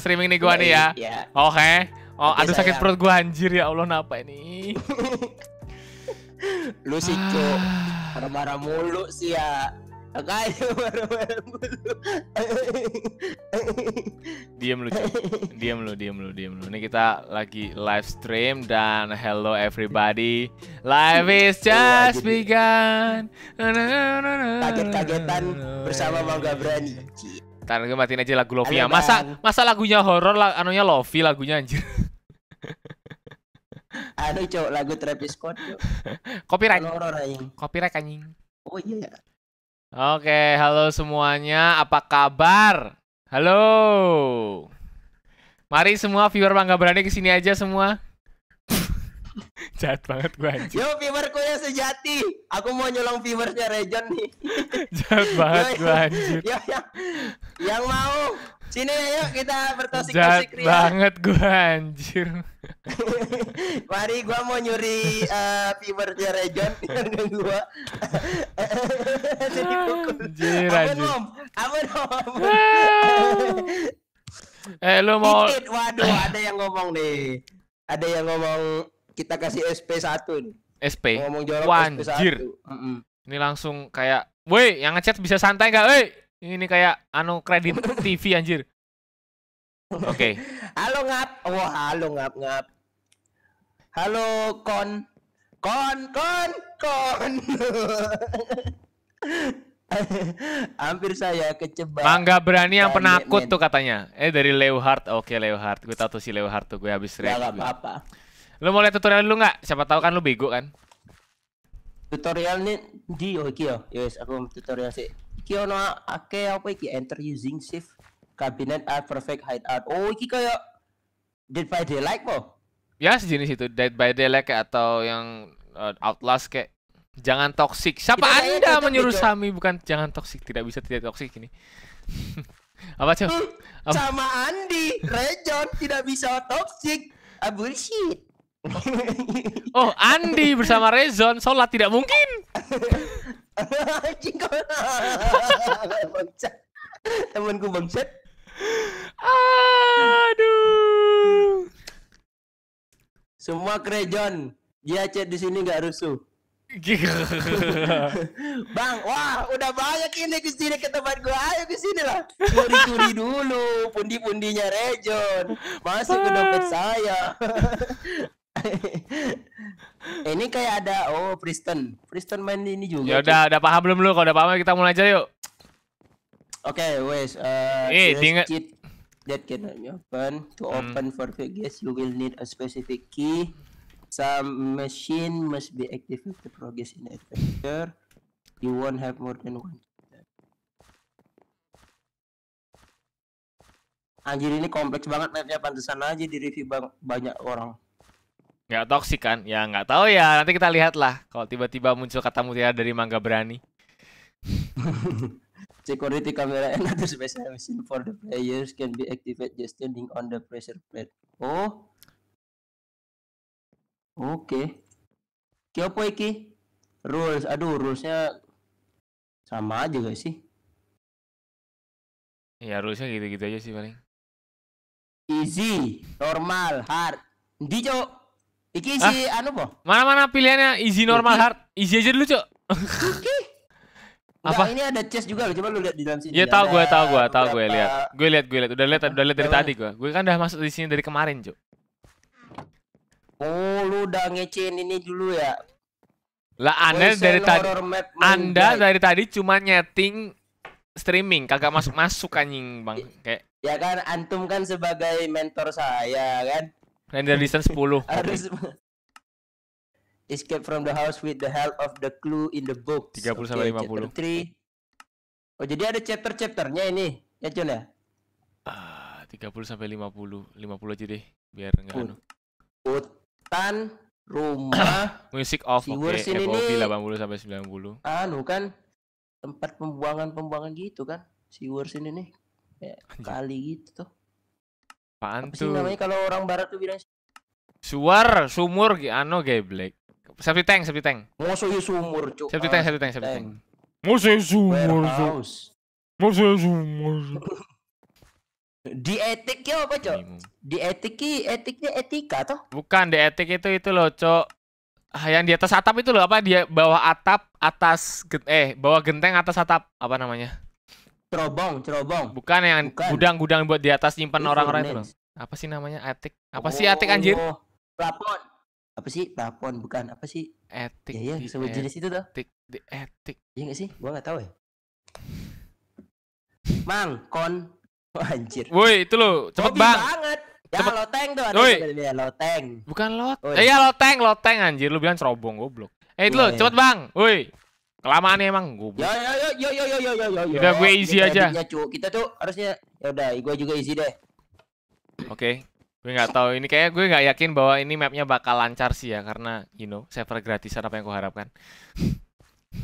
streaming nih gua nih ya. Iya. Oke. Okay. Oh, okay, aduh sayang. sakit perut gua anjir ya Allah napa ini? lu sih, Cuk. Marah-marah mulu sih ya. Kayak marah-marah mulu. diam lu, Cuk. Diam lu, diam lu, diam lu. Ini kita lagi live stream dan hello everybody. Life is oh, just begun. Kaget-kagetan bersama Mangga Gabrani. Ntar gue matiin aja lagu Lofi ya. Masa masa lagunya horror lah anunya Lofi lagunya anjir. Aduh cowok lagu Travis Scott yuk. Copyright. Horror, anjing. Copyright anjing. Oh iya, iya. Oke, halo semuanya. Apa kabar? Halo. Mari semua viewer Mangga Berani kesini aja semua. Jahat banget gue anjir. Yo viewerku yang sejati. Aku mau nyolong viewersnya Rejon nih. Jahat banget gue anjir. Yo, yang, yang mau sini ayo ya, kita bertosik Jahat ya. banget gue anjir. Mari gue mau nyuri uh, viewersnya Rejon dengan gue. Jadi pukul. Anjir, anjir. Amun, amun, Eh lu mau waduh ada yang ngomong nih. Ada yang ngomong kita kasih SP1 nih. SP. Ngomong jorok Wanjir. SP1. Mm -mm. Ini langsung kayak, "Woi, yang ngechat bisa santai gak, woi?" Ini kayak anu kredit TV anjir. Oke. Okay. Halo ngap. Wah, oh, halo ngap ngap. Halo kon. Kon kon kon. Hampir saya kecebak. Mangga berani yang penakut men. tuh katanya. Eh dari Hart. Oke, okay, Hart. Gue tahu tuh si Hart tuh gue habis reaksi. Enggak apa-apa. Lu mau lihat tutorial dulu nggak? Siapa tahu kan lu bego kan. Tutorial nih di oh iki oh. Yes, ya, aku tutorial sih. Iki ono ake apa iki enter using shift cabinet art perfect art Oh iki kayak Dead by Daylight po. Ya sejenis itu Dead by Daylight kayak atau yang uh, Outlast kayak jangan toxic Siapa Kita Anda menyuruh gitu. Sami bukan jangan toxic tidak bisa tidak toxic ini. Apa cuy? Hmm, sama Andi, Rejon tidak bisa toxic. Abul shit. oh, Andi bersama Rezon sholat tidak mungkin. Temanku bangset. Aduh. Semua krejon. Dia chat di sini nggak rusuh. Bang, wah udah banyak ini ke sini ke tempat gua. Ayo ke sini lah. Curi-curi dulu pundi-pundinya Rejon. Masuk ke dompet ah. saya. ini kayak ada oh Priston. Priston main ini juga. Ya udah, udah paham belum lu? Kalau udah paham kita mulai aja yuk. Oke, okay, wes. Uh, eh, tinggal cheat that cannot be open. To hmm. open for guess you will need a specific key. Some machine must be activated to progress in adventure. You won't have more than one. Anjir ini kompleks banget mapnya pantesan aja di review banyak orang nggak toksik kan ya nggak tahu ya nanti kita lihat lah kalau tiba-tiba muncul kata mutiara dari mangga berani security camera and other special machine for the players can be activated just standing on the pressure plate oh oke okay. kiopo iki rules aduh rulesnya sama aja gak sih ya rulesnya gitu-gitu aja sih paling easy normal hard dijo Iki isi ah? anu po? Mana-mana pilihannya easy normal hard. Easy aja dulu, Cuk. apa? Nah, ini ada chest juga loh, coba lu lihat di dalam sini. Ya tahu gue, tahu gue, tahu gue lihat. Gue lihat, gue lihat. Udah lihat, udah lihat dari tadi gue. Gue kan udah masuk di sini dari kemarin, Cuk. Oh, lu udah ngecin ini dulu ya. Lah aneh dari tadi. Anda dari tadi cuma nyeting streaming, kagak masuk-masuk anjing, Bang. Kayak Ya kan antum kan sebagai mentor saya kan. Render distance 10. Harus Escape from the house with the help of the clue in the book. 30 okay, sampai 50. 3. Oh, jadi ada chapter-chapternya ini. Ya, Jon ya? Ah, 30 sampai 50. 50 aja deh, biar enggak anu. Hutan, rumah, music off. Oke, okay. FOV 80 sampai 90. Anu kan tempat pembuangan-pembuangan gitu kan. Siwers ini nih. Kayak kali gitu tuh. Apaan Apa tuh? namanya kalau orang barat tuh bilang suar, sumur, ano, ah, gay black. Septi tank, septi tank. Musuh sumur, cuk. Septi tank, ah, septi tank, septi tank. Musuh sumur, cuk. Musuh sumur. Di etik ya apa, Cok? Di etik ki etiknya etika toh? Bukan, di etik itu itu loh, Cok. Ah, yang di atas atap itu loh, apa dia bawah atap, atas eh bawah genteng atas atap, apa namanya? Cerobong, cerobong. Bukan yang gudang-gudang buat di atas nyimpan orang-orang itu Apa sih namanya? etik, Apa oh, sih etik anjir? Plafon. Apa sih? Plafon bukan. Apa sih? Etik. Ya, ya jenis itu tuh. Etik, di etik. Iya gak sih? Gua gak tahu ya. Mang, kon. Oh, anjir. Woi, itu lo, cepet bang. banget. Ya cepet. loteng tuh ada sebenarnya loteng. Bukan lot. Eh, ya loteng, loteng anjir. Lu bilang cerobong goblok. Eh, itu lo, cepet bang. Woi. Kelamaan nih ya emang gue. ya yo yo yo yo yo yo ya. Kita gue easy aja. Kita tuh harusnya ya udah gue juga easy deh. Oke. Gue nggak tahu ini kayaknya gue nggak yakin bahwa ini mapnya bakal lancar sih ya karena you know server gratisan apa yang gue harapkan.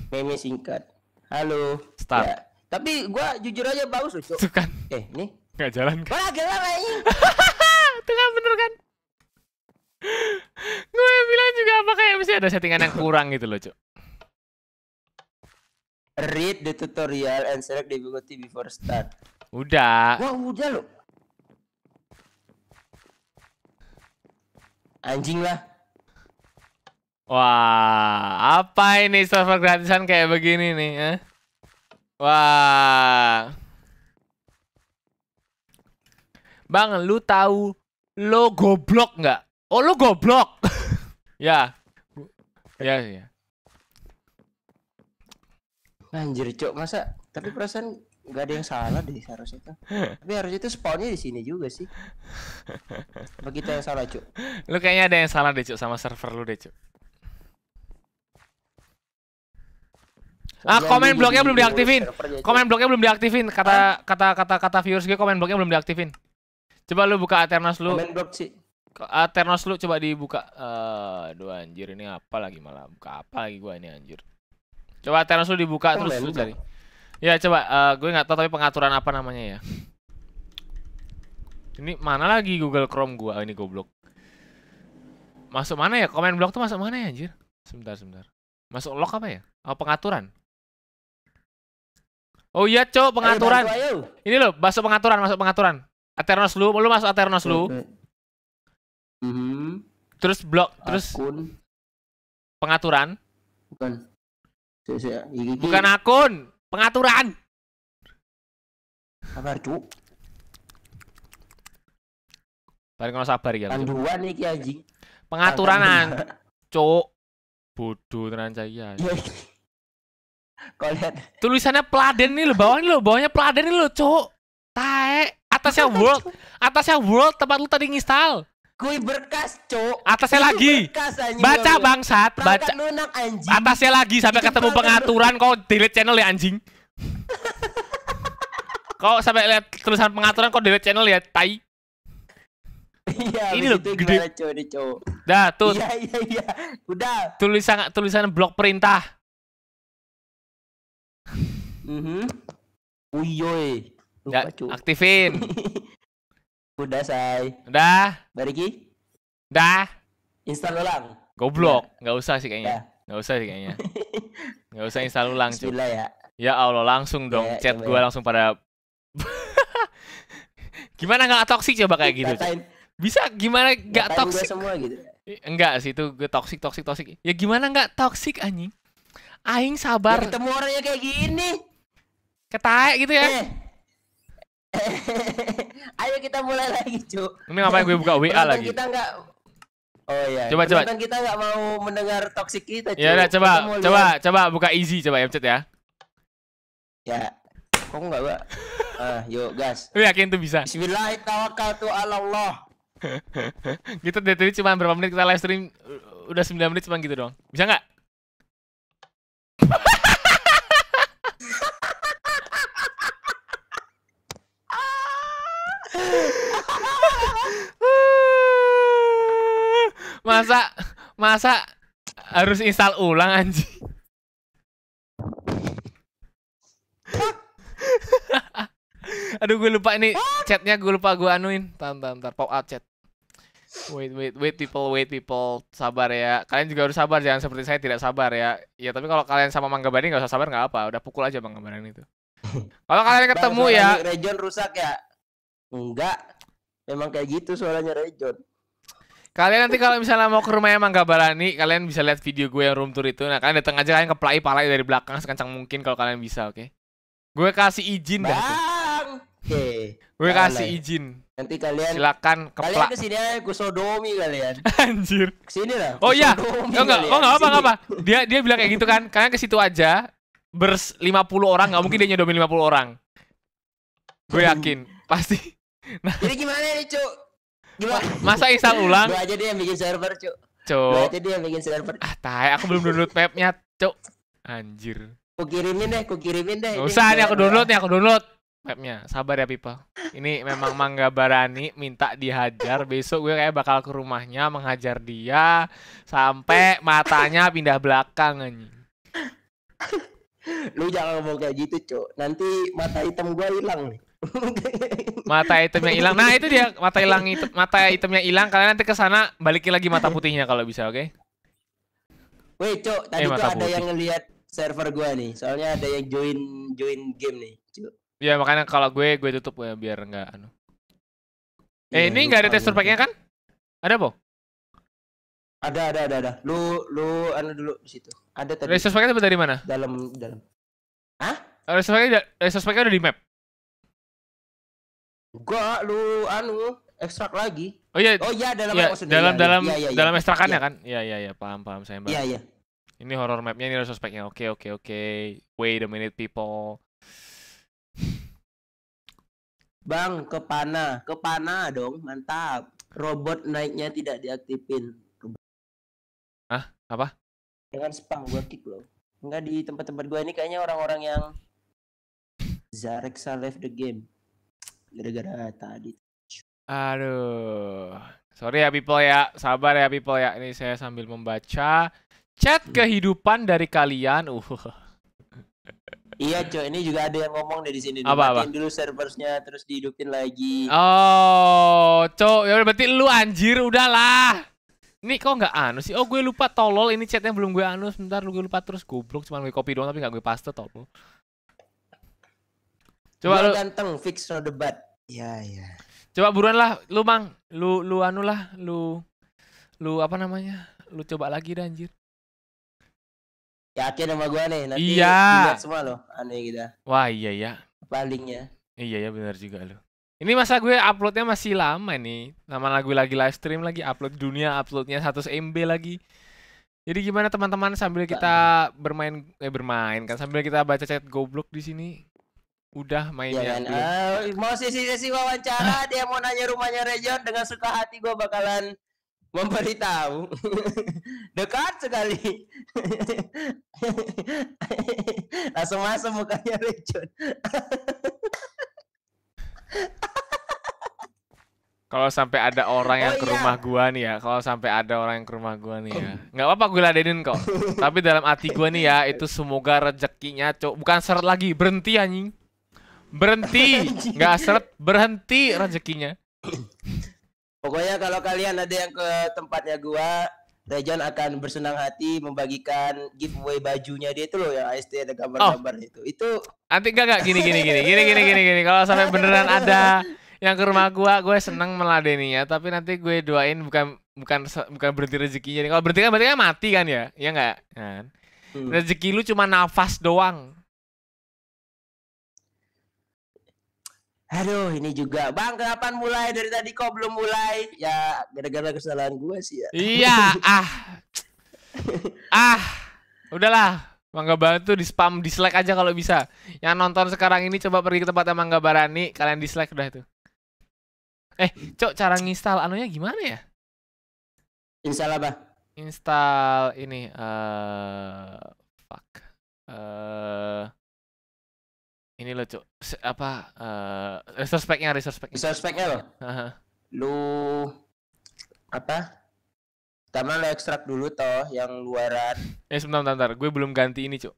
Meme singkat. Halo. Start. Ya. Tapi gue jujur aja bagus loh. Tuh kan. Eh ini. Gak jalan kan? Wah gelap ini. tengah kan bener kan? gue bilang juga apa kayak mesti ada settingan yang kurang gitu loh cuk. Read the tutorial and select difficulty before start. Udah. Wah, udah lo. Anjing lah. Wah, apa ini server gratisan kayak begini nih, eh? Wah. Bang, lu tahu lo goblok nggak? Oh, lo goblok. ya. Ya, ya. Anjir, Cok, masa tapi perasaan nggak ada yang salah deh seharusnya itu tapi harusnya itu spawnnya di sini juga sih. Apa kita yang salah, Cok? Lu kayaknya ada yang salah deh, Cok, sama server lu deh, Cok. Ah, komen bloknya belum diaktifin. Komen bloknya belum diaktifin. Kata kata kata kata viewers gue komen bloknya belum diaktifin. Coba lu buka Aternos lu. Komen blok sih. Aternos lu coba dibuka. Eh, uh, anjir ini apa lagi malah buka apa lagi gua ini anjir. Coba Terence lu dibuka Kalian terus lu cari. Ya coba, uh, eh, gue nggak tahu tapi pengaturan apa namanya ya. Ini mana lagi Google Chrome gua oh, ini goblok. Masuk mana ya? Komen blok tuh masuk mana ya anjir? Sebentar, sebentar. Masuk lock apa ya? Oh, pengaturan. Oh iya, Cok, pengaturan. Ayo, Ini loh, masuk pengaturan, masuk pengaturan. Aternos lu, lu masuk Aternos lu. Mm -hmm. Terus blok, terus Akun. pengaturan. Bukan. Ya, Bukan akun, pengaturan. Sabar, Cuk. Paling kalau sabar ya. Panduan iki anjing. Pengaturanan. Cuk. Bodoh tenan ya. iya. iya. Kau lihat. Tulisannya Pladen nih lo, bawahnya lo, bawahnya Pladen nih lo, Cuk. Tae, atasnya World, atasnya World tempat lu tadi nginstal. Kui berkas, Cok. Atasnya Kui lagi. Berkas, anjing, baca bangsat, baca. Perangkat lunak anjing. Atasnya lagi sampai ketemu pengaturan kau delete channel ya anjing. kau sampai lihat tulisan pengaturan kau delete channel ya, tai. Iya, ini loh gede. Dah, tuh. Iya, iya, iya. Udah. Tulisan tulisan blok perintah. Mhm. Uyoy. ya, aktifin. Udah, say. Udah. Bariki? Udah. Install ulang. Goblok, iya. nggak usah sih kayaknya. Iya. Nggak usah sih kayaknya. Nggak usah install ulang, cuy. ya. Ya Allah, langsung dong ya, chat gue ya. langsung pada Gimana nggak toksik coba kayak gitu? Katain, Bisa gimana nggak toksik? semua gitu. Enggak sih itu gue toksik toksik toksik. Ya gimana nggak toksik anjing? Aing sabar. Ya, ketemu orangnya kayak gini. Ketaek gitu ya. Eh Ayo kita mulai lagi, Cuk. Ini ngapain gue buka WA lagi? Kita enggak Oh iya. Coba coba. kita nggak mau mendengar toksik kita. ya udah coba coba lihat. coba buka easy coba ya chat ya. Ya. Kok nggak pak? Ah yuk gas. Lu yakin tuh bisa? Bismillahirrahmanirrahim. kita gitu dari tadi cuma berapa menit kita live stream udah 9 menit cuma gitu dong. Bisa nggak? masa masa harus install ulang anji aduh gue lupa ini chatnya gue lupa gue anuin tar tar pop out chat wait wait wait people wait people sabar ya kalian juga harus sabar jangan seperti saya tidak sabar ya ya tapi kalau kalian sama mangga bani nggak usah sabar nggak apa udah pukul aja mangga bani itu kalau kalian ketemu ya region rusak ya Enggak. Emang kayak gitu suaranya Rejon. Kalian nanti kalau misalnya mau ke rumah emang gak berani, kalian bisa lihat video gue yang room tour itu. Nah, kalian datang aja kalian keplai palai dari belakang sekencang mungkin kalau kalian bisa, oke? Okay? Gue kasih izin Bang. dah. Oke. Okay. gue kasih ya. izin. Nanti kalian silakan keplak. Kalian kesini aja kusodomi kalian. Anjir. Kesini lah. Oh iya. Oh enggak, oh enggak apa enggak apa. Dia dia bilang kayak gitu kan. Kalian ke situ aja bers puluh orang, nggak mungkin dia lima puluh orang. Gue yakin, pasti. Nah. Jadi gimana nih, cu? Gimana? Masa install ulang? Gua aja dia yang bikin server, cu? cu? Gua aja dia yang bikin server. Ah, tai, aku belum download mapnya, cu Anjir. Aku kirimin deh, aku kirimin deh. Gak usah nih aku download nih, aku download mapnya. Sabar ya, Pipa. Ini memang Mangga Barani minta dihajar. Besok gue kayak bakal ke rumahnya menghajar dia sampai matanya pindah belakang anjing lu jangan ngomong kayak gitu cok nanti mata hitam gue hilang nih mata itemnya yang hilang. Nah, itu dia mata hilang itu mata yang hilang. Kalian nanti ke sana balikin lagi mata putihnya kalau bisa, oke? Okay? Woi, Cok, tadi eh, tuh ada putih. yang ngelihat server gua nih. Soalnya ada yang join join game nih, Cok. Ya, makanya kalau gue gue tutup ya biar enggak anu. Eh, iya, ini enggak ada tester packnya kan? Ada, boh? Ada, ada, ada, ada. Lu lu anu dulu di situ. Ada tadi. Resource packnya dari mana? Dalam dalam. Hah? Oh, resource packnya resource ada udah di map gua lu anu ekstrak lagi. Oh iya. Oh iya dalam ya, dalam iya, dalam ya, ya, dalam ekstrakannya ya. kan? Iya iya iya, paham paham saya, Mbak. Iya iya. Ini horror mapnya, ini harus speknya Oke oke oke. Wait a minute people. Bang, ke kepana ke dong, mantap. Robot naiknya tidak diaktifin. Hah? Apa? Jangan spam gua kick lo Enggak di tempat-tempat gua ini kayaknya orang-orang yang zareksa left the game gara-gara tadi. Aduh. Sorry ya people ya, sabar ya people ya. Ini saya sambil membaca chat hmm. kehidupan dari kalian. Uh. Iya, cuy, Ini juga ada yang ngomong dari sini. Apa, apa? dulu servernya terus dihidupin lagi. Oh, cuy, Ya berarti lu anjir udahlah. Ini kok nggak anu sih? Oh, gue lupa tolol ini chatnya belum gue anu. Sebentar lu gue lupa terus goblok cuman gue copy doang tapi nggak gue paste tolol. Coba lu ganteng fix no debat. Iya, iya. Coba buruan lah lu Mang, lu lu anu lah, lu lu apa namanya? Lu coba lagi dah anjir. Yakin sama gua nih nanti iya. semua lo aneh gitu. Wah, iya ya. Palingnya. Iya ya benar juga lu Ini masa gue uploadnya masih lama nih. Nama lagu lagi live stream lagi upload dunia uploadnya 100 MB lagi. Jadi gimana teman-teman sambil kita bermain eh bermain kan sambil kita baca chat goblok di sini udah mainnya. Ya, kan? uh, mau sisi sisi wawancara, dia mau nanya rumahnya region dengan suka hati gue bakalan memberitahu. Dekat sekali. Langsung masuk mukanya Rejon. kalau sampai ada orang yang oh, ke iya. rumah gua nih ya, kalau sampai ada orang yang ke rumah gua nih ya, oh. nggak apa-apa gue ladenin kok. Tapi dalam hati gua nih ya, itu semoga rezekinya, cok, bukan seret lagi, berhenti anjing berhenti nggak seret berhenti rezekinya pokoknya kalau kalian ada yang ke tempatnya gua Rejan akan bersenang hati membagikan giveaway bajunya dia itu loh yang AST ada gambar-gambar oh. itu. Itu nanti gak gak gini gini gini gini gini gini gini kalau sampai beneran ada yang ke rumah gua gue seneng meladeninya tapi nanti gue doain bukan bukan bukan berhenti rezekinya. Kalau berhenti kan berarti kan mati kan ya? ya enggak? Kan. Hmm. Rezeki lu cuma nafas doang. Aduh, ini juga. Bang, kapan mulai? Dari tadi kok belum mulai? Ya, gara-gara kesalahan gue sih ya. Iya, ah. ah. Udahlah. Mangga Barani tuh di spam dislike aja kalau bisa. Yang nonton sekarang ini coba pergi ke tempatnya Mangga Barani, kalian dislike udah tuh. Eh, Cok, cara nginstal anunya gimana ya? Install apa? Install ini eh uh, fuck. Eh uh, ini lucu cok apa uh, eh, resource packnya resource pack resource packnya loh lu apa pertama lo ekstrak dulu toh yang luaran eh sebentar sebentar gue belum ganti ini cok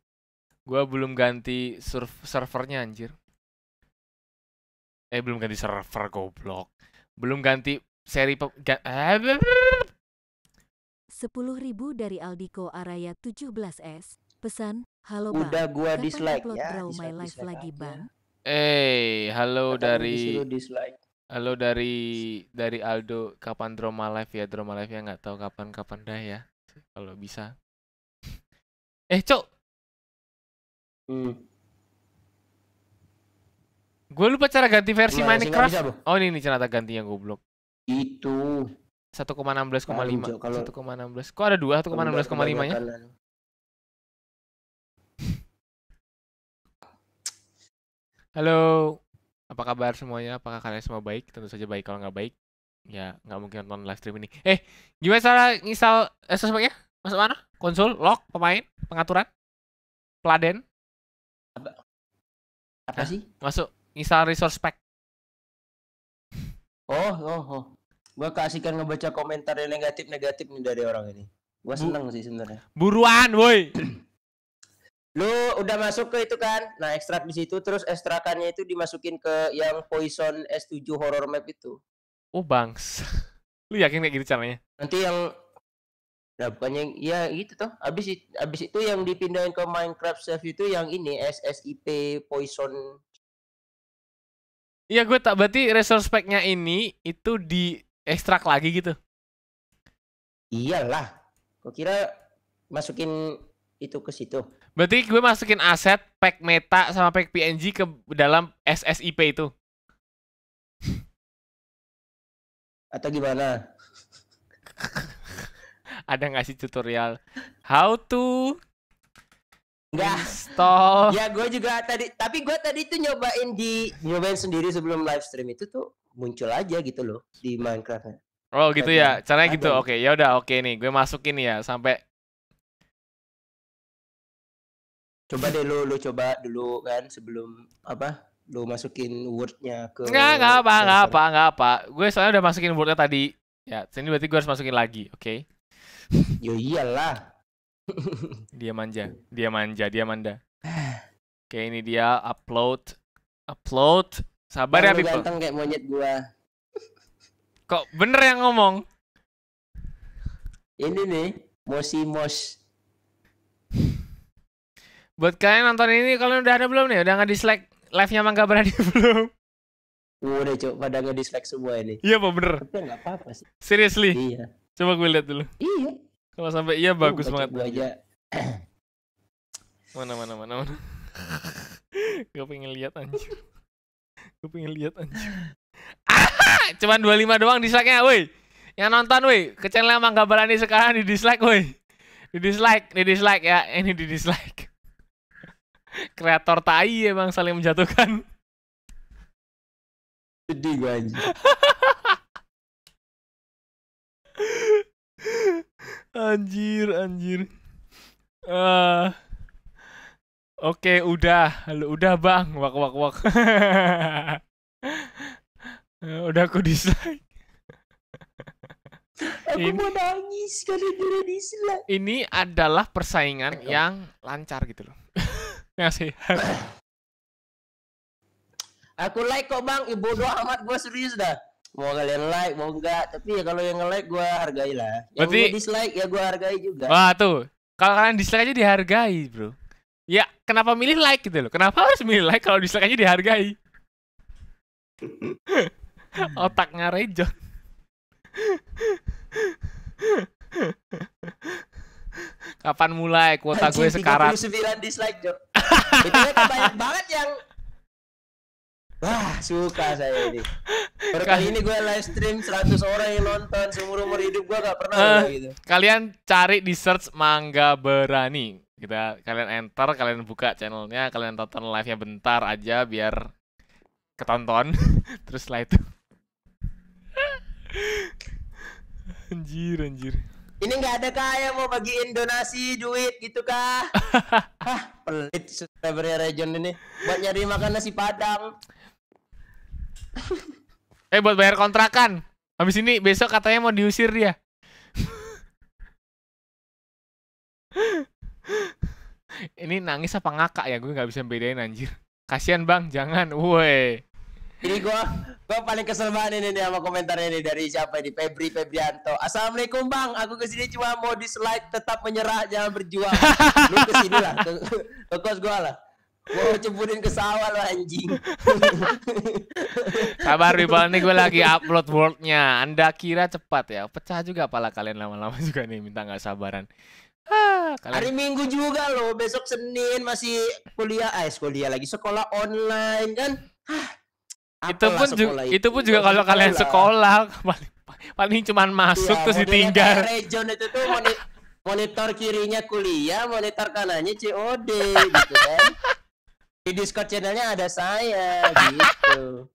gue belum ganti surf- servernya anjir eh belum ganti server goblok belum ganti seri pe- ga- eh. Sepuluh ribu dari Aldiko Araya 17S pesan Halo bang, udah gua Kapan dislike ya. Draw dislike, Life lagi bang. Eh, hey, halo Kapan dari dislike. Halo dari dari Aldo. Kapan drama live ya? drama live Life ya nggak tahu kapan kapan dah ya. Kalau bisa. eh, cok. Hmm. Gue lupa cara ganti versi nah, Minecraft. Bisa, oh ini nih cara gantinya goblok. Itu. Satu Satu koma koma koma enam belas lima. enam belas. Kok ada dua Satu koma enam belas 1,16,5 nya? Halo, apa kabar semuanya? Apakah kalian semua baik? Tentu saja baik. Kalau nggak baik, ya nggak mungkin nonton live stream ini. Eh, gimana cara ngisal eh, sosmednya? Masuk mana? Konsol, log, pemain, pengaturan, peladen? Apa, apa Hah? sih? Masuk ngisal resource pack. Oh, oh, oh. Gua keasikan ngebaca komentar yang negatif-negatif nih dari orang ini. Gua seneng Bu sih sebenarnya. Buruan, woi. lu udah masuk ke itu kan nah ekstrak di situ terus ekstrakannya itu dimasukin ke yang poison S7 horror map itu oh bangs lu yakin kayak gitu caranya nanti yang nah bukannya ya gitu toh abis abis itu yang dipindahin ke Minecraft save itu yang ini SSIP poison Iya gue tak berarti resource packnya ini itu di ekstrak lagi gitu. Iyalah. Gue kira masukin itu ke situ. Berarti gue masukin aset pack meta sama pack PNG ke dalam SSIP itu. Atau gimana? Ada nggak sih tutorial how to Enggak. Install. Ya gue juga tadi, tapi gue tadi tuh nyobain di nyobain sendiri sebelum live stream itu tuh muncul aja gitu loh di Minecraft. Oh gitu ya, caranya gitu. Oke, okay, ya udah oke okay nih, gue masukin ya sampai coba deh lu lu coba dulu kan sebelum apa lu masukin wordnya ke nggak nggak apa nggak apa nggak apa gue soalnya udah masukin wordnya tadi ya sini berarti gue harus masukin lagi oke okay? Ya yo iyalah dia manja dia manja dia manda oke okay, ini dia upload upload sabar yang ya people ganteng kayak monyet gua kok bener yang ngomong ini nih mosi mos Buat kalian nonton ini, kalian udah ada belum nih? Udah nggak dislike live-nya Mangga Berani belum? Udah cok, pada nggak dislike semua ini. Iya, Pak, bener. Tapi nggak apa-apa sih. Seriously? Iya. Coba gue lihat dulu. Iya. Kalau sampai iya bagus banget. Gue aja. mana mana mana mana. gue pengen lihat anjir. Gue pengen lihat anjir. Ah, cuman 25 doang dislike-nya, woi. Yang nonton, woi, ke channel Mangga Berani sekarang di dislike, woi. Di dislike, di dislike ya, ini di dislike kreator tai emang saling menjatuhkan sedih gue aja anjir anjir uh, oke okay, udah Halo, udah bang wak wak wak udah aku dislike Aku ini, mau nangis karena dislike. Ini adalah persaingan yang lancar gitu loh. ngasih Aku like kok bang, ibu doa amat gue serius dah. Mau kalian like, mau enggak, tapi ya kalau yang nge-like gue hargai lah. Yang Berarti... Gua dislike ya gue hargai juga. Wah tuh, kalau kalian dislike aja dihargai bro. Ya kenapa milih like gitu loh? Kenapa harus milih like kalau dislike aja dihargai? Otaknya rejo. Kapan mulai kuota gue sekarang? 39 dislike, Jo. Itu kan banyak banget yang Wah, suka saya ini. Baru kali ini gue live stream 100 orang yang nonton seumur umur hidup gue gak pernah uh, gitu. Kalian cari di search Mangga Berani. Kita kalian enter, kalian buka channelnya, kalian tonton live-nya bentar aja biar ketonton. Terus setelah itu. anjir, anjir ini nggak ada yang mau bagiin donasi duit gitu kah? Hah, pelit subscriber region ini buat nyari makan nasi padang. eh buat bayar kontrakan. Habis ini besok katanya mau diusir dia. ini nangis apa ngakak ya gue nggak bisa bedain anjir. Kasihan bang, jangan, woi. Ini gua gua paling kesel banget ini nih sama komentar ini dari siapa ini Febri Febrianto. Assalamualaikum Bang, aku kesini cuma mau dislike tetap menyerah jangan berjuang. Lu kesini lah ke, kos gua lah. Gua cemburin ke sawah lo anjing. Sabar Ribal nih gua lagi upload worldnya. Anda kira cepat ya? Pecah juga pala kalian lama-lama juga nih minta nggak sabaran. Ah, kalian... Hari Minggu juga loh, besok Senin masih kuliah, eh kuliah lagi sekolah online kan. Hah, itu pun juga itu. pun juga kalau kalian sekolah paling paling cuman masuk ya, terus ditinggal region itu tuh monitor kirinya kuliah monitor kanannya COD gitu kan di Discord channelnya ada saya gitu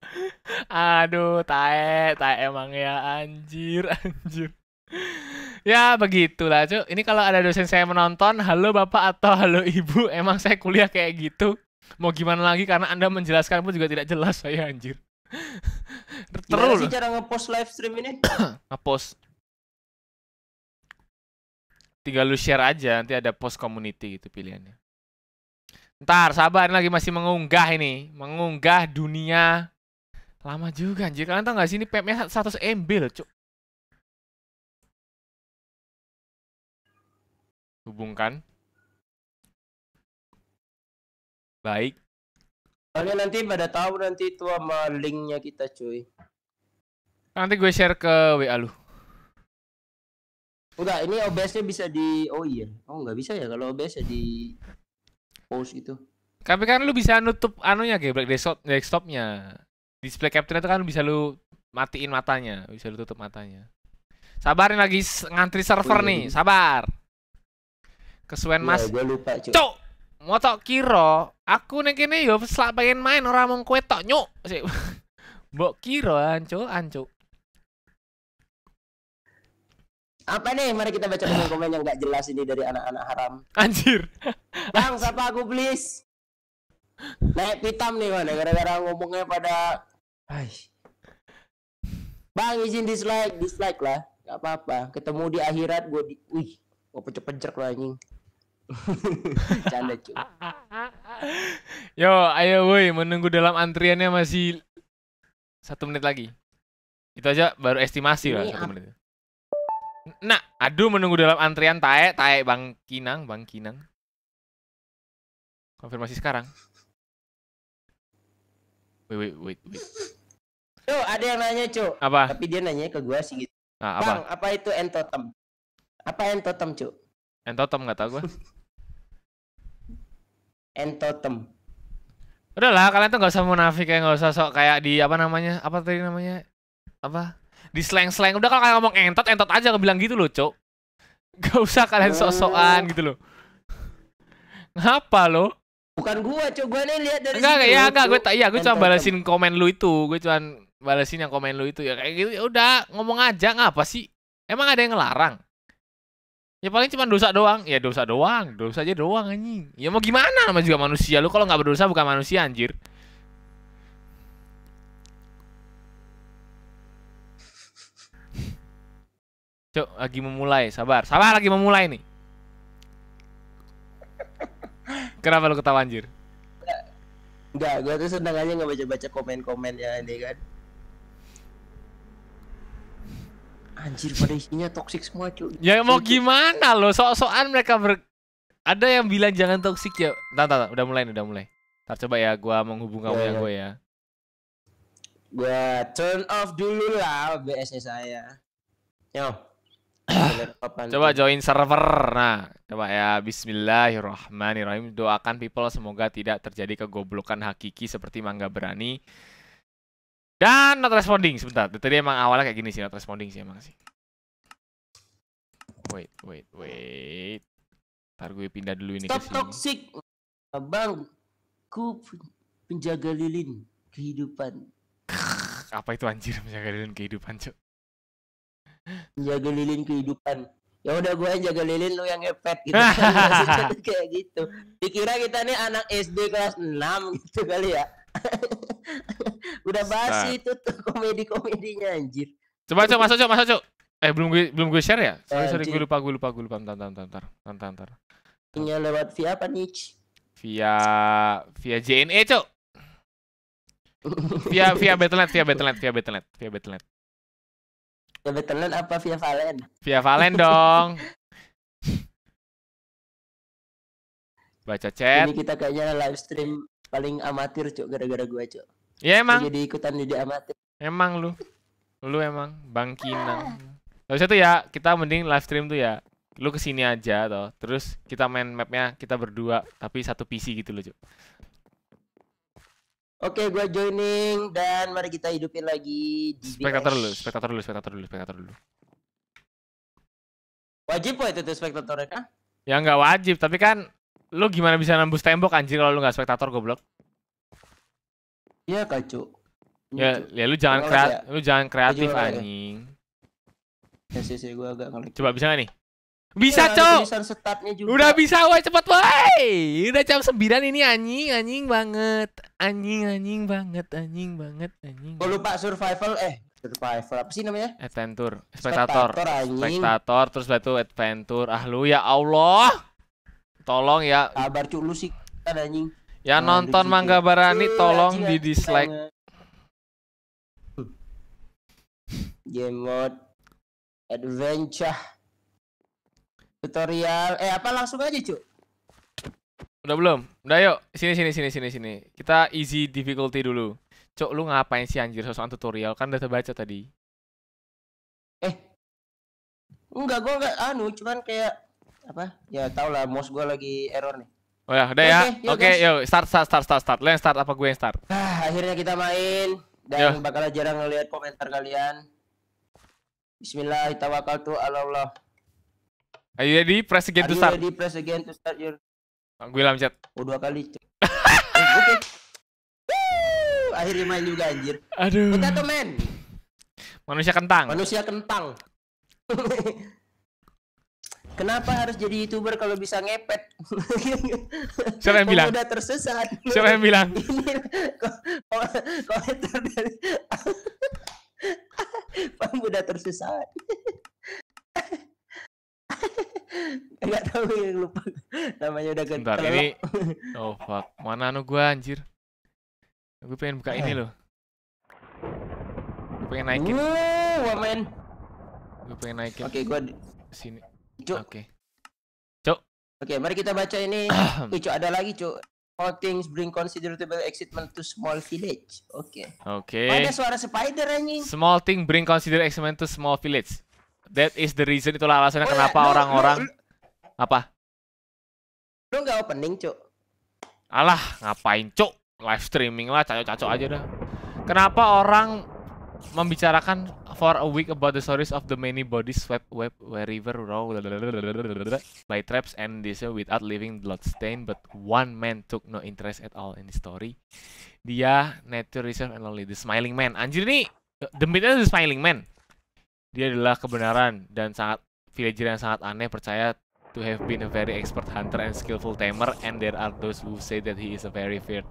aduh tae tae emang ya anjir anjir Ya begitulah cuk. Ini kalau ada dosen saya menonton, halo bapak atau halo ibu, emang saya kuliah kayak gitu. Mau gimana lagi karena Anda menjelaskan pun juga tidak jelas saya anjir. Terus sih cara ngepost live stream ini? ngepost. Tinggal lu share aja nanti ada post community gitu pilihannya. Ntar sabar lagi masih mengunggah ini, mengunggah dunia lama juga anjir. Kalian tau gak sih ini pepnya 100 MB loh, Cuk. Hubungkan. Baik. Soalnya nanti pada tahu nanti itu sama linknya kita cuy. Nanti gue share ke WA lu. Udah, ini OBS-nya bisa di Oh iya. Oh nggak bisa ya kalau OBS ya di post itu. Tapi kan lu bisa nutup anunya kayak black desktop desktopnya. Display capture itu kan bisa lu matiin matanya, bisa lu tutup matanya. Sabarin lagi ngantri server oh, nih, iya. sabar. Kesuwen iya, Mas. Gua lupa, cuy. Cuk motok kiro aku nek kene yo ya selak pengen main orang mau kue tok nyuk sih. bok kiro ancu ancu. apa nih mari kita baca komen-komen yang gak jelas ini dari anak-anak haram anjir bang siapa aku please naik pitam nih mana gara-gara ngomongnya pada Hai. bang izin dislike dislike lah gak apa-apa ketemu di akhirat gue di wih gue pencet pencet lah Canda cu. Yo, ayo woi, menunggu dalam antriannya masih satu menit lagi. Itu aja baru estimasi lah satu menit. Nah, aduh menunggu dalam antrian tae, tae Bang Kinang, Bang Kinang. Konfirmasi sekarang. Wait, wait, wait, wait. Tuh, ada yang nanya, Cuk. Apa? Tapi dia nanya ke gua sih gitu. Nah, apa? Bang, apa itu entotem? Apa entotem, Cuk? Entotem nggak tau gua. and Totem. Udahlah, kalian tuh gak usah munafik ya, gak usah sok kayak di apa namanya? Apa tadi namanya? Apa? Di slang-slang. Udah kalau kalian ngomong entot, entot aja nggak bilang gitu loh, Cok. Gak usah kalian eh. sok-sokan gitu loh. Ngapa lo? Bukan gua, Cok. Gua nih lihat dari Enggak, situ, ya enggak gua iya gua cuma balasin komen lu itu. Gua cuma balasin yang komen lu itu ya kayak gitu. Ya udah, ngomong aja ngapa sih? Emang ada yang ngelarang? Ya paling cuma dosa doang. Ya dosa doang, dosa aja doang anjing. Ya mau gimana namanya juga manusia. Lu kalau nggak berdosa bukan manusia anjir. Cok, lagi memulai. Sabar. Sabar lagi memulai nih. Kenapa lu ketawa anjir? Enggak, gua tuh seneng aja baca baca komen-komen ya ini kan. anjir pada isinya toksik semua cuy ya mau gimana lo sok-sokan mereka ber ada yang bilang jangan toksik ya tante udah mulai udah mulai tar coba ya gua menghubung kamu yang ya, ya. gue ya gua turn off dulu lah BS nya saya yo coba join server nah coba ya Bismillahirrahmanirrahim doakan people semoga tidak terjadi kegoblokan hakiki seperti Mangga Berani dan not responding sebentar. Tadi emang awalnya kayak gini sih, not responding sih emang sih. Wait, wait, wait. Ntar gue pindah dulu ini Stop toxic. Abang, ku penjaga lilin kehidupan. Apa itu anjir penjaga lilin kehidupan, cok? Penjaga lilin kehidupan. Ya udah gue yang jaga lilin lu yang ngepet gitu. Kan kayak gitu. Dikira kita nih anak SD kelas enam gitu kali ya. Udah basi nah. itu tuh komedi-komedinya anjir. Coba coba masuk coba masuk cok. Eh belum gue belum gue share ya? Sorry sorry gue lupa gue lupa gue lupa ntar ntar ntar ntar ntar. Punya lewat via apa nih? Via via JNE cok. via via Battle.net via Battle.net via Battle.net via Battle.net. Via Battle.net apa via Valen? Via Valen dong. Baca chat. Ini kita kayaknya live stream paling amatir cok gara-gara gue cok ya emang jadi ikutan jadi amatir emang lu lu emang bang kinang ah. itu ya kita mending live stream tuh ya lu kesini aja toh terus kita main mapnya kita berdua tapi satu PC gitu loh cok Oke, gue joining dan mari kita hidupin lagi di spektator dulu, spektator dulu, spektator dulu, spektator dulu. Wajib kok itu tuh spektatornya kan? Ya nggak wajib, tapi kan Lu gimana bisa nembus tembok anjir kalau lu gak spektator goblok? Iya kacu. Ya, ya lu jangan kreat, lu jangan kreatif kacu, anjing. Ya sih sih gua agak ngelik. Coba bisa gak nih? Bisa, ya, Cok. Udah bisa, woi, cepet, woi. Udah jam 9 ini anjing, anjing banget. Anjing, anjing banget, anjing banget, anjing. Gua lupa survival eh survival apa sih namanya? Adventure, spectator. Spectator, spectator terus batu adventure. Ah lu ya Allah. Tolong ya. Kabar cuk lu sih ada kan, anjing. Ya nah, nonton Mangga Barani tolong di dislike. Game mode adventure tutorial eh apa langsung aja cuk udah belum udah yuk sini sini sini sini sini kita easy difficulty dulu cuk lu ngapain sih anjir sosokan tutorial kan udah terbaca tadi eh enggak gua enggak anu cuman kayak apa ya tau lah mouse gue lagi error nih Oh ya, udah ya. Oke, okay, yuk, okay, start, start, start, start, start. Lo yang start apa gue yang start? Ah, akhirnya kita main dan yo. bakal jarang ngelihat komentar kalian. bismillah kita Allah tuh ready? Press again presiden to start. ayo di ready? Press again to start your. Oh, gue lambat. Oh dua kali. Eh, oke. Okay. Akhirnya main juga anjir. Aduh. kita tuh man. Manusia kentang. Manusia kentang. Kenapa harus jadi youtuber kalau bisa ngepet? Siapa yang bilang? Udah tersesat. Siapa yang bilang? Komentar dari pemuda tersesat. Enggak tahu yang lupa namanya udah ganti. Bentar ini. Oh fuck, mana anu gua anjir? Gue pengen buka ini loh. Gue pengen naikin. Wuh, Gue pengen naikin. Oke, gua di sini. Cuk. Oke. Okay. Cuk. Oke, okay, mari kita baca ini. Cuk, ada lagi, Cuk. All things bring considerable excitement to small village. Oke. Okay. Okay. Oh, ada suara spider anjing. Small thing bring considerable excitement to small village. That is the reason itulah alasannya oh, ya, kenapa orang-orang apa? Lu nggak opening, Cuk. Alah, ngapain, Cuk? Live streaming lah, caco-caco aja dah. Kenapa orang membicarakan for a week about the stories of the many bodies swept web wherever raw by traps and this without leaving blood stain but one man took no interest at all in the story dia nature reserve and only the smiling man anjir nih middle the smiling man dia adalah kebenaran dan sangat villager yang sangat aneh percaya to have been a very expert hunter and skillful tamer and there are those who say that he is a very feared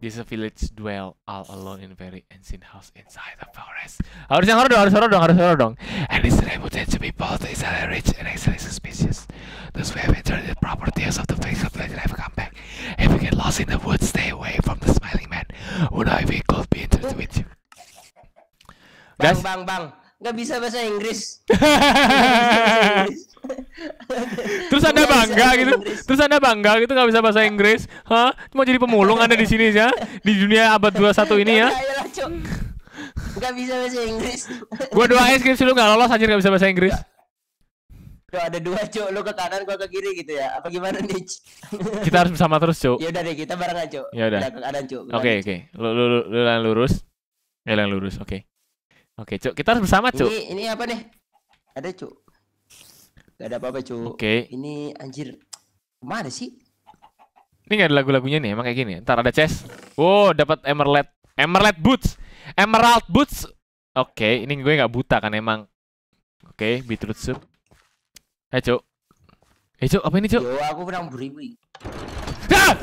This village dwell all alone in very ancient house inside the forest. Harus yang horror dong, harus horror dong, harus horror dong. And is reputed to be both is a rich and excellent species. Those who have entered the properties of the face of fictional place have come back. If you get lost in the woods, stay away from the smiling man. Who I if he could be interested with you. Bang, bang, bang. nggak bisa bahasa Inggris. Terus Anda bangga gitu. Terus Anda bangga gitu nggak bisa bahasa Inggris. Hah? Cuma jadi pemulung Anda di sini ya. Di dunia abad 21 ini ya. ya Gak bisa bahasa Inggris. Gua doain sih lu nggak lolos anjir nggak bisa bahasa Inggris. Lo ada dua cok, lo ke kanan gua ke kiri gitu ya. Apa gimana nih? kita harus bersama terus, cok. Ya udah deh, kita bareng aja cok. Ya udah. Ke kanan, cok. Oke, oke. Lu lu lu lurus. Ya, lurus, oke. Okay. Oke, Cuk. Kita harus bersama, Cuk. Ini ini apa nih? Ada, Cuk. Gak ada apa-apa, Cuk. Oke. Ini anjir. Mana sih? Ini gak ada lagu-lagunya nih, emang kayak gini. Ntar ada chest. Wow, dapat emerald emerald boots. Emerald boots. Oke, ini gue nggak buta kan emang. Oke, okay, beetroot soup. Eh, Cuk. Eh, Cuk, apa ini, Cuk? Yo, aku menang beribu. Ah!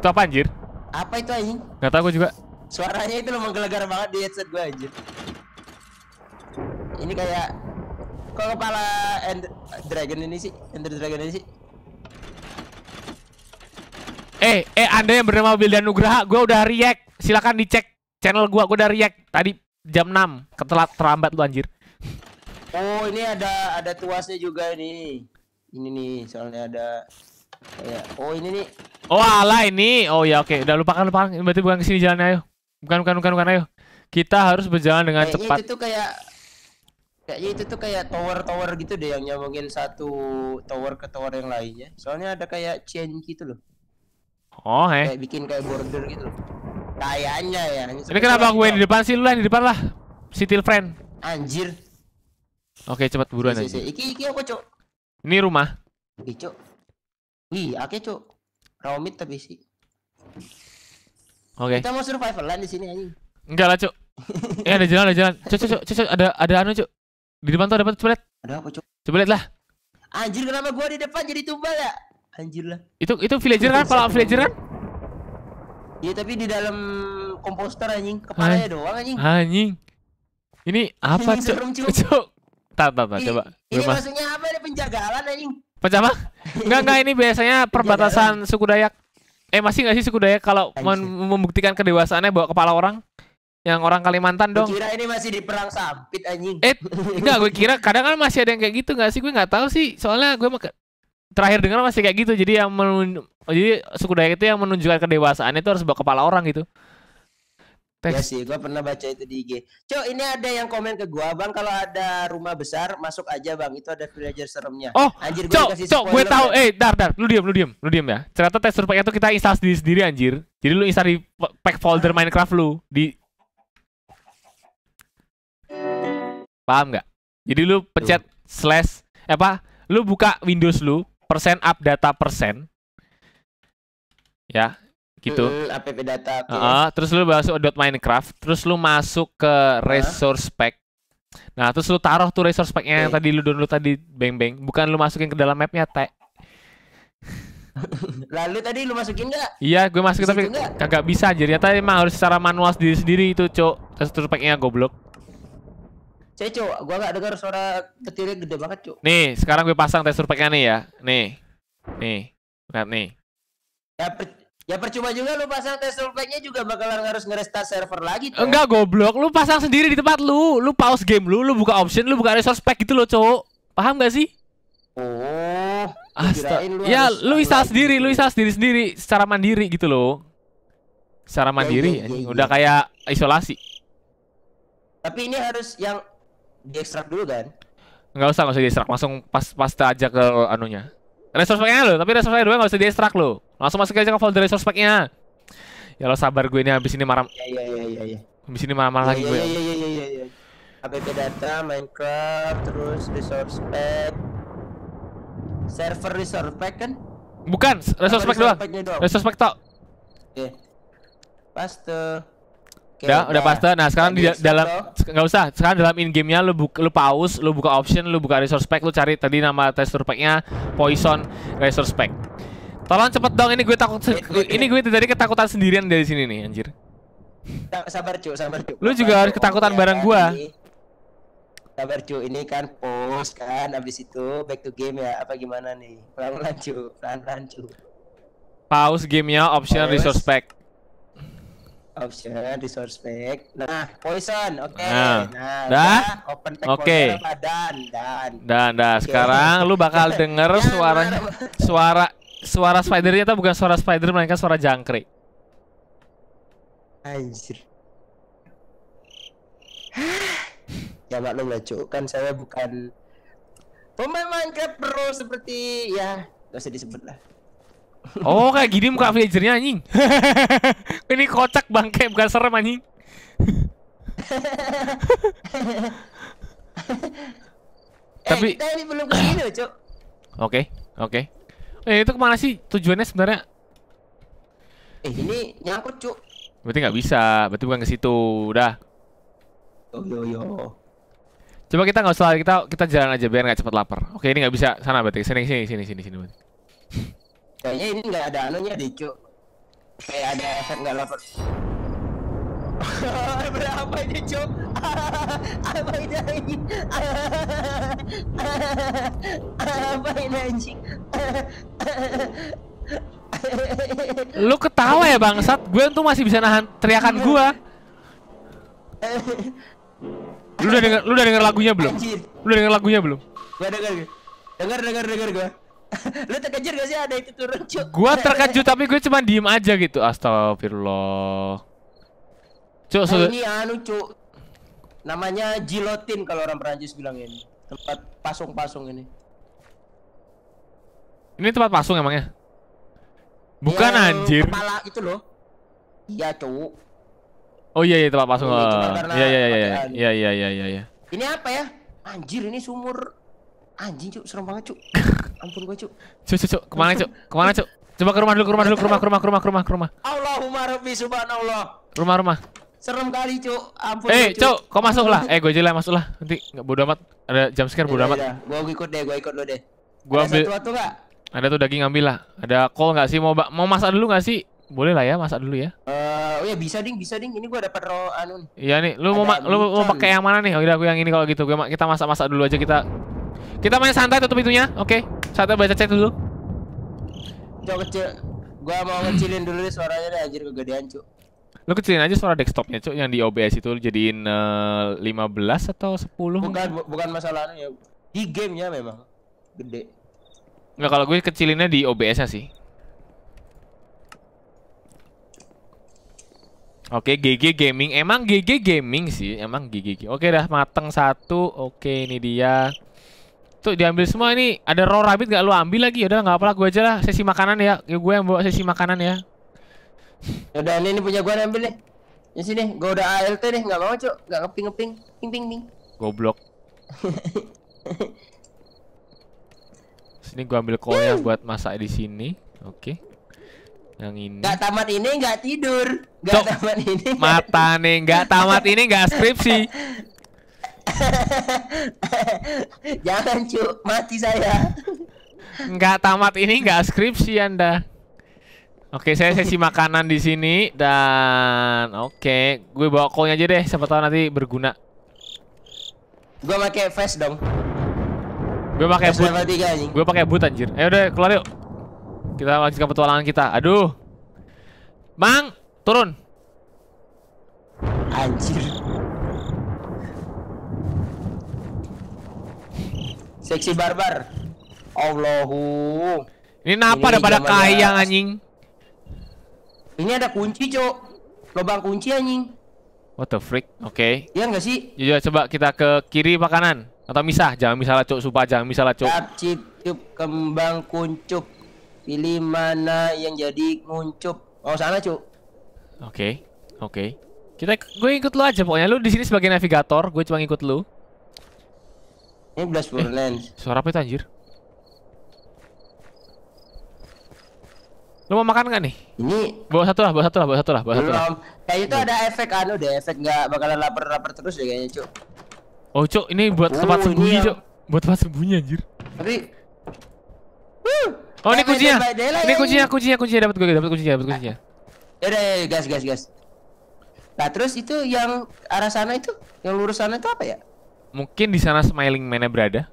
Itu apa anjir? Apa itu anjing? Gak tau gue juga. Suaranya itu lumayan gelegar banget di headset gue anjir. Ini kayak kok kepala Ender Dragon ini sih? Ender Dragon ini sih? Eh, eh Anda yang bernama Wildan Nugraha, gue udah react. Silakan dicek channel gue, gue udah react tadi jam 6. Ketelat terlambat lu anjir. Oh, ini ada ada tuasnya juga ini. Ini nih, soalnya ada Iya. Oh ini nih. Oh ala ini. Oh ya oke. Okay. Udah lupakan lupakan. Berarti bukan kesini jalan ayo. Bukan bukan bukan bukan ayo. Kita harus berjalan dengan kayaknya cepat. Itu tuh kayak kayaknya itu tuh kayak tower-tower gitu deh yang nyambungin satu tower ke tower yang lainnya. Soalnya ada kayak chain gitu loh. Oh eh. Kayak bikin kayak border gitu. Loh. Kayaknya ya. Ini, ini kenapa gue di depan sih lu lah di depan lah. Sitil friend. Anjir. Oke, cepat buruan aja. Iki iki aku, Cok. Ini rumah. Iki, Wih, oke okay, Romit Raumit tapi sih. Oke. Okay. Kita mau lah di sini aja. Enggak lah, cok. eh ada jalan, ada jalan. Cok cok cok cok ada ada anu, cok. Di depan tuh ada apa? Coba lihat. Ada apa, cok? Coba lihat lah. Anjir, kenapa gua di depan jadi tumbal ya? Anjir lah. Itu itu villager kan? Kalau villager kan? Iya, tapi di dalam komposter anjing, kepalanya An doang anjing. Anjing. Ini apa, cok? Cok. Tar, tar, coba. Ini, maksudnya apa? Ada penjagaan anjing. Pecah apa? Enggak enggak ini biasanya perbatasan suku Dayak. Eh masih enggak sih suku Dayak kalau iya, membuktikan kedewasaannya bawa kepala orang? Yang orang Kalimantan dong. Gue kira ini masih di perang sampit anjing. Eh, enggak gue kira kadang kan masih ada yang kayak gitu enggak sih? Gue enggak tahu sih. Soalnya gue terakhir dengar masih kayak gitu. Jadi yang menun jadi suku Dayak itu yang menunjukkan kedewasaannya itu harus bawa kepala orang gitu. Teks. Ya sih, gue pernah baca itu di IG. Cok, ini ada yang komen ke gue, bang. Kalau ada rumah besar, masuk aja bang. Itu ada villager seremnya. Oh, anjir, gue cok, cok, gue tahu. Eh, dar, dar, lu diem, lu diem, lu diem ya. Ternyata tes pack itu kita install sendiri sendiri anjir. Jadi lu install di pack folder Minecraft lu di. Paham nggak? Jadi lu pencet slash eh, apa? Lu buka Windows lu persen up data persen. Ya, gitu. Mm, APP data. Okay. Uh, terus lu masuk .minecraft, terus lu masuk ke resource pack. Nah, terus lu taruh tuh resource packnya yang tadi lu download tadi beng-beng. Bukan lu masukin ke dalam mapnya, Teh. Lalu tadi lu masukin gak? Iya, gue masukin tapi kagak bisa. Jadi ya, ternyata emang harus secara manual sendiri sendiri itu, Cok. Resource packnya goblok. cok. Gue gak dengar suara ketirnya gede banget, Cok. Nih, sekarang gue pasang resource packnya nih ya. Nih. Nih. Lihat nih. Ya, Ya percuma juga lu pasang test sulfate juga bakalan harus ngerestart server lagi tuh. Enggak goblok, lu pasang sendiri di tempat lu. Lu pause game lu, lu buka option, lu buka resource pack gitu loh, cowok. Paham gak sih? Oh. Astaga. Lu ya, lu install sendiri, gitu. lu install sendiri sendiri secara mandiri gitu loh. Secara ya mandiri, ya, ya, ya, udah kayak isolasi. Tapi ini harus yang diekstrak dulu kan? Enggak usah, enggak usah diekstrak, langsung pas pasta aja ke anunya. Resource pack-nya lo, tapi resource pack-nya doang enggak usah diekstrak lo. Langsung masuk aja ke folder resource pack-nya. Ya lo sabar gue ini habis ini marah. Iya iya iya iya. iya. Habis ini marah-marah lagi iya, gue. Iya iya iya iya. App iya. data, Minecraft, terus resource pack. Server resource pack kan? Bukan, resource pack doang. Resource pack tau. Oke. Paste. Okay, udah, udah paste. Nah, sekarang di dalam nggak usah. Sekarang dalam in gamenya lu buka, lu pause, lu buka option, lu buka resource pack, lu cari tadi nama texture packnya Poison Resource Pack. Tolong cepet dong, ini gue takut ini gue tadi ketakutan sendirian dari sini nih, anjir. Sabar, Cuk, sabar, Cuk. Lu juga harus ketakutan bareng gua. Kan sabar, Cuk. Ini kan post kan abis itu back to game ya apa gimana nih? Pelan-pelan, Cuk. Pelan-pelan, Cuk. Pause gamenya, option resource pack. Option resource pack. Nah, poison. Oke. Okay. Nah. nah, dah. Open pack okay. dan dan. Dan, dah. Sekarang lu bakal denger suaranya suara suara spider itu bukan suara spider melainkan suara jangkrik. Anjir. ya maklum lah cuk kan saya bukan pemain Minecraft pro seperti ya gak usah disebut lah. Oh kayak gini muka villagernya anjing. Ini kocak bangke bukan serem anjing. eh, tapi kita ini belum begini, Cuk. Oke, okay, oke. Okay. Eh itu kemana sih tujuannya sebenarnya? Eh ini nyangkut cuk. Berarti nggak bisa, berarti bukan ke situ. Udah. Yo yo yo. Coba kita nggak usah kita kita jalan aja biar nggak cepet lapar. Oke ini nggak bisa sana berarti sini sini sini sini sini. Kayaknya ini nggak ada anunya deh cuk. Kayak ada efek nggak lapar. berapa ini cok apa ini anjing apa ini anjing lu ketawa ya bangsat gue tuh masih bisa nahan teriakan iya. gue lu udah denger lu udah denger lagunya belum anjir. lu udah denger lagunya belum gue denger denger denger denger gue lu terkejut gak sih ada itu turun cuk gua terkejut tapi gue cuma diem aja gitu astagfirullah Cuk, nah, ini anu cuk. Namanya gilotin kalau orang Perancis bilang ini. Tempat pasung-pasung ini. Ini tempat pasung emangnya? Bukan ya, anjir. Kepala itu loh. Iya, cuk. Oh iya iya tempat pasung. Oh, iya iya iya iya. iya iya iya iya iya. Ini apa ya? Anjir ini sumur anjing cuk serem banget cuk. Ampun gua cuk. Cuk cuk cuk kemana cuk? Kemana cuk? Coba ke rumah dulu ke rumah dulu ke rumah ke rumah ke rumah ke rumah ke rumah. Allahumma rabbi subhanallah. Rumah rumah. Serem kali, Cuk. Ampun. Eh, hey, Cuk, kok masuk lah. Eh, gue jelas masuk lah. Nanti enggak bodo amat. Ada jam scare bodo iya, amat. Iya, iya. gua ikut deh, gua ikut lo deh. Gua ada ambil. Satu Ada tuh daging ambil lah. Ada kol nggak sih? Mau mau masak dulu nggak sih? Boleh lah ya, masak dulu ya. Uh, oh ya bisa ding, bisa ding. Ini gua dapat roll anu. Iya nih, lu ada mau lu mau pakai yang mana nih? Oh, udah aku yang ini kalau gitu. Gua kita masak-masak dulu aja kita. Kita main santai tutup pintunya. Oke. Okay. Santai baca chat dulu. Cok kecil. Gua mau ngecilin dulu nih suaranya deh anjir kegedean, Cuk. Lu kecilin aja suara desktopnya cok yang di OBS itu jadiin uh, eh, 15 atau 10 Bukan bu bukan masalahnya anu di gamenya memang gede. Enggak kalau gue kecilinnya di OBS-nya sih. Oke, GG Gaming. Emang GG Gaming sih, emang GG. Oke dah mateng satu. Oke, ini dia. Tuh diambil semua ini. Ada raw rabbit gak lu ambil lagi? Udah nggak apa-apa gue aja lah sesi makanan ya. Gue yang bawa sesi makanan ya. Udah ini, punya gua ambil deh. di sini, gua udah ALT deh, nggak mau, Cuk. Nggak ngeping ngeping. Ping ping ping. Goblok. sini gua ambil koya hmm. buat masak di sini. Oke. Yang ini. Gak tamat ini gak tidur. Gak tamat ini. Mata nih, gak tamat ini gak skripsi. Jangan cuk, mati saya. Gak tamat ini gak skripsi Anda. Oke, saya sesi makanan di sini dan oke, okay, gue bawa koin aja deh, siapa tahu nanti berguna. Gue pakai vest dong. Gue pakai boot. Gue pakai boot anjir. Ayo deh, keluar yuk. Kita lanjutkan petualangan kita. Aduh. Mang, turun. Anjir. Seksi barbar. Allahu. Ini kenapa daripada kaya anjing? anjing? Ini ada kunci, Cok. Lubang kunci anjing. What the freak? Oke. Okay. Iya enggak sih? Jujur iya, coba kita ke kiri apa kanan? Atau misah? Jangan misah lah, Cok. supaya jangan misah lah, Cok. Cip kembang kuncup. Pilih mana yang jadi kuncup? Oh, sana, Cok. Oke. Okay. Oke. Okay. Kita gue ikut lu aja pokoknya. Lu di sini sebagai navigator, gue cuma ikut lu. Ini blast eh, lens. Suara apa itu anjir? Lu mau makan nggak nih? Ini bawa satu lah, bawa satu lah, bawa satu lah, bawa satu lah. Kayaknya itu ada efek anu deh, efek gak bakalan lapar-lapar terus deh kayaknya, Cuk. Oh, Cuk, ini buat oh, tempat sembunyi, iya. Cuk. Buat tempat sembunyi anjir. Tapi Oh, ini kuncinya. Ini ya. kuncinya, kuncinya, kuncinya dapat gue, dapat kuncinya, dapat kuncinya. Ah. Ya udah, gas, gas, gas. Nah, terus itu yang arah sana itu, yang lurus sana itu apa ya? Mungkin di sana smiling mana berada.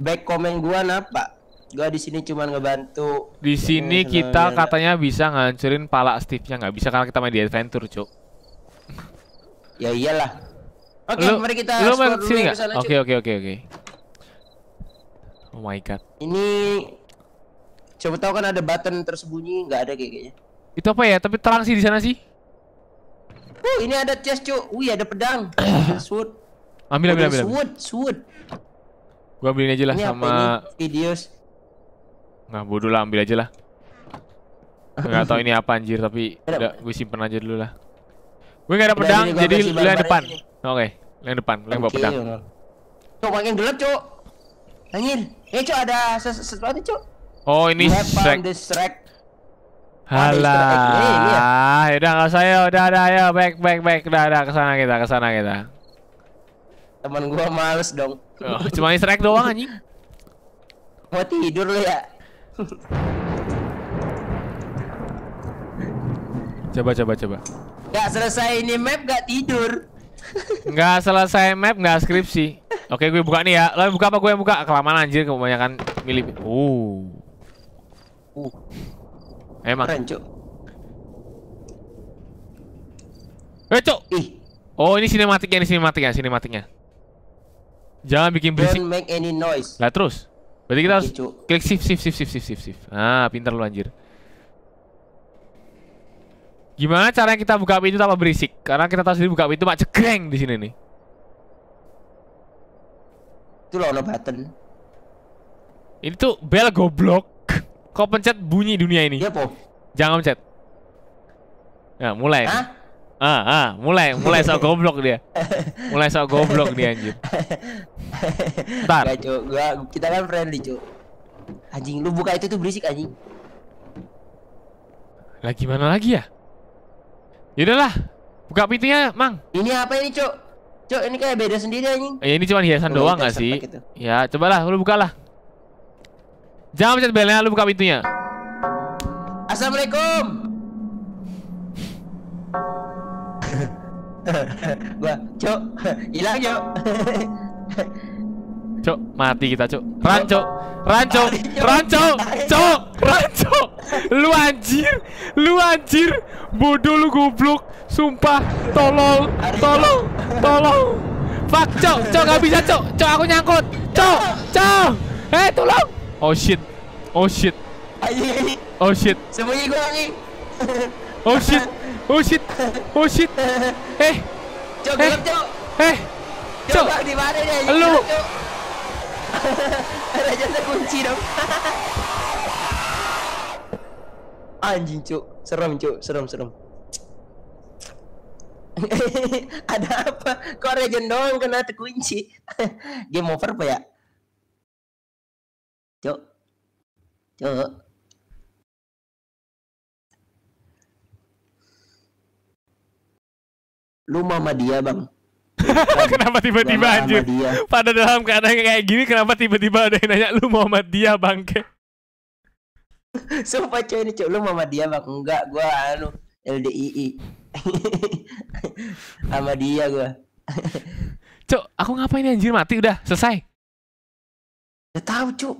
Back comment gua napa? Gua di sini cuma ngebantu. Di iya, sini hmm, kita katanya bisa ngancurin pala Steve-nya nggak bisa karena kita main di adventure, Cuk. ya iyalah. Oke, okay, mari kita lu main sini nggak? Oke, oke, oke, oke. Oh my god. Ini coba tahu kan ada button tersembunyi, nggak ada kayaknya. Itu apa ya? Tapi terang sih di sana sih. Uh, ini ada chest, Cuk. Wih, ada pedang. sword. Ambil, ambil, ambil. Sword, sword. Gua ambilin aja lah sama videos Nggak, bodoh lah, ambil aja lah. Nggak tahu ini apa anjir, tapi udah gue simpen aja dulu lah. Gue nggak ada pedang, udah, jadi lu yang depan. Oke, okay. yang depan, lu yang bawa pedang. Cok, makin gelap, Cok. Anjir. Eh, Cok, ada sesuatu, Cok. Oh, ini Shrek. Halah, eh, iya. ya udah enggak usah ya, udah ada ya, back back back, udah ada kesana kita, kesana kita. Temen gua males dong. Oh, cuma istirahat doang anjing. Mau tidur lu ya? coba coba coba. Gak selesai ini map gak tidur. Gak selesai map gak skripsi. Oke gue buka nih ya. Lo buka apa gue yang buka? Kelamaan anjir kebanyakan milih. Uh. Uh. Emang. Keren, Cuk. Eh, Cuk. Ih. Oh, ini sinematiknya, ini sinematiknya, sinematiknya. Jangan bikin berisik. Don't make any noise. Lah terus. Berarti kita harus klik shift shift shift shift shift shift shift. Nah, pintar lu anjir. Gimana caranya kita buka pintu tanpa berisik? Karena kita tahu sendiri buka pintu mak cegreng di sini nih. Itu loh no button. Ini tuh bel goblok. Kau pencet bunyi dunia ini. Iya, Jangan pencet. Ya, mulai. Hah? ah, ah, mulai, mulai sok goblok dia. Mulai sok goblok dia anjir. Entar. Ya, gua, kita kan friendly, Cuk. Anjing, lu buka itu tuh berisik anjing. Lagi mana lagi ya? Yaudahlah, buka pintunya, Mang. Ini apa ini, cu? Cu, ini kayak beda sendiri anjing. Ya ini cuma hiasan doang gak sih? Itu. Ya, cobalah lu bukalah. Jangan pencet belnya, lu buka pintunya. Assalamualaikum. gua cok hilang cok cok mati kita cok ran cok ran cok ran lu anjir lu anjir bodoh lu goblok sumpah tolong tolong tolong fuck cok cok gak bisa cok cok aku nyangkut cok cok eh tolong oh shit oh shit oh shit sembunyi gua lagi oh shit Oh shit. Oh shit. Eh. eh. Cok, eh. cok. Eh. Cok. di mana ya? ada jasa kunci dong. Anjing, cok. Serem, cok. Serem, serem. Ada apa? Kok Regen doang kena terkunci? Game over apa ya? Cok. Cok. lu mama dia bang kenapa tiba-tiba anjir pada dalam keadaan kayak gini kenapa tiba-tiba ada yang nanya lu mama dia ke Sumpah cuy ini cuy lu mama dia bang enggak gua anu LDII sama dia gua Cok, aku ngapain anjir mati udah selesai. Gak tahu, cuy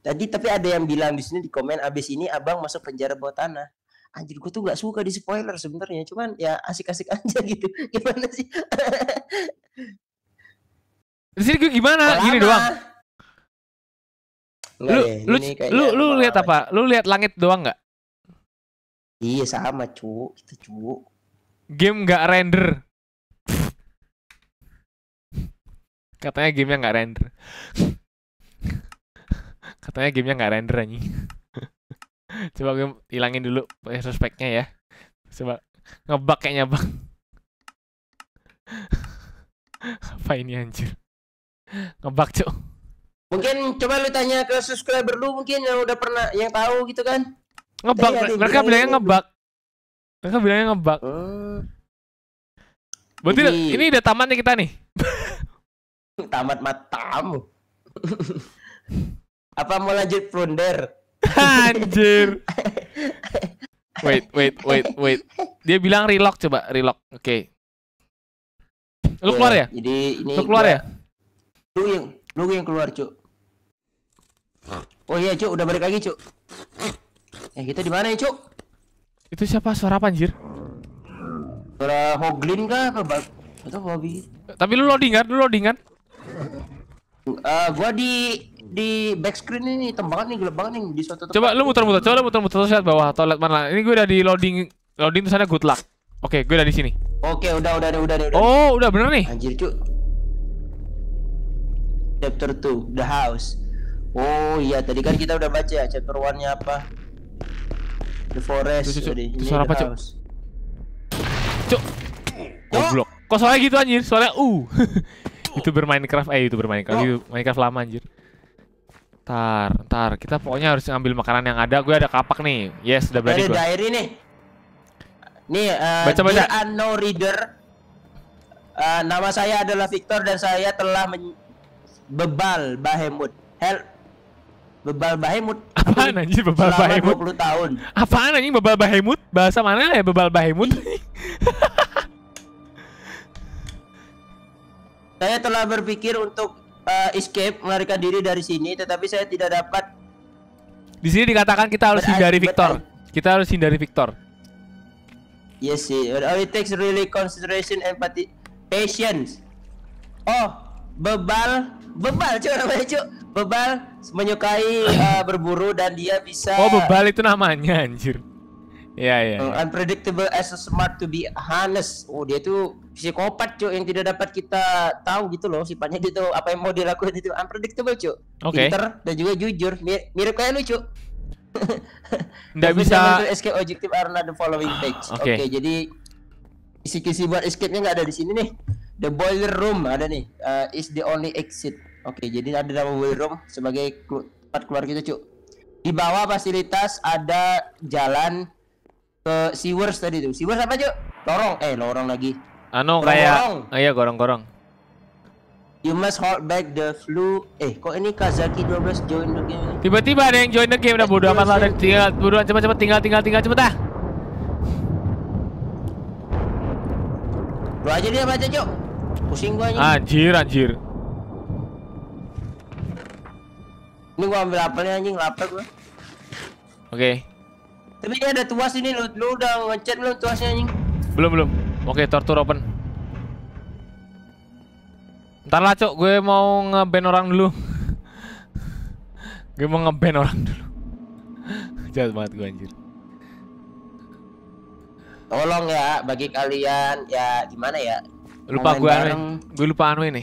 Tadi tapi ada yang bilang di sini di komen abis ini abang masuk penjara bawah tanah anjir gue tuh gak suka di spoiler sebenarnya cuman ya asik-asik aja gitu gimana sih di sini gue gimana Ini gini doang Enggak lu, ya, lu, lu, lu, lu lihat apa? Lu lihat langit doang nggak? Iya sama cu, itu cu. Game nggak render. Katanya gamenya nggak render. Katanya gamenya nggak render anjing. Coba gue hilangin dulu respeknya ya. Coba ngebak kayaknya bang. Apa ini anjir? Ngebak cok. Mungkin coba lu tanya ke subscriber lu mungkin yang udah pernah yang tahu gitu kan. Ngebak. mereka bilangnya ngebak. Mereka bilangnya ngebak. Hmm. Berarti ini, ini udah tamat nih kita nih. tamat matamu. Apa mau lanjut plunder? Anjir. Wait, wait, wait, wait. Dia bilang relock coba, relock. Oke. Okay. Lu keluar ya? Jadi ini Lu keluar gua... ya? Lu yang lu yang keluar, Cuk. Oh iya, Cuk, udah balik lagi, Cuk. Eh, kita di mana ya, Cuk? Itu siapa suara apa anjir? Suara Hoglin kah apa, Atau Bobby? Tapi lu loading kan? Lu loading kan? Uh, gua di di back screen ini hitam nih gelap banget nih di suatu tempat. Coba lu muter-muter, coba lu muter-muter terus lihat bawah atau lihat mana. Ini gue udah di loading loading tuh sana good luck. Oke, okay, gue udah di sini. Oke, okay, udah udah udah udah. Oh, udah bener nih. Anjir, cu. Chapter 2, The House. Oh iya, tadi kan kita udah baca ya, chapter 1-nya apa. The Forest cuk, cuk, Ini suara apa, Cuk? Cuk. Goblok. Kok suaranya gitu anjir? Suaranya uh. youtuber Minecraft eh youtuber Minecraft you, oh. Minecraft lama anjir Ntar, ntar kita pokoknya harus ngambil makanan yang ada. Gue ada kapak nih. Yes, udah berani gue. Diary nih. Nih, uh, baca baca. no reader. Uh, nama saya adalah Victor dan saya telah men bebal Bahemut. Help. Bebal Bahemut. Apaan anjir bebal Bahemut? 20 tahun. Apaan anjir bebal Bahemut? Bahasa mana ya bebal Bahemut? Saya telah berpikir untuk uh, escape melarikan diri dari sini, tetapi saya tidak dapat. Di sini dikatakan kita harus hindari Victor. Kita harus hindari Victor. Yes, It only takes really concentration, empathy, patience. Oh, bebal, bebal cuy namanya cuy. Bebal menyukai uh, berburu dan dia bisa. Oh, bebal itu namanya anjir. Ya yeah, ya. Iya. Unpredictable as a smart to be honest. Oh, dia tuh psikopat cuy yang tidak dapat kita tahu gitu loh sifatnya gitu apa yang mau dilakukan itu unpredictable cuy okay. pinter dan juga jujur Mir mirip kayak lu cuy nggak bisa escape objective are not the following page ah, oke okay. okay, jadi kisi-kisi buat escape-nya nggak ada di sini nih the boiler room ada nih uh, is the only exit oke okay, jadi ada nama boiler room sebagai tempat keluar kita cuy di bawah fasilitas ada jalan ke sewers tadi tuh sewers apa cuy lorong eh lorong lagi Anu kayak oh, iya gorong-gorong. You must hold back the flu. Eh, kok ini Kazaki 12 join the game? Tiba-tiba ada yang join the game udah bodo amat lah dan tinggal buruan cepat-cepat tinggal tinggal tinggal cepet ah. Lu aja dia baca, Cok. Pusing gua anjing. Anjir, anjir. Ini gua ambil apelnya anjing, lapar gua. Oke. Okay. Tapi dia ada tuas ini lu, lu udah ngechat belum tuasnya anjing? Belum, belum. Oke, okay, tortur open. Ntar lah, Cok. Gue mau ngeban orang dulu. gue mau ngeban orang dulu. Jahat banget gue anjir. Tolong ya bagi kalian ya gimana ya? Lupa gue anu, gue lupa anu ini.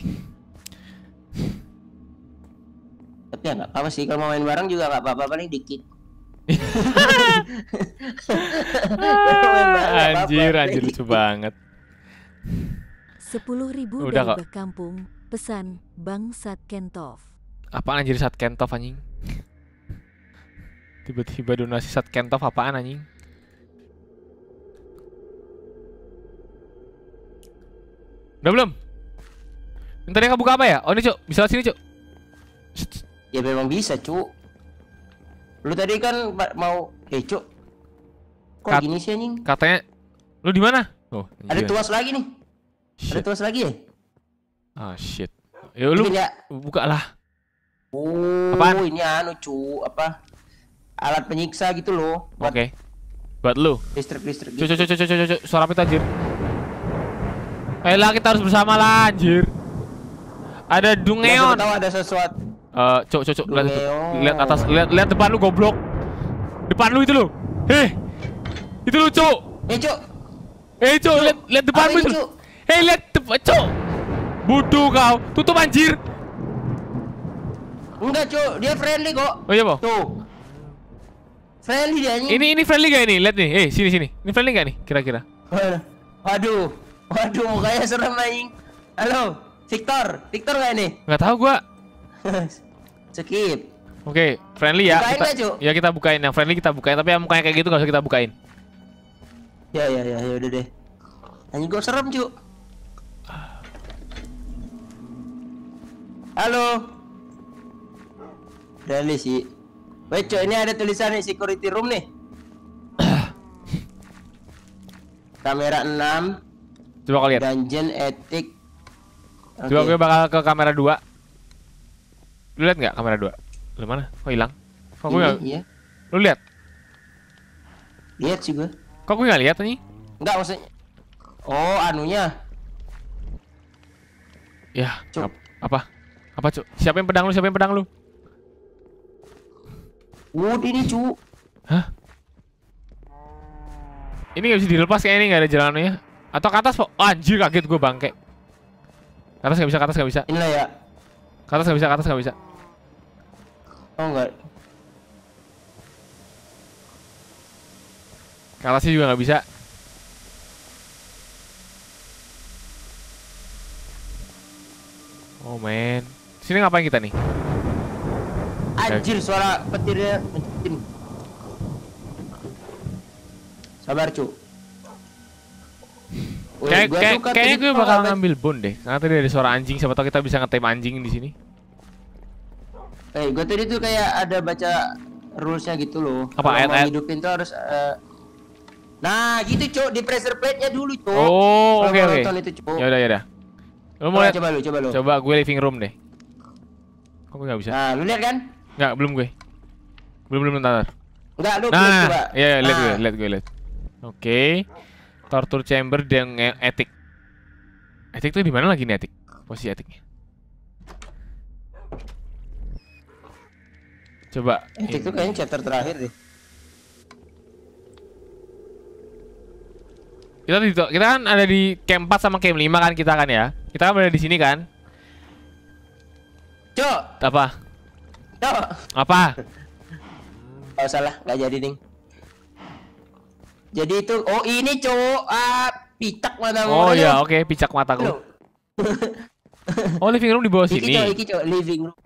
Tapi ya nggak apa-apa sih kalau mau main bareng juga nggak apa-apa paling dikit anjir, anjir lucu banget. Sepuluh ribu Udah dari kok. kampung, pesan Bang Satkentov. Apaan anjir Satkentov anjing? Tiba-tiba donasi Satkentov apaan anjing? Udah belum? Bentar yang buka apa ya? Oh ini cuk, bisa sini cuk. Ya memang bisa cuk. Lu tadi kan mau keco. Kok Kat gini sih anjing? Katanya lu di mana? Oh, iya. ada iya. tuas lagi nih. Shit. Ada tuas lagi ya? Ah, shit. Ya lu ya. buka lah. Oh, Apaan? ini anu cu apa? Alat penyiksa gitu loh. Oke. Okay. Buat lu. Listrik-listrik gitu. Cu cu cu cu cu suara pita anjir. Ayolah kita harus bersama lah anjir. Ada dungeon. Tahu ada sesuatu. Eh, cok, cok, cok, lihat, lihat atas, lihat, lihat depan lu goblok. Depan lu itu lu. Heh. Itu lu, cok. Eh, cok. Eh, cok, lihat, lihat depan lu itu. heh lihat depan, cok. butuh kau. Tutup anjir. Enggak, cok. Dia friendly kok. Oh iya, Bo. Tuh. Friendly dia ini. Ini ini friendly gak ini? Lihat nih. Eh, sini sini. Ini friendly gak nih kira-kira? Waduh. Waduh, mukanya serem anjing. Halo, Victor. Victor gak ini? Enggak tahu gua. Skip. Oke, okay, friendly ya. Bukain kita, aja, ya kita bukain yang friendly kita bukain, tapi yang mukanya kayak gitu nggak usah kita bukain. Ya ya ya ya udah deh. Anjing gua serem, Cuk. Halo. Friendly sih. Wait, Cuk, ini ada tulisan nih security room nih. Kamera 6. Coba kalian lihat. Dungeon Ethic. Okay. Coba gue bakal ke kamera 2. Lu lihat nggak kamera dua? Lu mana? Kok hilang? Kok gue iya, nggak? Iya. Lu lihat? Lihat sih gue. Kok gue nggak lihat nih? Enggak maksudnya. Oh, anunya. Ya, Cuk. apa? Apa, Cuk? Siapa yang pedang lu? Siapa yang pedang lu? Wood ini, Cuk. Hah? Ini gak bisa dilepas kayaknya ini gak ada jalanannya. Atau ke atas, po? Oh, anjir kaget gue bangke. Ke atas nggak bisa, ke atas nggak bisa. Inilah ya. Ke atas nggak bisa, ke atas nggak bisa. Oh enggak. Kalah sih juga nggak bisa. Oh man, sini ngapain kita nih? Anjir suara petirnya penting. Sabar cu. Kayak kayak kayaknya gue bakal ngambil bon deh, karena tadi ada suara anjing. Siapa tau kita bisa ngetem anjing di sini kayak eh, gue tadi tuh kayak ada baca rulesnya gitu loh apa ayat ayat hidupin tuh harus uh, nah gitu cok di pressure plate nya dulu cok oh oke oke okay, ya udah. lu mau oh, coba lu coba lu coba gue living room deh kok gue nggak bisa nah lu lihat kan nggak belum gue belum belum ntar Enggak, lu nah, belum nah, coba iya iya, lihat gue nah. lihat gue lihat oke okay. torture chamber dengan etik etik tuh di mana lagi nih etik posisi etiknya Coba. itu kayaknya chapter terakhir deh. Kita di kita kan ada di camp 4 sama camp 5 kan kita kan ya. Kita kan berada di sini kan. Cok. Apa? Cok. Apa? oh salah, nggak jadi ding. Jadi itu oh ini cok, ah, picak mataku. Oh iya, oke, okay, picak mataku. oh, living room di bawah iki sini. Cok, iki cok, living room.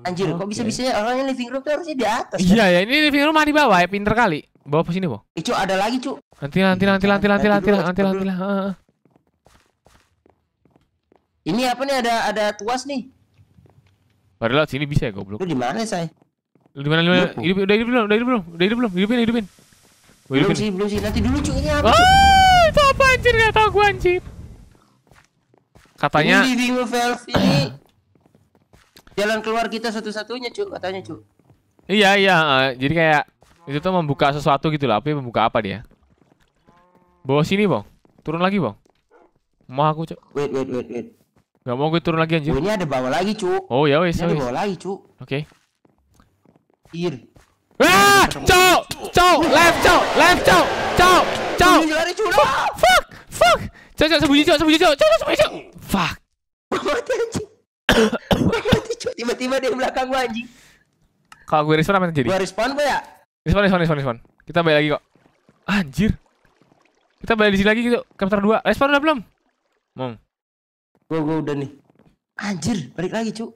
Anjir, okay. kok bisa-bisanya orangnya living room tuh harusnya di atas. Iya, kan? ya, ini living room mah di bawah ya, pinter kali. Bawa ke sini, Bo. Eh, cu, ada lagi, Cuk. Nanti nanti nanti nanti nanti nanti nanti nanti nanti nanti. Ini apa nih ada ada tuas nih. Barulah sini bisa ya, goblok. Lu di mana, Say? Lu di mana? Lu hidup udah hidup belum? Udah hidup belum? Udah hidup belum? Hidupin, hidupin. Belum sih, belum sih. Nanti dulu, Cuk, ini apa? Ah, apa anjir? Enggak tahu gua anjir. Katanya ini di Velvet ini Jalan keluar kita satu-satunya, Cuk, katanya, Cuk. Iya, iya, eh, jadi kayak itu tuh membuka sesuatu gitu lah, tapi membuka apa dia? Bawa sini, Bang. Turun lagi, Bang. Mau aku, Cuk. Wait, wait, wait, wait. Gak mau gue turun lagi anjir. Oh, ini ada bawah lagi, Cuk. Oh, ya wes. Ada ya bawah lagi, Cuk. Oke. Okay. Ir. Ah, cok Cuk, left, Cuk. Left, cok cok Cuk. Lari, Fuck. Fuck. Cuk, Cuk sembunyi, Cuk, sembunyi, cok Cuk, sembunyi, cok Fuck. Tiba-tiba di belakang gua anjing. Kalau gue respon apa yang terjadi? Gua respon gue ya. Respon, respon, respon, respon. Kita balik lagi kok. Anjir. Kita balik di sini lagi gitu. kapter 2. Respon udah belum? Mong. gue gue udah nih. Anjir, balik lagi, Cuk.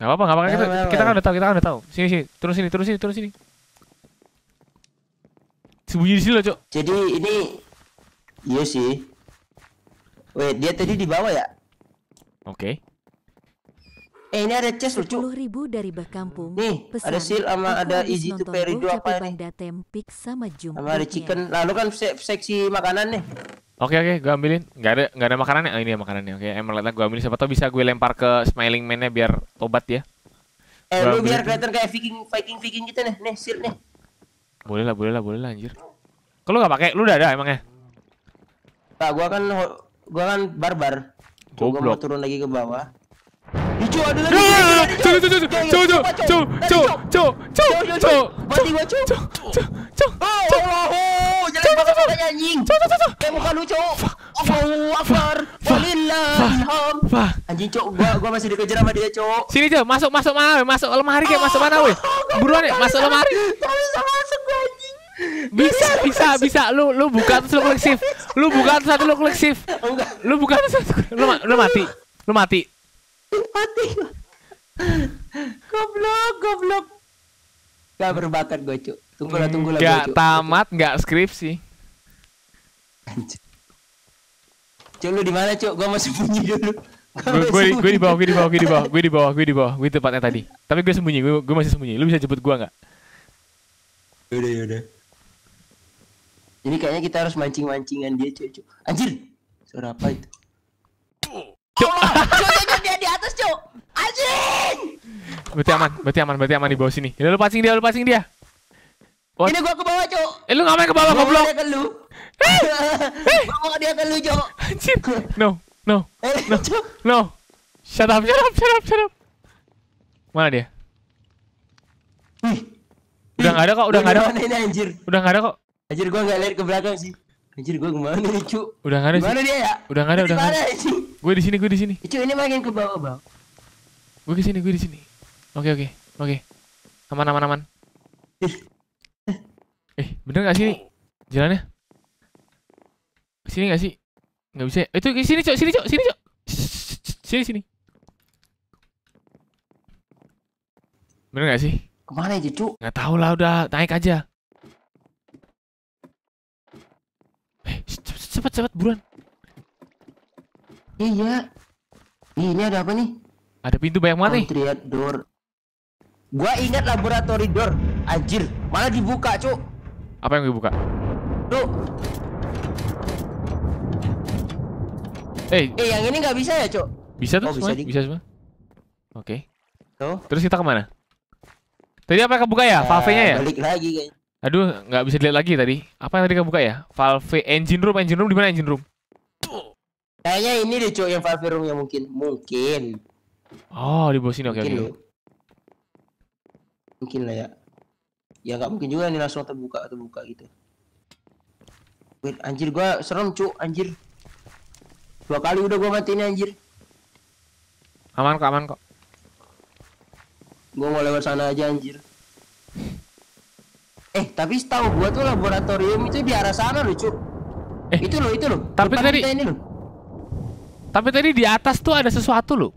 Gak apa-apa, gak apa-apa. Kita, kita kan udah tahu, kita kan udah tahu. Sini, sini. Turun sini, turun sini, turun sini. Sembunyi di sini loh, Cuk. Jadi ini Iya sih. Wait, dia tadi di bawah ya? Oke. Okay. Eh ini ada chest lucu. ribu dari bak kampung. Nih, pesan, ada seal sama ada easy to carry dua apa ini? Tempik sama jumbo. Sama ada chicken. Lalu kan se seksi makanan nih. Oke oke, gue ambilin. Gak ada gak ada makanannya. Oh, ini ya makanannya. Oke, okay, emerald gue ambilin. Siapa tau bisa gue lempar ke smiling man biar tobat ya. Eh, lu biar kelihatan kayak Viking Viking Viking gitu nih, nih seal nih. Boleh lah, boleh lah, boleh lah anjir. lu gak pakai, lu udah ada emangnya? Pak, nah, gua kan gua kan barbar. Gue mau turun lagi ke bawah. Hijau ada lagi. Cok cok cok cok cok cok cok cok cok cok mati gua cok cok cok cok cok oh jelek banget kata anjing. Cok cok cok. Kayak muka lu cok. Allahu akbar. Walillahilham. Anjing cok gua gua masih dikejar sama dia cok. Sini cok masuk masuk mana masuk lemari kayak masuk mana weh. Oh, Buruan ya masuk lemari. bisa masuk gua anjing. Bisa, bisa, bisa. Lu lu buka terus lu klik shift. Lu buka terus satu lu klik shift. Lu buka terus satu. Lu, lu mati. Lu mati mati goblok goblok gak berbakat gue cu tunggu lah tunggu lah gak tamat gak skripsi anjir lu di mana cu gue mau sembunyi dulu gue gue di bawah gue di bawah gue di bawah gue di bawah gue di bawah gue tempatnya tadi tapi gue sembunyi gue gue masih sembunyi lu bisa jemput gue nggak yaudah yaudah jadi kayaknya kita harus mancing mancingan dia cuy cuy anjir suara apa itu Cuk berarti aman, berarti aman, berarti aman di bawah sini. Ini ya, lu pasing dia, lu pasing dia. What? Ini gua ke bawah, Cok. Eh lu ngapain ke bawah, goblok? Eh, eh. Gua ke lu. Gua mau dia ke lu, Cok. Anjir. No, no. Eh, no. No. Shut up, shut up, shut up, shut up. Mana dia? Udah enggak ada kok, udah enggak ada. Ini anjir. Udah enggak ada kok. Anjir gua enggak lihat ke belakang sih. Anjir gua kemana nih, Cuk? Udah gak ada sih Mana dia ya? Udah gak ada, udah gak ada. Gue di sini, gue di sini. Cuk, ini makin ke bawah, Bang. Gue ke sini, gue di sini. Oke, oke, oke. Aman, aman, aman. Eh, bener gak sih jalannya? Sini gak sih? Gak bisa. Ya? Eh, itu sini, Cok. Sini, Cok. Sini, Cok. Sini, sini. Bener gak sih? Kemana itu, cok? Gak tau lah, udah. Naik aja. Eh, cepet, cepet, Buruan. Iya. ini ada apa nih? Ada pintu banyak banget nih. door. Gua ingat laboratorium door. Anjir, malah dibuka, Cuk. Apa yang dibuka? tuh Eh, hey. eh yang ini nggak bisa ya, Cuk? Bisa tuh oh, semua, bisa, bisa semua. Oke. Okay. Tuh. Terus kita kemana? Tadi apa yang kebuka ya? Eh, Valve-nya ya? Balik lagi kayaknya. Aduh, nggak bisa dilihat lagi tadi. Apa yang tadi kebuka ya? Valve engine room, engine room di mana engine room? Kayaknya ini deh, Cuk, yang Valve room yang mungkin. Mungkin. Oh, di bawah sini. Oke, okay, oke. Okay mungkin lah ya ya nggak mungkin juga nih langsung terbuka terbuka gitu Wait, anjir gua serem cu anjir dua kali udah gua matiin anjir aman kok aman kok gua mau lewat sana aja anjir eh tapi setahu gua tuh laboratorium itu di arah sana loh cu eh, itu loh itu loh tapi tadi ini loh tapi tadi di atas tuh ada sesuatu loh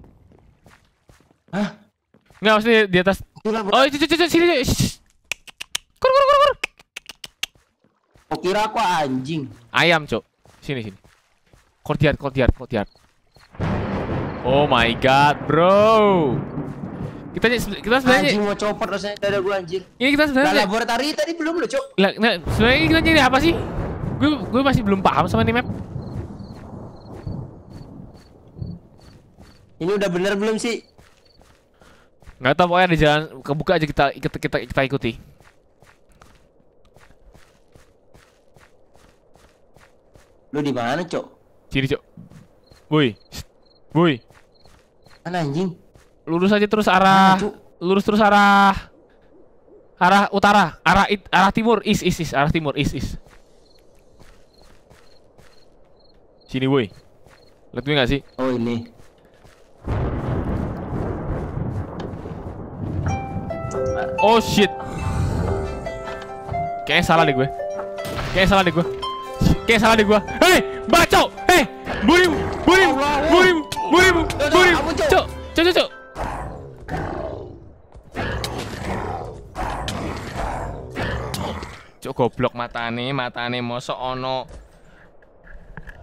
Hah? Nggak maksudnya di atas Oh, itu itu sini. Kur kur kur kur. Kurang kira aku anjing? Ayam, Cok. Sini sini. Courtyard, courtyard, courtyard. Oh my god, bro. Kita kita sebenarnya anjing mau copot rasanya dada gua anjing. Ini kita sebenarnya nah, laboratori tadi belum lo Cok. Lah, nah, sebenarnya kita nyari apa sih? Gue gue masih belum paham sama ini map. Ini udah bener belum sih? Nggak tahu pokoknya di jalan kebuka aja kita kita kita, kita ikuti. Lu di mana, Cok? Ciri, Cok. Woi. Woi. Mana anjing? Lurus aja terus arah. Mana, lurus terus arah arah utara, arah it, arah timur, is is is arah timur, is is. Sini, woi. Lihat gue gak sih? Oh, ini. Oh shit. Kayaknya salah deh gue. Kayaknya salah deh gue. Kayaknya salah deh gue. Hei, bacok. Hei, burim, burim, burim, burim, burim. Cok, cok, cok, cok. Cok goblok matane, matane moso ono.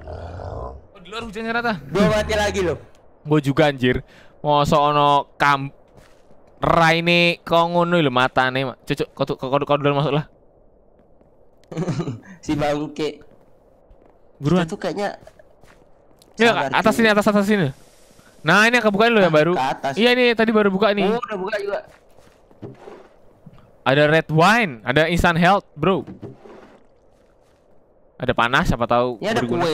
Oh, di luar hujannya rata. Gua mati lagi loh. Gua juga anjir. Moso ono kamp Raine kau ngono lho matane, Mak. Cucuk kau kau kau dulu masuk lah. si bangke. Buruan. Itu kayaknya Ya, atas sini, atas atas sini. Nah, ini aku bukain lo yang ah, baru. Iya nih, tadi baru buka nih. Oh, udah buka juga. Ada red wine, ada instant health, bro. Ada panas, siapa tahu. ada berguna.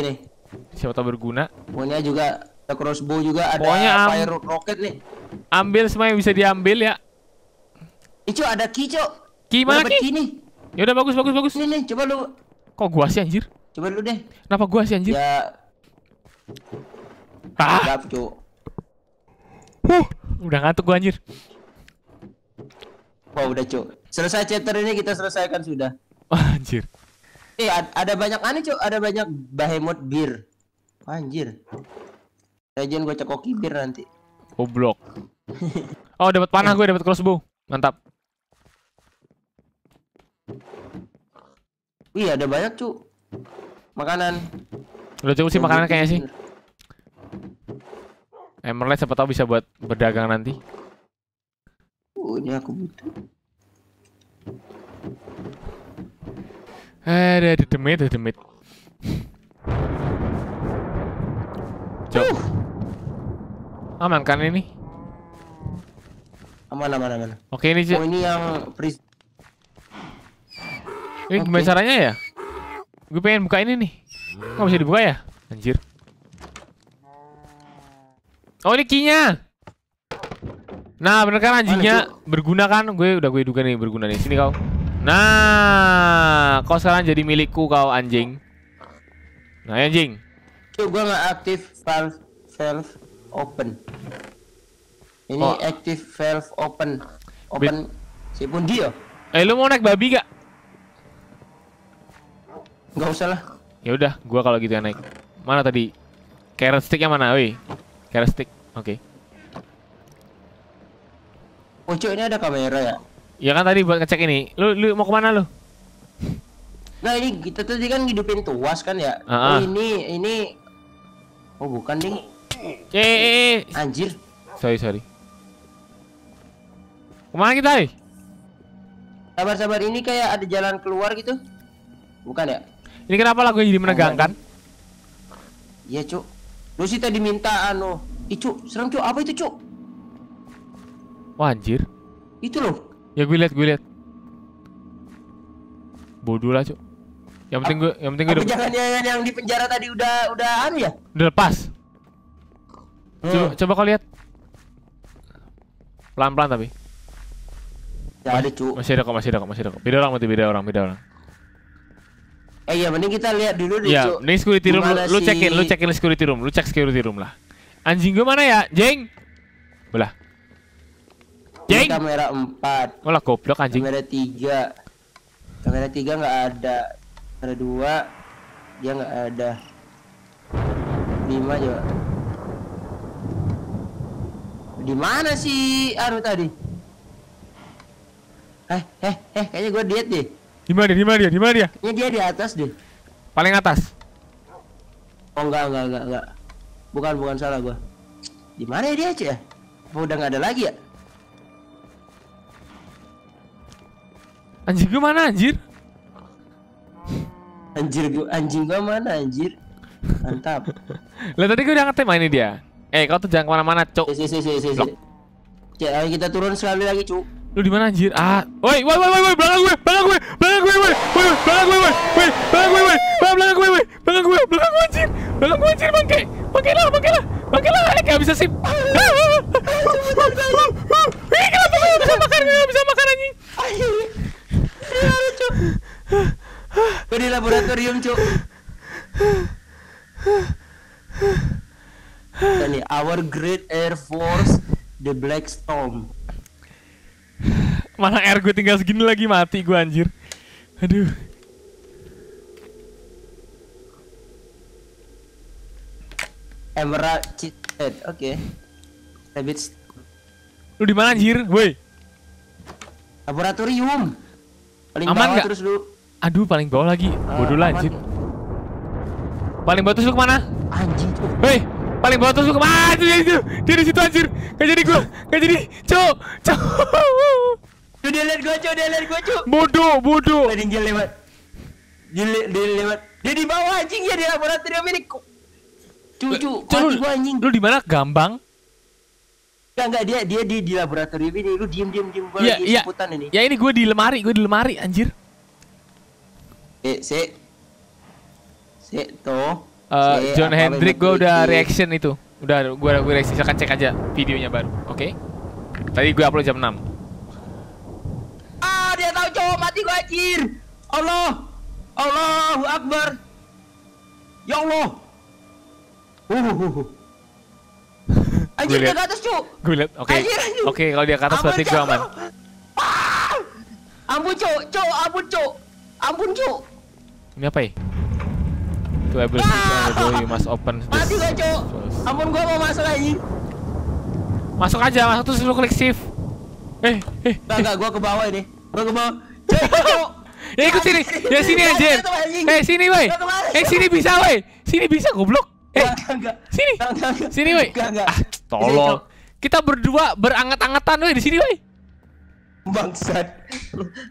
Siapa tahu berguna. Kuenya juga ada crossbow juga, ada Pokoknya fire rocket nih. Ambil semua yang bisa diambil ya. Icu ada ki, Cok. Ki mana ki? Ya udah bagus bagus bagus. Nih, nih, coba lu. Kok gua sih anjir? Coba lu deh. Kenapa gua sih anjir? Ya. Ah. Cok. Huh, udah ngantuk gua anjir. Wah, udah, Cok. Selesai chapter ini kita selesaikan sudah. anjir. Eh, ada banyak aneh, Cok. Ada banyak behemoth beer. Anjir. Jajan gue cekok kibir nanti. Goblok. Oh, dapat panah gue, dapat crossbow. Mantap. Wih, ada banyak, cu. Makanan. Udah cukup sih Udah makanan kayaknya sih. Emerald siapa tahu bisa buat berdagang nanti. Oh, ini aku butuh. Eh Ada demit, ada demit. Jauh. Aman ah, kan ini? Aman, aman, aman. Oke, ini Oh, ini yang freeze. Eh, ini okay. gimana caranya ya? Gue pengen buka ini nih. Kok bisa dibuka ya? Anjir. Oh, ini kinya. Nah, bener kan anjingnya berguna kan? Gue udah gue duga nih berguna nih. Sini kau. Nah, kau sekarang jadi milikku kau anjing. Nah, ya, anjing. Tuh gua nggak aktif fans valve open. Ini oh. active valve open. Open si pun dia. Eh lu mau naik babi gak? Gak usah lah. Ya udah, gua kalau gitu yang naik. Mana tadi? Carrot yang mana, wi? Carrot stick. Oke. Oh, okay. ini ada kamera ya? Ya kan tadi buat ngecek ini. Lu lu mau kemana lu? Nah ini kita tadi kan hidupin tuas kan ya. Uh -huh. oh, ini ini. Oh bukan nih. Eh, eh, eh, eh, anjir. Sorry, sorry. Kemana kita, eh? Sabar-sabar ini kayak ada jalan keluar gitu. Bukan ya? Ini kenapa lagu jadi menegangkan? Iya, Cuk. Lu sih tadi minta anu. Ih, Cuk, serem Cuk. Apa itu, Cuk? Wah, anjir. Itu loh. Ya gue liat gue liat. Bodoh lah, Cuk. Yang penting gue, yang penting gue udah. Jangan yang, yang di penjara tadi udah udah anu ya? Udah lepas. Coba, hmm. coba kau lihat. Pelan-pelan tapi. Gak ada cu. Masih ada kok, masih ada kok, masih ada kok. Beda orang mati, beda orang, beda orang. Eh ya mending kita lihat dulu dulu. Ya, ini security room lu, cekin, lu cekin security room, lu cek security room lah. Anjing gua mana ya, Jeng? Belah. Jeng. Kamera 4. Malah goblok anjing. Kamera tiga Kamera tiga enggak ada. Kamera dua dia nggak ada. lima juga. Di mana sih Aru tadi? Eh, eh, eh, kayaknya gue diet deh. Di mana dia? Di mana dia? Di mana dia? Ini dia di atas deh. Paling atas. Oh enggak, enggak, enggak, enggak. Bukan, bukan salah gue. Di mana ya dia aja ya? Apa udah nggak ada lagi ya? Anjir gue mana anjir? Anjir gue anjing gue mana anjir? Mantap. Lah tadi gue udah ngetem ah, ini dia. Eh, kau tuh jangan kemana-mana, cok. Si, si, si, si, si. Cek, kita turun sekali lagi, cuk. Lu di mana anjir? Ah, woi, woi, woi, woi, belakang gue, belakang gue, belakang gue, woi, woi, belakang gue, woi, woi, belakang gue, woi, belakang gue, woi, belakang gue, belakang gue anjir, belakang gue anjir, bangke, bangke lah, bangke lah, bangke lah, eh, enggak bisa sip. Ih, kenapa gue bisa makan, gue bisa makan anjing. Gue di laboratorium, cuk. Ini our great air force the black storm mana air gue tinggal segini lagi mati gue anjir aduh emerald cheated oke okay. rabbit lu di mana anjir woi laboratorium paling aman bawah gak? terus lu aduh paling bawah lagi eh, bodoh uh, lah anjir paling bawah terus lu kemana anjir, woi paling bawah tuh suka ah itu ya itu dia di situ anjir gak jadi gua, gak jadi cok cok Cuk dia liat gua cuk dia liat gua cuk bodoh bodoh tadi dia lewat dia, dia lewat dia di bawah anjing ya di laboratorium ini cu mati gua anjing lu di mana gambang Enggak enggak dia dia di di laboratorium ini lu diem diem diem gua yeah, lagi yeah. Iya. ini ya ini gua di lemari gua di lemari anjir eh si si toh uh, eh, C, John Hendrik gue udah reaction itu udah gue gue reaction silahkan cek aja videonya baru oke okay? tadi gue upload jam 6 ah dia tahu cowok mati gue anjir Allah Allahu Akbar ya Allah uh, uh, uh. Anjir dia ke atas cu Gue liat, oke Oke kalau dia ke atas berarti gue aman ah! Ampun cu, cu, ampun cu Ampun cu Ini apa ya? to able ah. to you must open mati gua cok ampun gua mau masuk lagi masuk aja masuk terus lu klik shift eh eh enggak gue gua ke bawah ini gua ke bawah ya ikut sini ya sini aja eh sini woi eh sini bisa woi sini bisa goblok eh sini sini woi ah kita berdua berangat-angatan woi di sini woi bangsat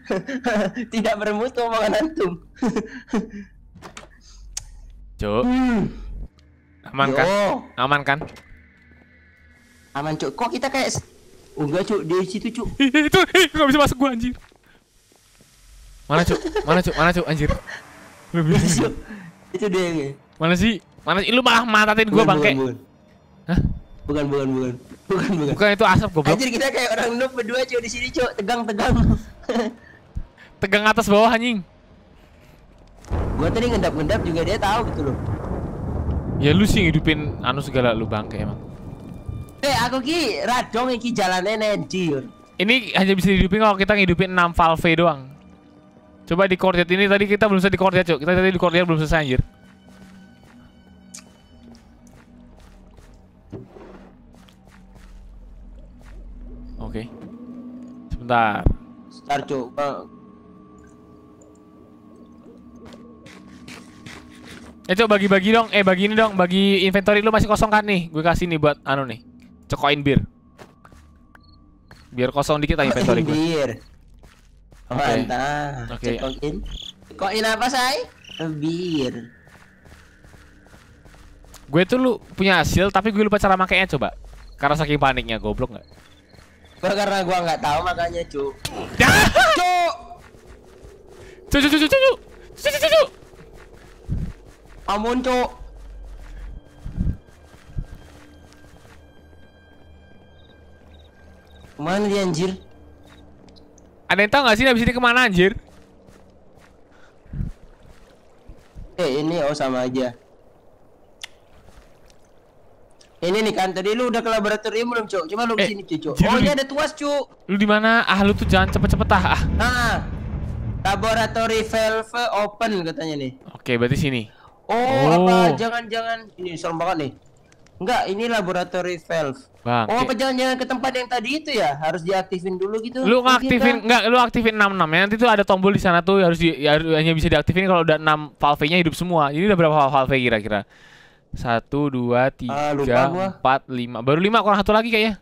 tidak bermutu omongan antum Cuk. Hmm. Aman kan? Yo. kan? Aman kan? Aman cuk. Kok kita kayak Oh enggak cuk, di situ cuk. itu enggak bisa masuk gua anjir. Mana cuk? Mana cuk? Mana cuk anjir? lu bisa itu dia yang Mana sih? Mana sih? Lu malah matatin gua bangke. Bukan, bukan. Hah? Bukan, bukan, bukan. Bukan, bukan. Bukan itu asap goblok. Anjir kita kayak orang noob berdua cuk di sini cuk, tegang-tegang. tegang atas bawah anjing. Gua tadi ngendap-ngendap juga dia tahu gitu loh. Ya lu sih ngidupin anu segala lu bangke emang. Eh aku ki radong iki jalannya nendir. Ini hanya bisa dihidupin kalau kita ngidupin 6 valve doang. Coba di koordinat ini tadi kita belum selesai di koordinat, Cuk. Kita tadi di koordinat belum selesai anjir. Oke. Okay. Sebentar. Sebentar, Cuk. Itu eh, bagi-bagi dong, eh bagi ini dong, bagi inventory lu masih kosong kan nih. Gue kasih nih buat anu nih. Cekoin bir. Biar kosong dikit aja inventory gue. Bir. Okay. Mantap. Oke. Okay. Cekoin. Cekoin apa, say? Bir. Gue tuh lu punya hasil tapi gue lupa cara makainya coba. Karena saking paniknya goblok nggak? Gue karena gue nggak tahu makanya, cu. Cuk. Cuk cuk cuk cuk cuk. Cuk cuk cuk. Ampun cok Kemana dia anjir? Ada yang tau gak sih abis ini kemana anjir? Eh ini oh sama aja ini nih kan tadi lu udah ke laboratorium belum cuk cuma lu kesini eh, cuk oh ini ada tuas cuk lu di mana ah lu tuh jangan cepet-cepet ah Nah, ah. laboratory valve open katanya nih oke berarti sini Oh, oh. apa oh. jangan-jangan ini serem banget nih. Enggak, ini laboratory valve. Bang. Oh, apa jangan-jangan ke tempat yang tadi itu ya? Harus diaktifin dulu gitu. Lu ngaktifin kan? enggak lu aktifin 66 ya. Nanti tuh ada tombol di sana tuh harus di, ya, hanya bisa diaktifin kalau udah 6 valve-nya hidup semua. Ini udah berapa valve ya kira-kira? Satu, dua, tiga, 4, ah, empat, lima. Baru lima kurang satu lagi kayaknya.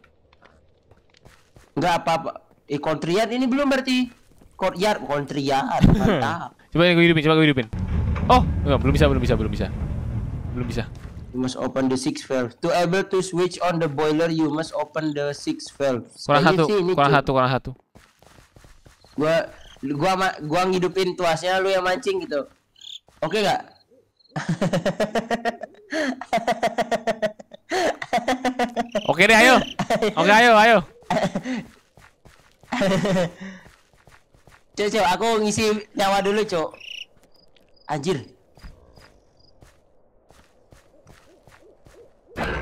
Enggak apa-apa. Eh, kontrian ini belum berarti. courtyard kontrian. Mantap. coba gue hidupin, coba gue hidupin. Oh, enggak, belum bisa, belum bisa, belum bisa. Belum bisa. You must open the six valve. To able to switch on the boiler, you must open the six valve. Kurang satu, kurang satu, kurang satu. Gua gua gua ngidupin tuasnya lu yang mancing gitu. Oke okay enggak? Oke deh, ayo. Oke, ayo, ayo. Cuk, cuk, aku ngisi nyawa dulu, cuk. Anjir.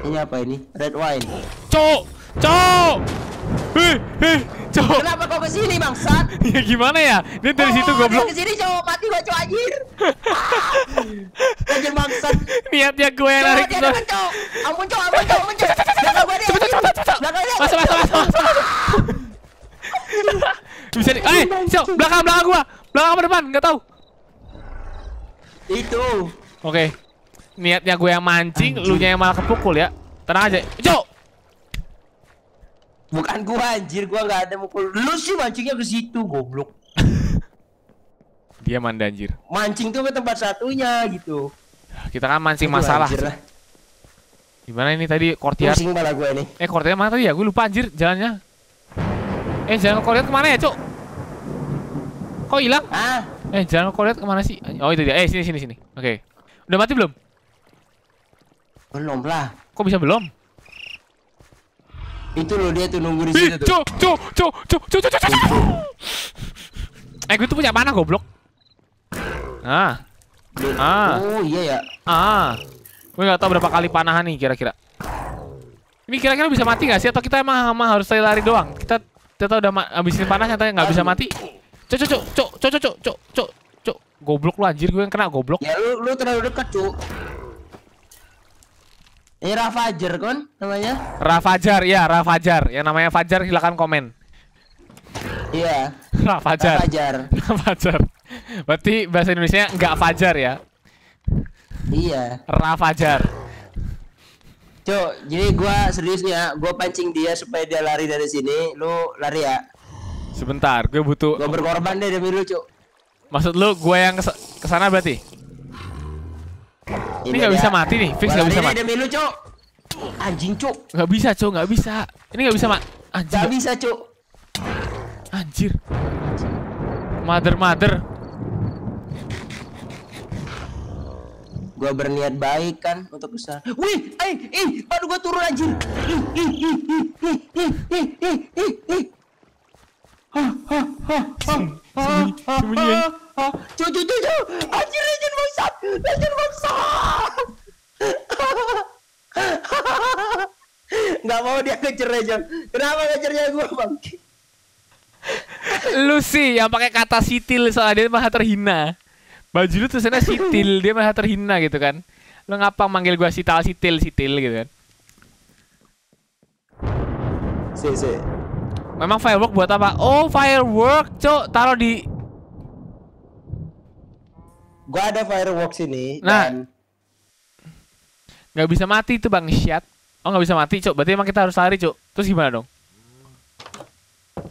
Ini apa ini? Red wine. Cok, cok. Hei, hei, cok. Kenapa kau kesini sini, bangsat? ya gimana ya? ini dari oh, situ gue belum. kesini sini, cok. Mati gue cok, anjir. anjir bangsat. Niatnya gue yang narik. Cok, cok. Ampun, cok, ampun, cok, ampun, cok. Jangan gue Masuk, masuk, masuk, Bisa nih. Eh, cok, belakang, belakang gue Belakang apa depan? gak tahu. Itu. Oke. Okay. Niatnya gue yang mancing, lu nya yang malah kepukul ya. Tenang aja. Cok. Bukan gue anjir, gue nggak ada mukul. Lu sih mancingnya ke situ, goblok. Dia manda anjir. Mancing tuh ke tempat satunya gitu. Kita kan mancing Aduh, masalah. Gimana ini tadi courtyard? Pusing malah gue nih. Eh courtyard mana tadi ya? Gue lupa anjir jalannya. Eh jalan courtyard kemana ya, Cok? Kok hilang? Ah, Eh, jalan kau lihat kemana sih? Oh, itu dia. Eh, sini, sini, sini. Oke. Okay. Udah mati belum? Belum lah. Kok bisa belum? Itu loh dia tuh nunggu di situ tuh. Cuk, cuk, cuk, cuk, cuk, cuk, cuk. Eh, gue tuh punya mana goblok? Ah. Ah. Oh, iya ya. Ah. Gue nggak tahu berapa kali panahan nih kira-kira. Ini kira-kira bisa mati gak sih? Atau kita emang, emang harus lari doang? Kita kita udah habisin panah nyatanya nggak bisa mati? Cok, cok, cok, cok, cok, cok, cok, cok, cok. Goblok lu anjir gue yang kena goblok. Ya lu lu terlalu dekat, cok Ini Rafajar kan namanya? Rafajar ya, Rafajar. Yang namanya Fajar silakan komen. Iya. Rafajar. Rafajar. Rafajar. Berarti bahasa Indonesia nggak Fajar ya? Iya. Rafajar. cok jadi gua serius ya, gua pancing dia supaya dia lari dari sini. Lu lari ya. Sebentar, gue butuh. Gue berkorban deh demi lu, Cuk. Maksud lu gue yang kesana berarti? Ini nggak bisa mati nih, fix nggak bisa mati. Demi lu, Cuk. Anjing, Cuk. Nggak bisa, Cuk, nggak bisa. Ini nggak bisa, Mak. Anjing. Nggak bisa, Cuk. Anjir. Mother, mother. Gua berniat baik kan untuk usaha. Wih, eh, eh, aduh gua turun anjir. Ih, ih, ih, ih, ih, ih, ih, ih, ih. Gak mau dia ngejar legend kenapa ngejarnya gue bang lu sih yang pakai kata sitil soalnya dia malah terhina baju lu tulisannya sitil dia malah terhina gitu kan lu ngapa manggil gua sital sitil sitil gitu kan si si Memang firework buat apa? Oh, firework, Cok. Taruh di Gua ada firework sini. Nah. Dan... Gak bisa mati itu Bang Syat. Oh, gak bisa mati, Cok. Berarti emang kita harus lari, Cok. Terus gimana dong?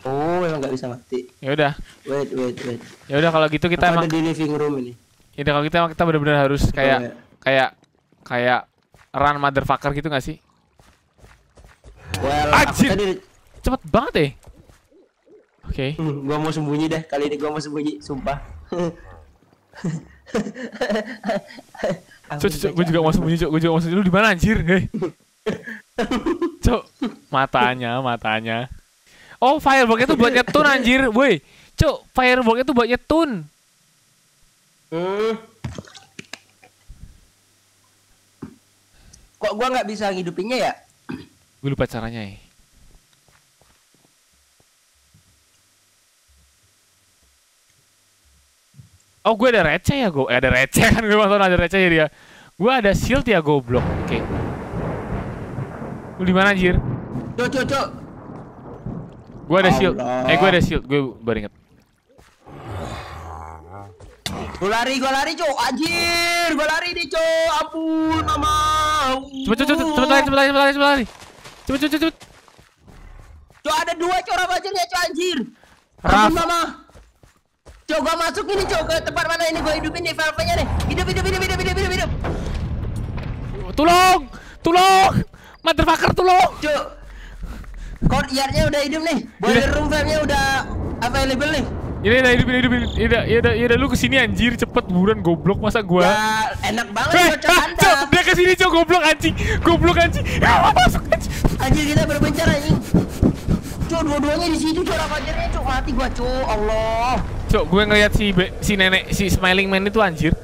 Oh, emang gak bisa mati. Ya udah. Wait, wait, wait. Ya udah kalau gitu kita Aku emang ada di living room ini. Ya udah kalau gitu emang kita benar-benar harus kayak oh, ya. kayak kayak run motherfucker gitu gak sih? Well, Ajit. aku tadi cepet banget deh. Oke. Okay. Hmm, gua mau sembunyi deh. Kali ini gua mau sembunyi, sumpah. Cuk, cuk, gue juga mau sembunyi, cuk. Gue juga mau sembunyi. Lu di mana anjir? Hei. Cuk, matanya, matanya. Oh, firebox itu buat nyetun anjir. Woi, cuk, firebox itu buat nyetun. Hmm. Kok gua nggak bisa ngidupinnya ya? Gue lupa caranya ya. Oh gue ada receh ya gue, eh, ada receh kan gue nonton ada receh ya dia. Gue ada shield ya gue goblok. Oke. Okay. Lu di mana anjir? Cok cok cok. Gue ada shield. Allah. Eh gue ada shield. Gue baru inget. Gue lari, gue lari cok. Anjir, gue lari nih cok. Ampun, mama. Cepet cepet cepet lari cepet lari cepet lari cepet lari. Cepet cepet cepet. Cok ada dua cok orang aja ya cok anjir. Raf. Ampun, mama. Coba masuk ini coba tempat mana ini gue hidupin nih valve-nya nih. Hidup hidup hidup hidup hidup hidup hidup. Tolong, tolong. Motherfucker tolong. Cuk. Courtyard-nya udah hidup nih. Boiler iya. room valve-nya udah available nih. Ini udah hidupin hidupin. Iya, iya iya iya lu kesini anjir cepet buruan goblok masa gua. Ya, enak banget eh, cocok ah, anda. Cok, dia kesini cok goblok anjing. Goblok anjing. Ya masuk anjing. Anjir kita berbencana ini Cok dua-duanya di situ cok rapajernya cok mati gua cok. Allah. Cok, gue ngeliat si be, si nenek si Smiling Man itu anjir.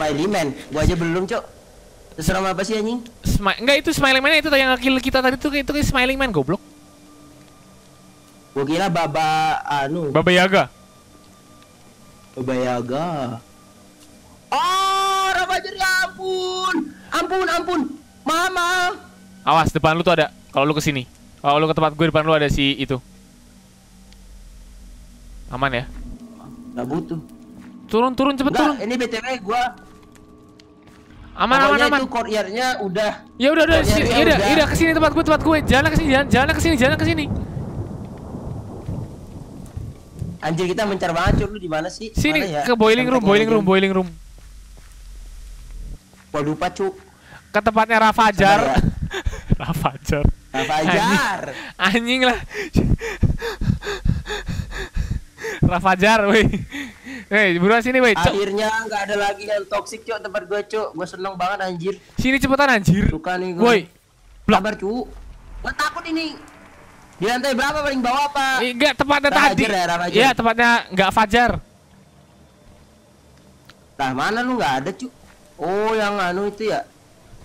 Smiling Man, gue aja belum, Cok. Seram apa sih anjing? Smi enggak itu Smiling Man itu yang kill kita tadi tuh itu Smiling Man goblok. Gue kira Baba anu. Baba Yaga. Baba Yaga. Oh, Rabajer jadi ampun. Ampun, ampun. Mama. Awas depan lu tuh ada. Kalau lu kesini. Kalau lu ke tempat gue depan lu ada si itu. Aman ya? Gak butuh. Turun, turun, cepet Enggak, turun. Ini BTW gua aman Pokoknya aman aman. Itu couriernya udah. Ya udah udah, si, ya udah, udah ya kesini tempat gue, tempat gue. Jalan kesini, jalan, jalan kesini, jalan kesini. Anjir kita mencar banget cur lu di mana sih? Sini ya? ke boiling room, boiling room, boiling room. Gua lupa cuk. Ke tempatnya Rafa Ajar. Rafa Ajar. Rafa Ajar. anjing lah. Rafajar, woi. Hei, buruan sini, woi. Akhirnya nggak ada lagi yang toksik, cok, tempat gue, cok. Gue seneng banget, anjir. Sini cepetan, anjir. Suka nih gue. Woi. Sabar, Cuk. Gue takut ini. Di lantai berapa paling bawah apa? Enggak, tepatnya Rafajar, tadi. Ya, Rafajar. ya, tepatnya nggak Fajar. Nah, mana lu nggak ada, Cuk? Oh, yang anu itu ya.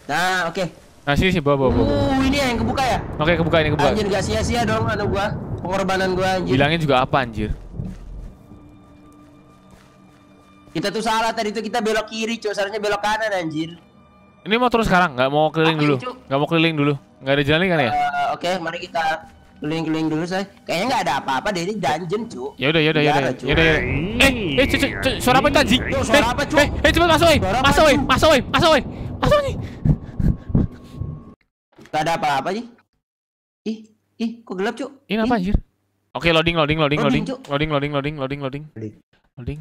Nah, oke. Okay. Nah, sini sih, bawa, bawa, bawa. Uh, ini yang kebuka ya? Oke, okay, kebuka ini kebuka. Anjir, gak sia-sia dong anu gua. Pengorbanan gua anjir. Bilangin juga apa anjir? Kita tuh salah tadi tuh kita belok kiri, cok. Seharusnya belok kanan anjir. Ini mau terus sekarang, nggak mau keliling dulu. Nggak mau keliling dulu. Nggak ada jalan kan ya? Uh, Oke, okay, mari kita keliling-keliling dulu saya. Kayaknya nggak ada apa-apa deh ini dungeon, cu. Ya udah, ya udah, ya, ya udah. Ya udah, ya Eh, eh, cu, suara apa itu anjing? Eh, apa, Eh, eh cepet masuk, eh. eh. Masuk, eh. Masuk, eh. Masuk, eh. Masuk ada apa-apa sih. Ih, ih, kok gelap, cuy? Ini apa anjir? Oke, okay, loading, loading, loading, loading, loading, loading, loading, loading, loading, loading, loading.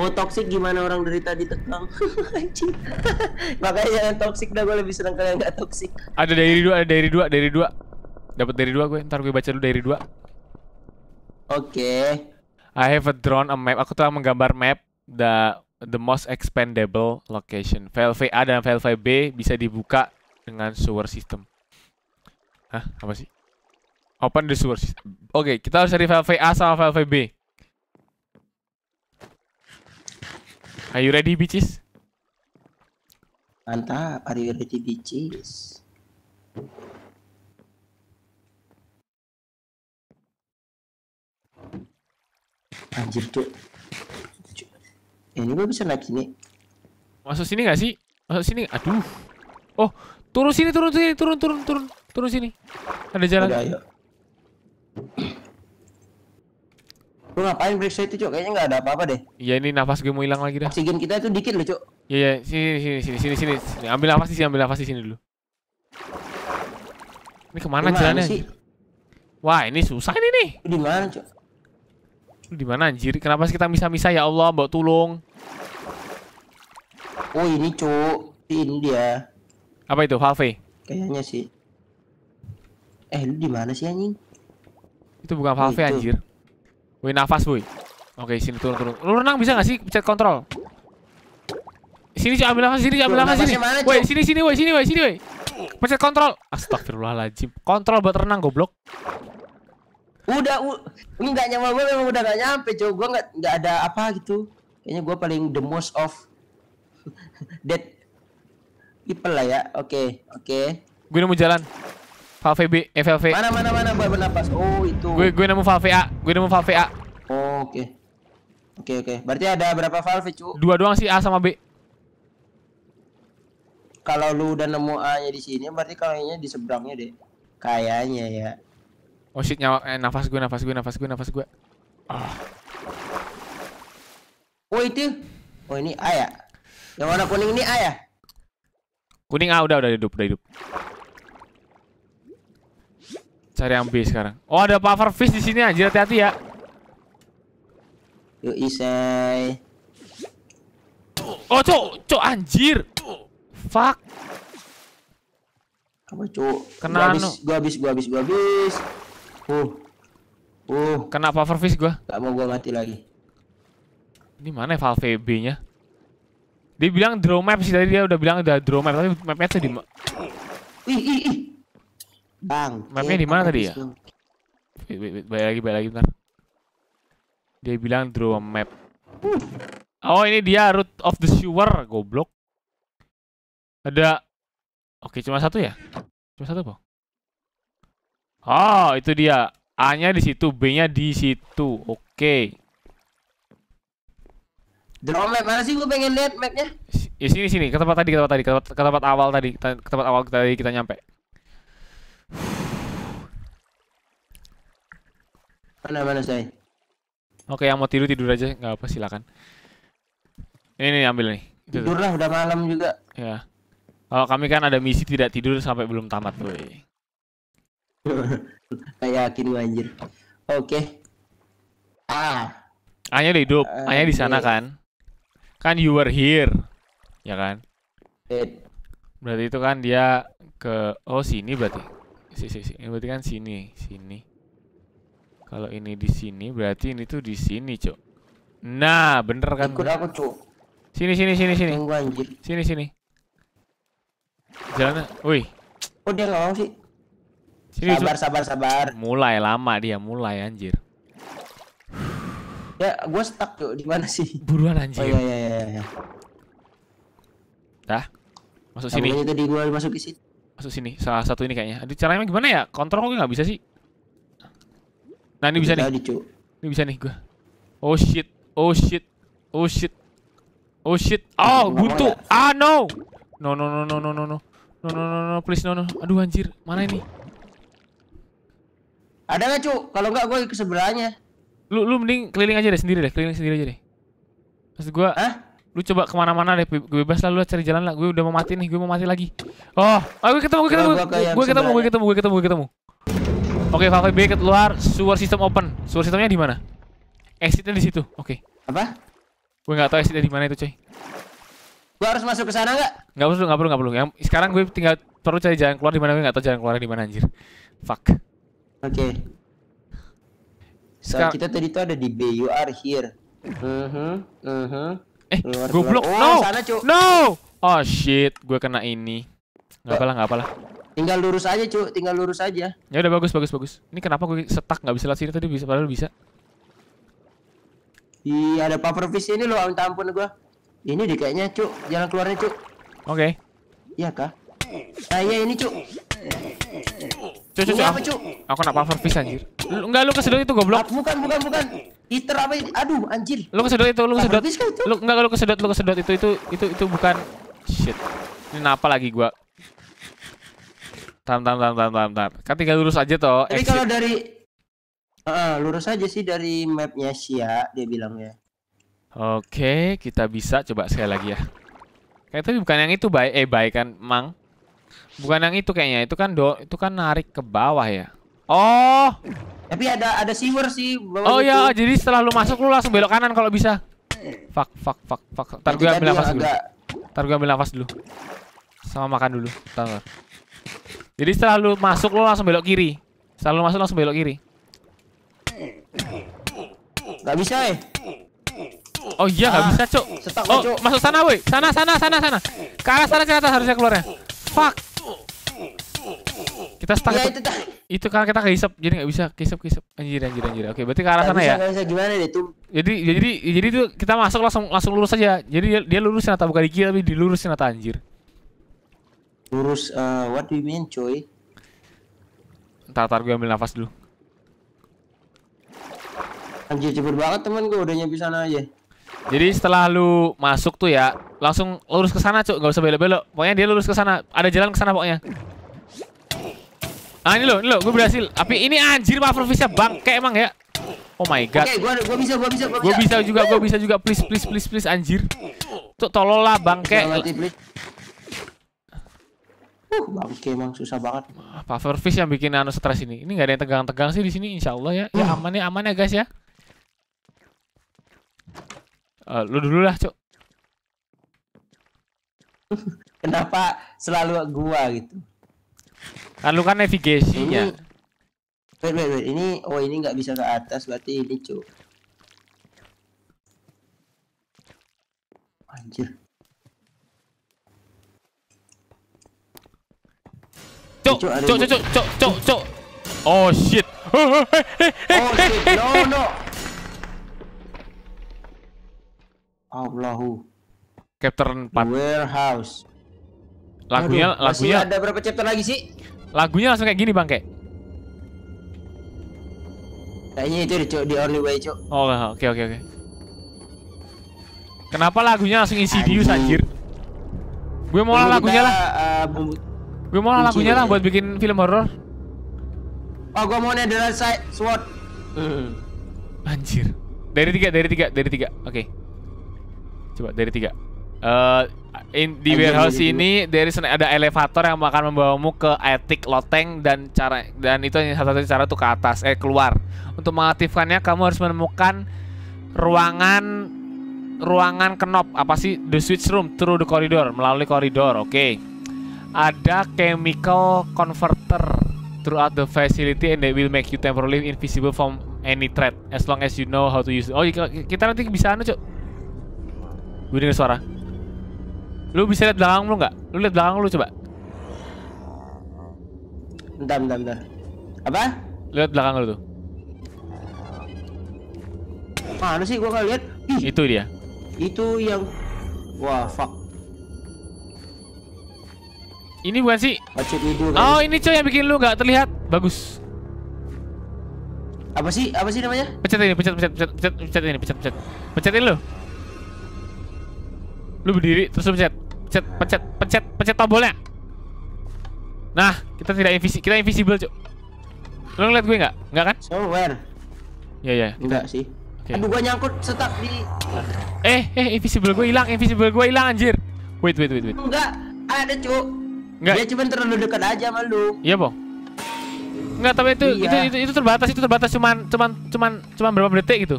Mau oh, toxic gimana orang dari tadi tekang anjing. Makanya jangan toxic dah gue lebih senang kalian gak toxic. Ada dari dua, ada dari dua, dari dua. Dapat dari dua gue, ntar gue baca dulu dari dua. Oke. Okay. I have a drawn a map. Aku telah menggambar map the the most expandable location. File VA dan file VB bisa dibuka dengan sewer system. Hah? Apa sih? Open the source. Oke, okay, kita harus cari file VA sama file VB. Are you ready, bitches? Mantap, are you ready, bitches? Anjir tuh. ini gue bisa naik sini. Masuk sini gak sih? Masuk sini. Aduh. Oh, turun sini, turun sini, turun, turun, turun. Turun sini. Ada jalan. Udah, ayo. Lu ngapain periksa itu, Cuk? Kayaknya nggak ada apa-apa deh. Iya, ini nafas gue mau hilang lagi dah. Oksigen kita itu dikit loh, Cuk. Iya, iya. Sini, sini, sini, sini, sini. Ambil nafas di sini, ambil nafas di sini dulu. Ini kemana Dimana jalannya? Sih? Wah, ini susah ini nih. Di mana, Cuk? Di mana anjir? Kenapa sih kita misah-misah ya Allah, Mbak tolong. Oh, ini, Cuk. Ini dia. Apa itu? Valve? Kayaknya sih. Eh, lu di mana sih anjing? Itu bukan Valve anjir. Woi, nafas, woi. Oke, sini turun turun. Lu renang bisa gak sih pencet kontrol? Sini coba ambil nafas sini, ambil nafas sini. Woi, sini sini woi, sini woi, sini woi. Pencet kontrol. Astagfirullahaladzim. Kontrol buat renang goblok. Udah, ini gak nyampe gue memang udah enggak nyampe, coy. Gue gak, enggak ada apa gitu. Kayaknya gue paling the most of dead people lah ya. Oke, okay, oke. Okay. Gue nemu jalan. Valve B, eh Valve. Mana mana mana buat bernapas. Oh, itu. Gue gue nemu Valve A. Gue nemu Valve A. Oh, oke. Okay. Oke, okay, oke. Okay. Berarti ada berapa Valve, Cu? Dua doang sih A sama B. Kalau lu udah nemu A-nya di sini, berarti kayaknya di seberangnya deh. Kayaknya ya. Oh shit, nyawa eh, nafas gue, nafas gue, nafas gue, nafas gue. Oh. Ah. oh itu. Oh ini A ya? Yang warna kuning ini A ya? Kuning A udah udah hidup, udah hidup cari yang B sekarang. Oh, ada power fish di sini anjir, hati-hati ya. Yuk, isai. Oh, cok, cok anjir. Fuck. Apa cok? Kena gua habis, anu. gua habis, gua habis, gua habis. Uh. Uh. Kena power fish gua. Gak mau gua mati lagi. Ini mana ya valve B-nya? Dia bilang draw map sih tadi dia udah bilang udah draw map tapi mapnya tuh di Ih, ih, ih. Bang. Mapnya di mana tadi ya? Baik lagi, baik lagi bentar. Dia bilang draw map. Oh, ini dia root of the sewer, goblok. Ada Oke, cuma satu ya? Cuma satu, Bang. Oh, itu dia. A-nya di situ, B-nya di situ. Oke. Draw map mana sih? Gue pengen lihat mapnya. Ya sini sini, ke tempat tadi, ke tempat tadi, ke awal tadi, ke tempat awal tadi kita nyampe. Mana mana saya? Oke, yang mau tidur tidur aja, nggak apa silakan. Ini nih ambil nih. Tidurlah udah malam juga. Ya. Kalau kami kan ada misi tidak tidur sampai belum tamat, boy. Kayak yakin anjir. Oke. Ah. Hanya udah hidup, uh, hanya di sana iya. kan. Kan you were here. Ya kan? It. Eh. Berarti itu kan dia ke oh sini berarti. Si, si, si. Ini berarti kan sini, sini. Kalau ini di sini, berarti ini tuh di sini, Cok. Nah, bener kan? Ikut aku, Cok. Sini, sini, sini, sini. Tunggu, anjir. Sini, sini. Jalan, wih. Oh, dia lolos sih. Sini, sabar, cu. sabar, sabar. Mulai lama dia, mulai anjir. Ya, gua stuck, Cuk. Di mana sih? Buruan anjir. Oh, iya, iya, iya, iya. Dah. Masuk Sampai sini. Tadi gua masuk ke sini. Masuk sini. Salah satu ini kayaknya. Aduh, caranya gimana ya? Kontrol kok gak bisa sih. Nah ini bisa nih. Ini bisa nih gue. Oh shit, oh shit, oh shit, oh shit. Oh butuh. Ya? Ah no. No no no no no no no no no no no please no no. Aduh anjir, mana ini? Ada nggak cu? Kalau nggak gue ke sebelahnya. Lu lu mending keliling aja deh sendiri deh, keliling sendiri aja deh. Maksud gue, Hah? lu coba kemana-mana deh, gue bebas lah lu cari jalan lah. Gue udah mau mati nih, gue mau mati lagi. Oh, ah, gue ketemu, gue ketemu, gue ketemu, gue ketemu, gue ya. ketemu, gue ketemu. Oke, okay, valve B keluar, sewer sistem open. Sewer sistemnya di mana? Exitnya di situ. Oke. Okay. Apa? Gue nggak tahu exitnya di mana itu, coy. Gue harus masuk ke sana nggak? Nggak perlu, nggak perlu, nggak perlu. Yang sekarang gue tinggal perlu cari jalan keluar di mana gue nggak tahu jalan keluar di mana anjir. Fuck. Oke. Okay. So, kita tadi tuh ada di B. You are here. uh -huh, uh -huh. Eh, goblok. Oh, no. Sana, no. Oh shit, gue kena ini. Gak apa-apa gak apa-apa Tinggal lurus aja, cu. Tinggal lurus aja. Ya udah bagus, bagus, bagus. Ini kenapa gue setak nggak bisa lihat sini tadi bisa padahal bisa. Iya, ada power fish ini lo minta ampun gue. Ini deh kayaknya, cu. Jalan keluarnya, cu. Oke. Okay. Iya kah? Nah, iya ini, cu. Cu, cu, cuk. Apa, cu? Aku nak power fish anjir. Lu, enggak lu kesedot itu goblok. Ah, bukan, bukan, bukan. Iter apa ini? Aduh, anjir. Lu kesedot itu, lu kesedot. Lu enggak lu kesedot, lu kesedot itu itu itu itu, itu bukan shit. Ini kenapa lagi gue? Tam tam tam tam tam tam. Kan tinggal lurus aja toh. Tapi kalau dari uh, lurus aja sih dari mapnya Sia dia bilangnya. Oke, kita bisa coba sekali lagi ya. Kayak tapi bukan yang itu baik eh baik kan Mang. Bukan yang itu kayaknya. Itu kan do itu kan narik ke bawah ya. Oh. Tapi ada ada sewer sih Oh iya, itu. ya, jadi setelah lu masuk lu langsung belok kanan kalau bisa. Fuck fuck fuck fuck. Entar gua ambil nafas dulu. Entar gua ambil nafas dulu. Sama makan dulu. Entar. Jadi setelah lu masuk lu langsung belok kiri. Setelah lu masuk langsung belok kiri. Gak bisa eh. Oh iya ah, gak bisa cok. oh cok. masuk sana woi. Sana sana sana sana. Ke arah sana ke atas harusnya keluarnya. Fuck. Kita stuck ya, itu, itu, itu karena kita kehisap jadi gak bisa kehisap kehisap anjir anjir anjir oke berarti ke arah gak sana bisa, ya bisa gimana deh tuh jadi jadi jadi itu kita masuk langsung langsung lurus aja jadi dia, dia lurusin atau bukan kiri tapi dilurusin atau anjir Lurus, uh, what do you mean, coy? Ntar, ntar gue ambil nafas dulu. Anjir, cepet banget temen gue, udah nyampe sana aja. Jadi setelah lu masuk tuh ya, langsung lurus ke sana, Cuk. Gak usah belok-belok. Pokoknya dia lurus ke sana. Ada jalan ke sana pokoknya. Ah, ini lo, ini lo, gue berhasil. Tapi ini anjir mah bisa bangke emang ya. Oh my god. Oke, gua, gua bisa, gua bisa, gua bisa. Gua bisa juga, gua bisa juga. Please, please, please, please anjir. Tuh tolol lah bangke. Uh, bangke bang susah banget. Pak Fish yang bikin anu stres ini. Ini nggak ada yang tegang-tegang sih di sini, insya Allah ya. Ya uh. aman ya, aman ya guys ya. Uh, lu dulu lah, cok. Kenapa selalu gua gitu? Kan lu kan navigasinya. Ini... Wait, wait, wait. Ini, oh ini nggak bisa ke atas, berarti ini cok. Anjir. Cok, cok, cok, cok, cok, cok, cok. Oh shit. Oh shit. No, no. Allahu. Chapter 4. Warehouse. Lagunya Aduh, lagunya ada berapa chapter lagi sih? Lagunya langsung kayak gini, Bang, kayak. Kayaknya itu di, di only way, Cok. Oh, oke okay, oke okay, oke. Okay. Kenapa lagunya langsung Insidious anjir? Gue mau lagunya lah. Uh, Gue mau lagunya lah buat bikin film horor. Oh, gue mau Netherlands Side Sword. Hmm. Anjir. Dari tiga, dari tiga, dari tiga. Oke. Okay. Coba dari tiga. Uh, in, di warehouse ini dari sana ada elevator yang akan membawamu ke attic loteng dan cara dan itu hanya satu-satunya cara tuh ke atas eh keluar. Untuk mengaktifkannya kamu harus menemukan ruangan ruangan kenop apa sih the switch room through the corridor melalui koridor. Oke. Okay ada chemical converter throughout the facility and they will make you temporarily invisible from any threat as long as you know how to use it. Oh, iya, kita nanti bisa anu, Cuk. Gue denger suara. Lu bisa lihat belakang lu nggak? Lu lihat belakang lu coba. Bentar, bentar, bentar. Apa? Lihat belakang lu tuh. Mana sih gua nggak lihat? Itu dia. Itu yang Wah, fuck. Ini bukan sih? oh, ini cuy yang bikin lu nggak terlihat. Bagus. Apa sih? Apa sih namanya? Pencet ini, pencet, pencet, pencet, pencet, pencet ini, pencet, pencet. Pencetin lu. Lu berdiri terus lu pencet. Pencet, pencet, pencet, pencet tombolnya. Nah, kita tidak invisible, kita invisible, cuy. Lu ngeliat gue nggak? Nggak kan? So where? Iya, iya. Enggak sih. Okay. Aduh, gue nyangkut setak di. Eh, eh, invisible gue hilang, invisible gue hilang anjir. Wait, wait, wait, wait. Enggak, ada cuy. Enggak. Dia cuma terlalu dekat aja sama lu. Iya, Bang. Enggak, tapi itu, iya. itu itu itu terbatas, itu terbatas cuman cuman cuman cuman berapa detik gitu.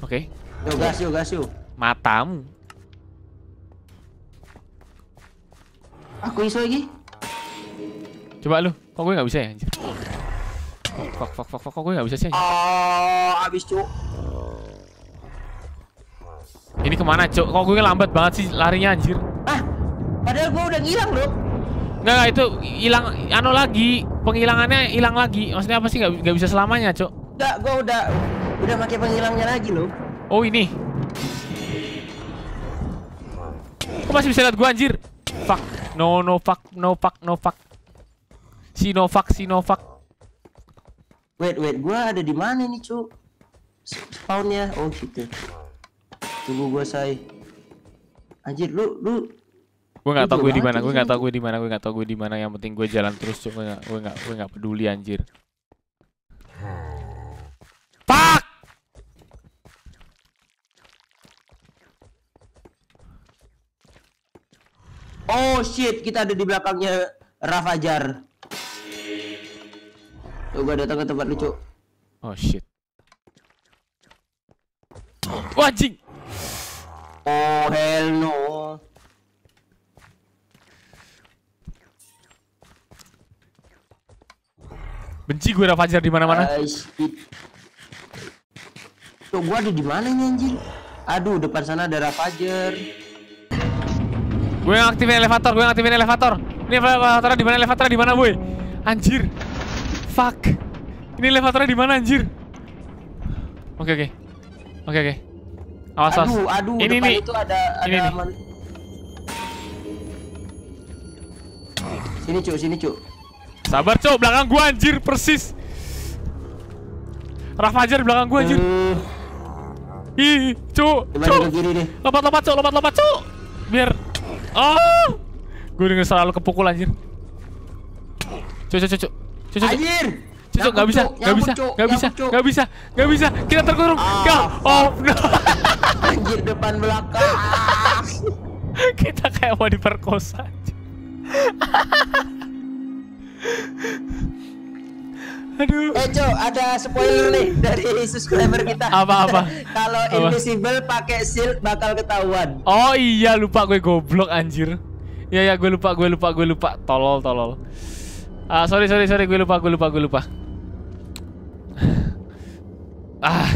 Oke. Okay. Yo gas, yo gas, yo. Matamu. Aku iso lagi. Coba lu, kok gue nggak bisa ya anjir. Fuck, fuck, fuck, fuck, kok gue nggak bisa sih? Oh, habis, Cuk. Ini kemana, cok Kok gue lambat banget sih larinya anjir. Padahal gue udah ngilang loh. Enggak, itu hilang anu lagi. Penghilangannya hilang lagi. Maksudnya apa sih Gak bisa selamanya, Cok? Nggak, gue udah udah pakai penghilangnya lagi loh. Oh, ini. Kok masih bisa lihat gue anjir? Fuck. No no fuck, no fuck, no fuck. Si no fuck, si no fuck. Wait, wait, gue ada di mana nih, Cuk? Spawnnya. Oh, gitu. Tunggu gue say. Anjir, lu lu gue nggak tau gue di mana gue nggak tau gue di mana gue nggak tau gue di mana yang penting gue jalan terus gue nggak gue nggak gue nggak peduli anjir fuck Oh shit, kita ada di belakangnya Rafajar. Tuh gue datang ke tempat lucu. Oh shit. Wajing. Oh, oh hell no. Benci gue ada Fajar di mana-mana. Eh, Tuh gue ada di mana nih anjir? Aduh, depan sana ada Fajar. Gue yang aktifin elevator, gue yang aktifin elevator. Ini elevatornya di mana? Elevatornya di mana, boy? Anjir. Fuck. Ini elevatornya di mana anjir? Oke, oke. Oke, oke. Awas, awas. Aduh, aduh, ini depan nih. itu ada ada ini, man... Sini, Cuk, sini, Cuk. Sabar cok, belakang gua anjir persis. Raf Fajar belakang gua anjir. Uh. Ih, cok. Cok. Lompat-lompat cok, lompat-lompat cok. Biar Oh. gua dengan selalu kepukul anjir. Cok cok cok. Cok cok. Anjir. Cok cok gak bisa, gak bisa, gak bisa, gak bisa, gak bisa. Kita terkurung. Ah. gak, Oh, no. Anjir depan belakang. Kita kayak mau diperkosa. Aduh. Eh Jo, ada spoiler nih dari subscriber kita. Apa-apa? Kalau invisible pakai shield bakal ketahuan. Oh iya, lupa gue goblok anjir. Ya ya, gue lupa, gue lupa, gue lupa. Tolol, tolol. Ah, uh, sorry, sorry, sorry, gue lupa, gue lupa, gue lupa. ah.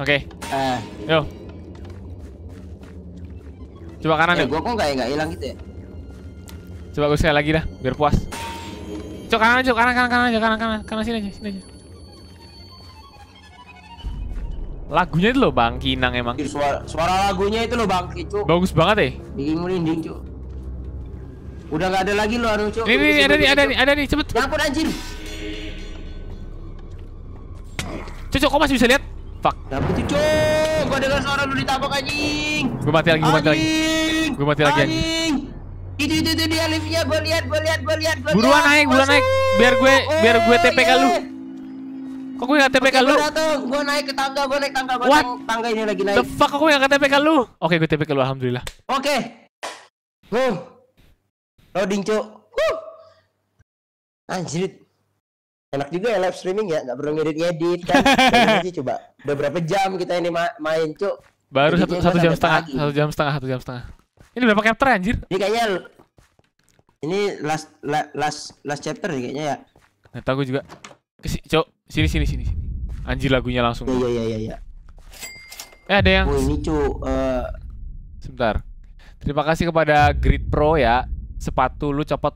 Oke. Okay. Uh. Eh. Yo. Coba kanan eh, Gue kok kayak nggak hilang gitu ya. Coba gue sekali lagi dah, biar puas. Cok kanan aja, kanan kanan kanan aja, kanan kanan kanan sini aja, sini aja. Lagunya itu loh Bang Kinang emang. Suara, suara lagunya itu loh Bang Kicu. Bagus banget ya. Eh. Dingin merinding, Cuk. Udah gak ada lagi loh anu, Cuk. Ini, ini ada nih, ada nih, ada nih, cepet. Nyangkut anjir. Cuk, Cuk, kok masih bisa lihat? Fuck. Dapet itu, Cuk. Gua dengar suara lu ditabok anjing. Gua mati lagi, gua mati anjing. lagi. Gua mati anjing. lagi anjing. Itu itu itu dia liftnya, gue lihat, gue lihat, gue lihat. Buruan naik, buruan oh, naik. Biar gue, oh, biar gue TPK yeah. lu. Iya. Kok gue gak TPK okay, lu? Gue naik ke tangga, gue naik tangga, gue naik tangga ini lagi naik. The fuck, kok nggak gak TPK lu? Oke, gue TPK lu, alhamdulillah. Oke. Okay. lo Loading, cuk. Anjir. Enak juga ya live streaming ya, gak perlu ngedit-ngedit kan. coba. Udah berapa jam kita ini main, cuk. Baru satu, satu jam setengah, satu jam setengah, satu jam setengah. Ini berapa chapter anjir? Ini kayaknya ini last la, last last chapter nih kayaknya ya. Nah, tahu juga. Kesi, cok, sini sini sini sini. Anjir lagunya langsung. Iya iya iya iya. Eh ada yang Oh, ini cu uh... Sebentar. Terima kasih kepada Grid Pro ya. Sepatu lu copot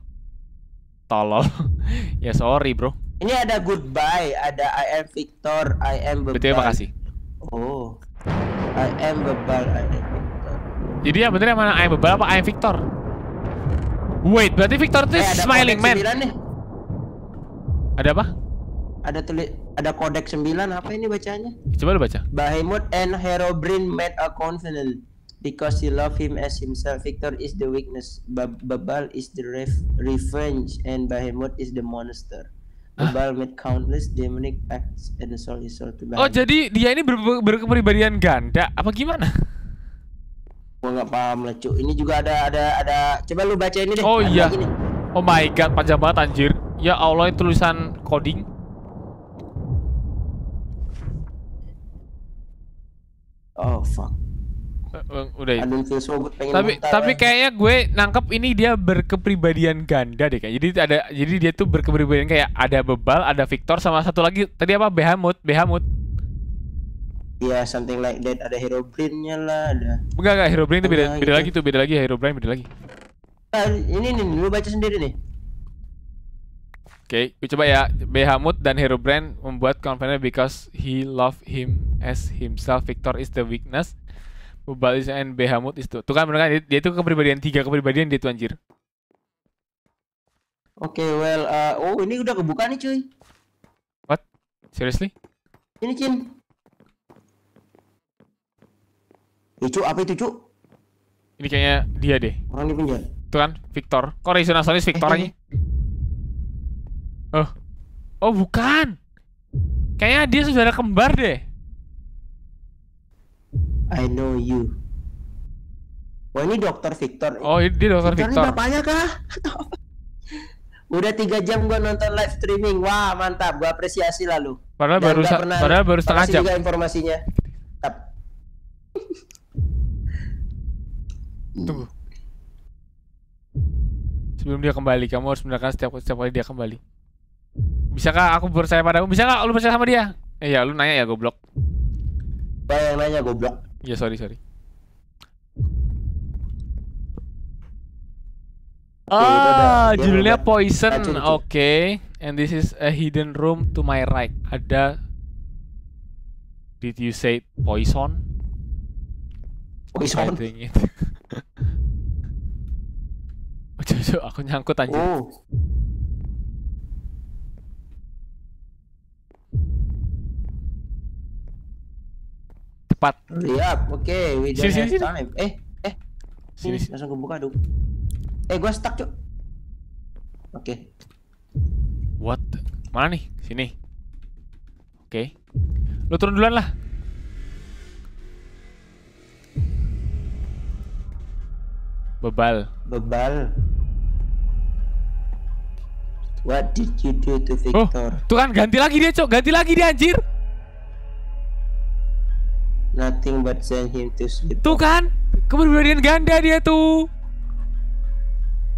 tolol. ya sorry, Bro. Ini ada goodbye, ada I am Victor, I am Bebal. Betul, kasih. Oh. I am Bebal. I am... Jadi yang bener yang mana? I'm Bebal apa I'm Victor? Wait, berarti Victor itu eh, smiling man. Nih. Ada apa? Ada tulis ada kodek 9 apa ini bacanya? Coba lu baca. Behemoth and Herobrine made a covenant because he loved him as himself. Victor is the weakness, Babal is the ref revenge and Behemoth is the monster. Babal made countless demonic acts and soul is sold to Behemoth. Oh, jadi dia ini berkepribadian ber ganda apa gimana? Gua nggak paham lah cuy. Ini juga ada ada ada. Coba lu baca ini deh. Oh iya. Oh my god, panjang banget anjir. Ya Allah, ini tulisan coding. Oh fuck. Uh, udah ya. tapi mutar, tapi ya. kayaknya gue nangkep ini dia berkepribadian ganda deh kayak. Jadi ada jadi dia tuh berkepribadian kayak ada Bebal, ada Victor sama satu lagi tadi apa Behamut, Behamut ya something like that ada hero nya lah ada enggak enggak brain itu beda beda gitu. lagi tuh beda lagi ya, hero brain beda lagi nah, ini nih lu baca sendiri nih Oke, okay, coba ya. B. Hamud dan Herobrine membuat konvennya because he love him as himself. Victor is the weakness. Bubalis and B. itu. is tuh. Tuh kan benar kan? Dia, itu kepribadian. Tiga kepribadian dia tuh anjir. Oke, okay, well... Uh, oh, ini udah kebuka nih cuy. What? Seriously? Ini, cim. Icu ya, apa itu, Cuk? Ini kayaknya dia deh. Orang di penjara. Itu kan Victor. Kok Reisuna Victor aja? Oh. Oh, bukan. Kayaknya dia saudara kembar deh. I know you. Oh, ini dokter Victor. Oh ini dokter Victor. Victor. Ini bapaknya kah? Udah tiga jam gua nonton live streaming. Wah mantap, gua apresiasi lalu. Padahal baru pernah, padahal baru setengah jam. juga informasinya. Hmm. Tunggu. Sebelum dia kembali, kamu harus mendengarkan setiap setiap kali dia kembali. Bisakah aku percaya padamu? Bisa nggak lu percaya sama dia? Eh ya lu nanya ya goblok. Bayang nanya goblok. Ya sorry, sorry. Ya, ah, judulnya Poison. Oke, okay. and this is a hidden room to my right. Ada Did you say poison? Poison. I think it. Cucu, aku nyangkut anjir. Oh. Tepat. Lihat, oke. Okay. We don't sini, sini, time. Sini. Eh, eh. Sini, sini. Langsung kebuka dong. Eh, gua stuck, Cuk. Oke. Okay. What? Mana nih? Sini. Oke. Okay. Lu turun duluan lah. Bebal. Bebal. What did you do to oh, Victor? Oh, tuh kan ganti lagi dia, Cok. Ganti lagi dia anjir. Nothing but send him to sleep. Tuh kan? Kemudian ganda dia tuh.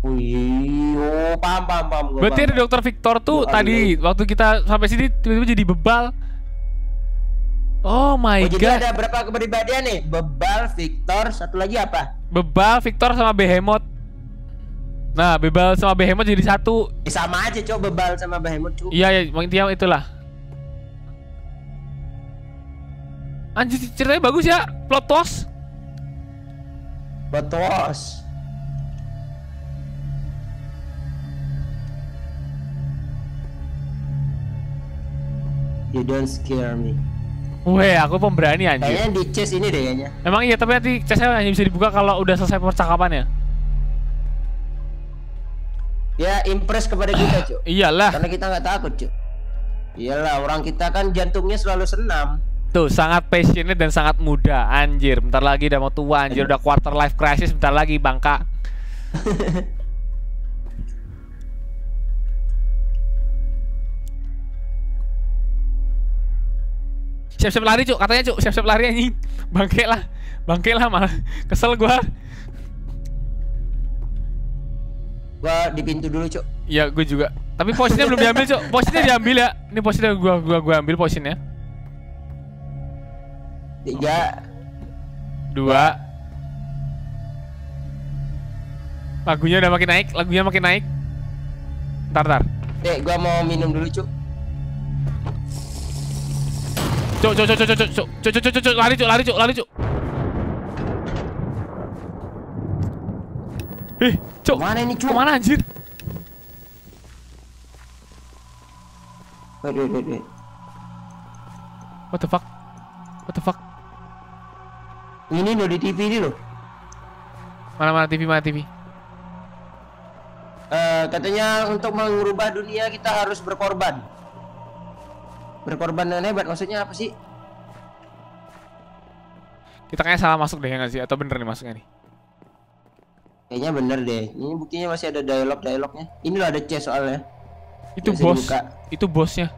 Wih, oh, pam pam. pam. Berarti ada dokter Victor tuh Gua tadi ambil. waktu kita sampai sini tiba-tiba jadi bebal. Oh my oh, god. Jadi ada berapa kepribadian nih? Bebal, Victor, satu lagi apa? Bebal, Victor sama Behemoth. Nah, Bebal sama Behemoth jadi satu. Eh, sama aja, coba Bebal sama Behemoth. Iya, ya, intinya itulah. Anjir, ceritanya bagus ya. Plot twist. Plot twist. You don't scare me. Weh, aku pemberani anjir. Kayaknya di chest ini deh kayaknya. Emang iya, tapi nanti chestnya hanya bisa dibuka kalau udah selesai percakapannya ya impress kepada kita cuy iyalah karena kita nggak takut cuy iyalah orang kita kan jantungnya selalu senam Tuh sangat passionate dan sangat muda Anjir bentar lagi udah mau tua Anjir udah quarter life crisis bentar lagi bangka Siap-siap lari cuk katanya cuk Siap-siap lari anjing Bangke lah Bangke lah malah Kesel gua Gua di pintu dulu, Cuk. Iya, gua juga. Tapi posisinya belum diambil, Cuk. posisinya diambil ya. Ini posisinya gua gua gua ambil posisinya Tiga. Dua. Lagunya udah makin naik, lagunya makin naik. Ntar, ntar. eh gua mau minum dulu, Cuk. Cuk, cuk, cuk, cuk, cuk, cuk, cuk, cuk, cuk, lari, cuk, lari, cuk, lari, cuk. Eh, cok. Mana ini, cok? Mana anjir? Aduh, aduh, aduh. What the fuck? What the fuck? Ini lo di TV ini lo. Mana mana TV mana TV? Uh, eh, katanya untuk mengubah dunia kita harus berkorban. Berkorban dan hebat maksudnya apa sih? Kita kayak salah masuk deh ya nggak sih? Atau bener nih masuknya nih? Kayaknya bener deh. Ini buktinya masih ada dialog-dialognya. Ini lo ada C soalnya. Itu bos. Dibuka. Itu bosnya.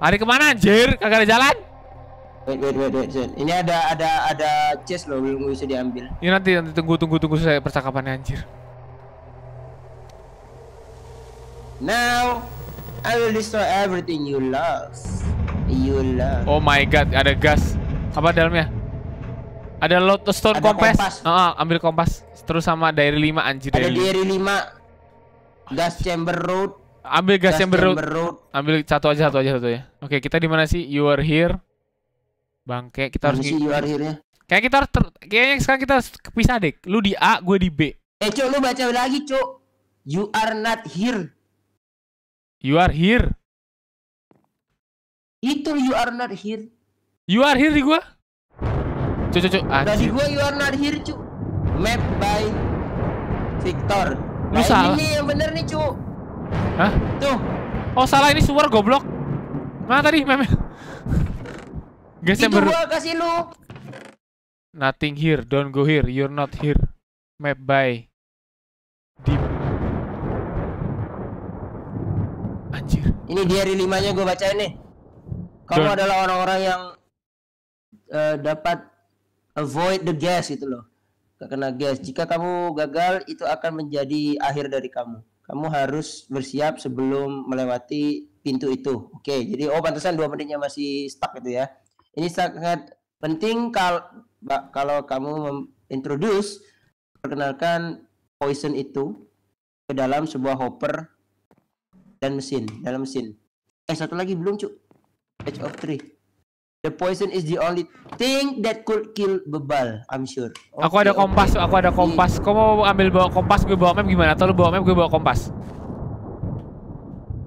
Hari kemana anjir? Kagak ada jalan. Wait, wait, wait, wait, Ini ada ada ada chest loh belum bisa diambil. Ini nanti nanti tunggu tunggu tunggu saya percakapannya anjir. Now I will destroy everything you love. You love. Oh my god, ada gas. Apa dalamnya? Ada lotus stone ada kompas. kompas. Uh, ah, ambil kompas terus sama dari lima anjir Ada Diary 5. Gas Chamber Road. Ambil Gas, gas Chamber, Road. Road. Ambil satu aja satu aja satu ya. Oke, kita di mana sih? You are here. Bangke, kita harus you are here ya. Kayak kita harus ter... kayaknya sekarang kita kepisah, Dek. Lu di A, gue di B. Eh, cok lu baca lagi, cok You are not here. You are here. Itu you are not here. You are here di gua. cok cok cok Dari gua you are not here, cok map by Victor. Nah, lu nah, Ini yang bener nih, Cuk. Hah? Tuh. Oh, salah ini suar goblok. Mana tadi memnya? Guys, Itu gua kasih lu. Nothing here, don't go here, you're not here. Map by Deep. Anjir. Ini di hari limanya gue baca nih. Kamu adalah orang-orang yang uh, dapat avoid the gas itu loh kena gas. Jika kamu gagal, itu akan menjadi akhir dari kamu. Kamu harus bersiap sebelum melewati pintu itu. Oke, jadi oh pantesan dua menitnya masih stuck itu ya. Ini sangat penting kal kalau kamu introduce perkenalkan poison itu ke dalam sebuah hopper dan mesin dalam mesin. Eh satu lagi belum cuk. Edge of three. The poison is the only thing that could kill Bebal, I'm sure. Okay, aku ada kompas, okay. aku ada kompas. Kau mau ambil bawa kompas, gue bawa map gimana? Atau lu bawa map, gue bawa kompas?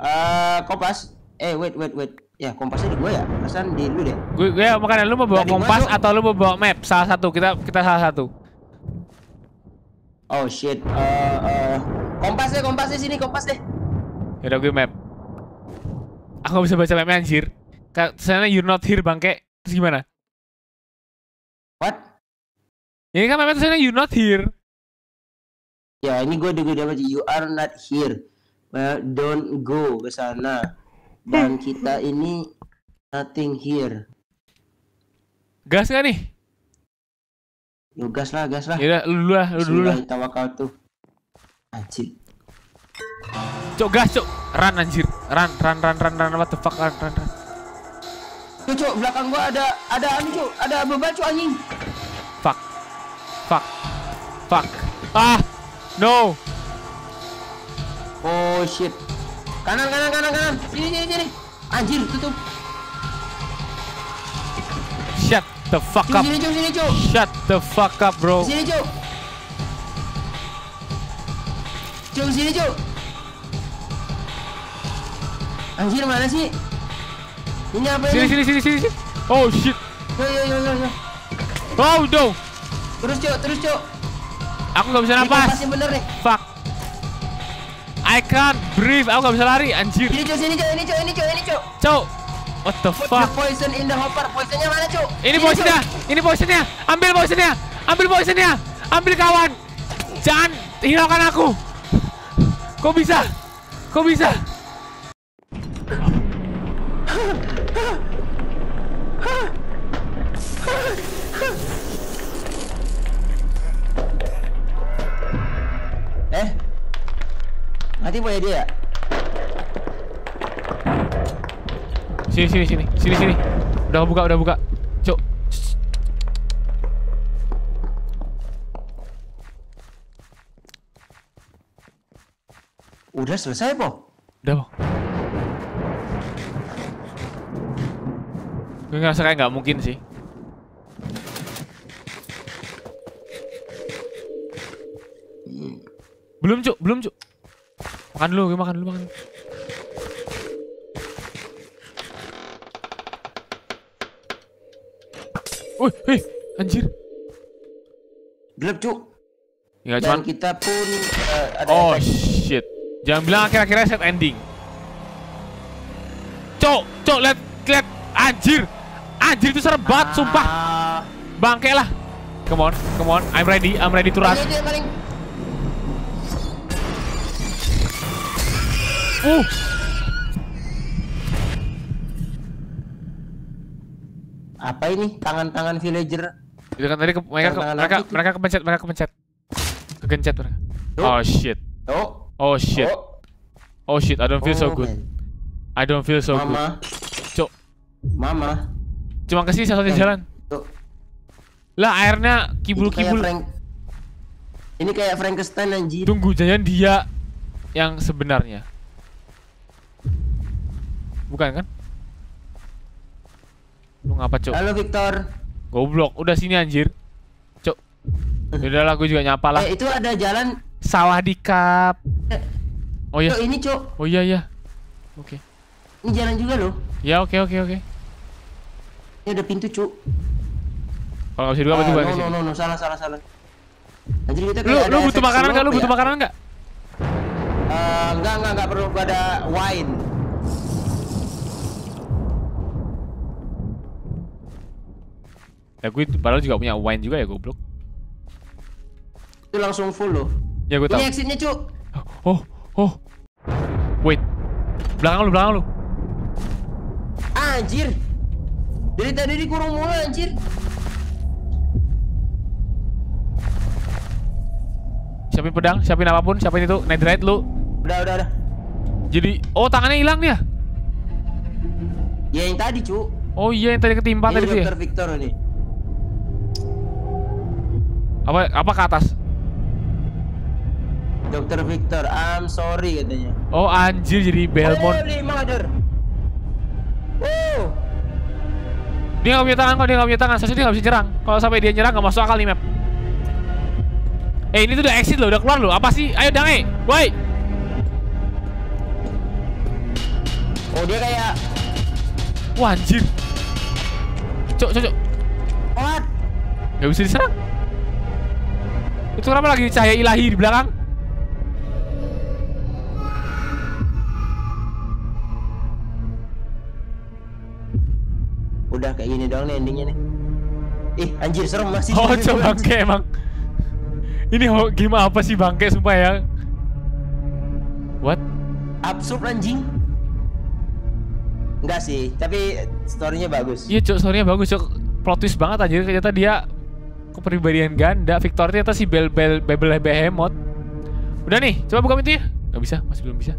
uh, kompas. Eh, wait, wait, wait. Ya, kompasnya di gue ya. Masan di lu deh. Gue gue ya, makanya lu mau bawa nah, kompas atau lu mau bawa map? Salah satu. Kita kita salah satu. Oh shit. uh, uh, kompas deh, kompas deh sini, kompas deh. Ya udah gue map. Aku bisa baca mapnya anjir sana you're not here bangke terus gimana what ya kan memang sana you're not here ya ini gue gue sih you are not here well, don't go ke sana dan eh. kita ini nothing here gas gak nih Yo gas lah, gas lah. Yaudah, lu dulu lah, lu dulu lah. Tawakal tuh. Anjir. Cok gas, cok. Run anjir. Run, run, run, run, run. What the fuck, run, run, run. Tuh cu, belakang gua ada ada anu cu, ada beban cu anjing. Fuck. Fuck. Fuck. Ah. No. Oh shit. Kanan kanan kanan kanan. Sini sini sini. Anjir, tutup. Shut the fuck up. Sini, cu, sini, cu. Shut the fuck up, bro. Sini, cu. Cu, sini, cu. Anjir, mana sih? Ini apa sini, ini? Sini sini sini sini. Oh shit. Yo ya, yo ya, yo ya, yo. Oh do. Terus cok, terus cok. Aku nggak bisa nafas Ini bener nih. Fuck. I can't breathe. Aku nggak bisa lari, anjir. Ini cok, sini cok, ini cok, ini cok, ini cok. Cok. What the Put fuck? The poison in the hopper. Poisonnya mana cok? Ini, poisonnya. Ini poisonnya. Ambil poisonnya. Ambil poisonnya. Ambil kawan. Jangan hilangkan aku. Kok bisa? Kok bisa? Nanti boleh dia ya? Sini sini sini sini sini. Udah buka udah buka. Cuk. Udah selesai, Po? Udah, Po. Gue ngerasa kayak nggak mungkin sih. Belum, Cuk. Belum, Cuk. Makan dulu, gue makan dulu, makan. Wih, wih, anjir. Gelap, Cuk. Ya, cuman Dan kita pun uh, ada Oh efek. shit. Jangan bilang akhir-akhirnya set ending. Cok, cok, lihat, lihat anjir. Anjir itu serem banget, ah. sumpah. Bangke lah. Come on, come on. I'm ready, I'm ready to rush. dia, Uh. Apa ini? Tangan-tangan villager. Itu kan tadi ke, mereka ke, mereka itu. mereka kepencet, mereka kepencet. Kegencet mereka. Oh, shit. Oh. Oh shit. Oh, shit, I don't feel oh, so good. Man. I don't feel so Mama. good. Cok. Mama. Cuma sini satu eh, jalan. Tuh. Lah airnya kibul-kibul. Frank... Ini kayak Frankenstein anjir. Tunggu, jangan dia yang sebenarnya. Bukan kan? Lu ngapa, Cok? Halo, Victor. Goblok, udah sini anjir. Cok. Udah lah, gue juga nyapa lah. Eh, itu ada jalan sawah dikap. Eh, oh iya. Cok, ini, Cok. Oh iya, iya. Oke. Okay. Ini jalan juga loh. Ya, oke, okay, oke, okay, oke. Okay. Ini ada pintu, cok Kalau enggak bisa dua, ah, apa juga sih no, no, no, salah, salah, salah. Anjir, kita lu, lu butuh makanan enggak? Lu butuh makanan enggak? Ya? Uh, enggak, enggak, eh, enggak perlu. Gua ada wine. Ya gue padahal juga punya wine juga ya goblok. Itu langsung full loh. Ya gue tahu. Ini exitnya cuk. Oh, oh. Wait. Belakang lu, belakang lu. Anjir. Dari tadi dikurung mulu anjir. Siapin pedang, siapin apapun, siapin itu, netherite lu. Udah, udah, udah. Jadi, oh tangannya hilang nih Ya, ya yang tadi, cu. Oh iya, yang tadi ketimpa tadi tadi Victor, ya? Victor ini. Apa apa ke atas? Dokter Victor, I'm sorry katanya. Oh anjir jadi Belmont. dia nggak punya tangan kok, dia nggak punya tangan. sesuatu dia nggak bisa nyerang. Kalau sampai dia nyerang nggak masuk akal nih map. Eh ini tuh udah exit loh, udah keluar loh. Apa sih? Ayo dange, woi. Oh dia kayak. Wah anjir. Cok cok cok. What? bisa diserang. Itu kenapa lagi cahaya ilahi di belakang? Udah kayak gini doang nih endingnya nih. Ih, anjir serem masih. Oh, coba bangke emang. Ini game apa sih bangke sumpah ya? What? Absurd anjing. Enggak sih, tapi story-nya bagus. Iya, cok, story-nya bagus, cok. Plot twist banget anjir, ternyata dia kepribadian ganda. Victor ternyata si Bel Bel Bebel Behemoth. Udah nih, coba buka pintunya. Gak bisa, masih belum bisa.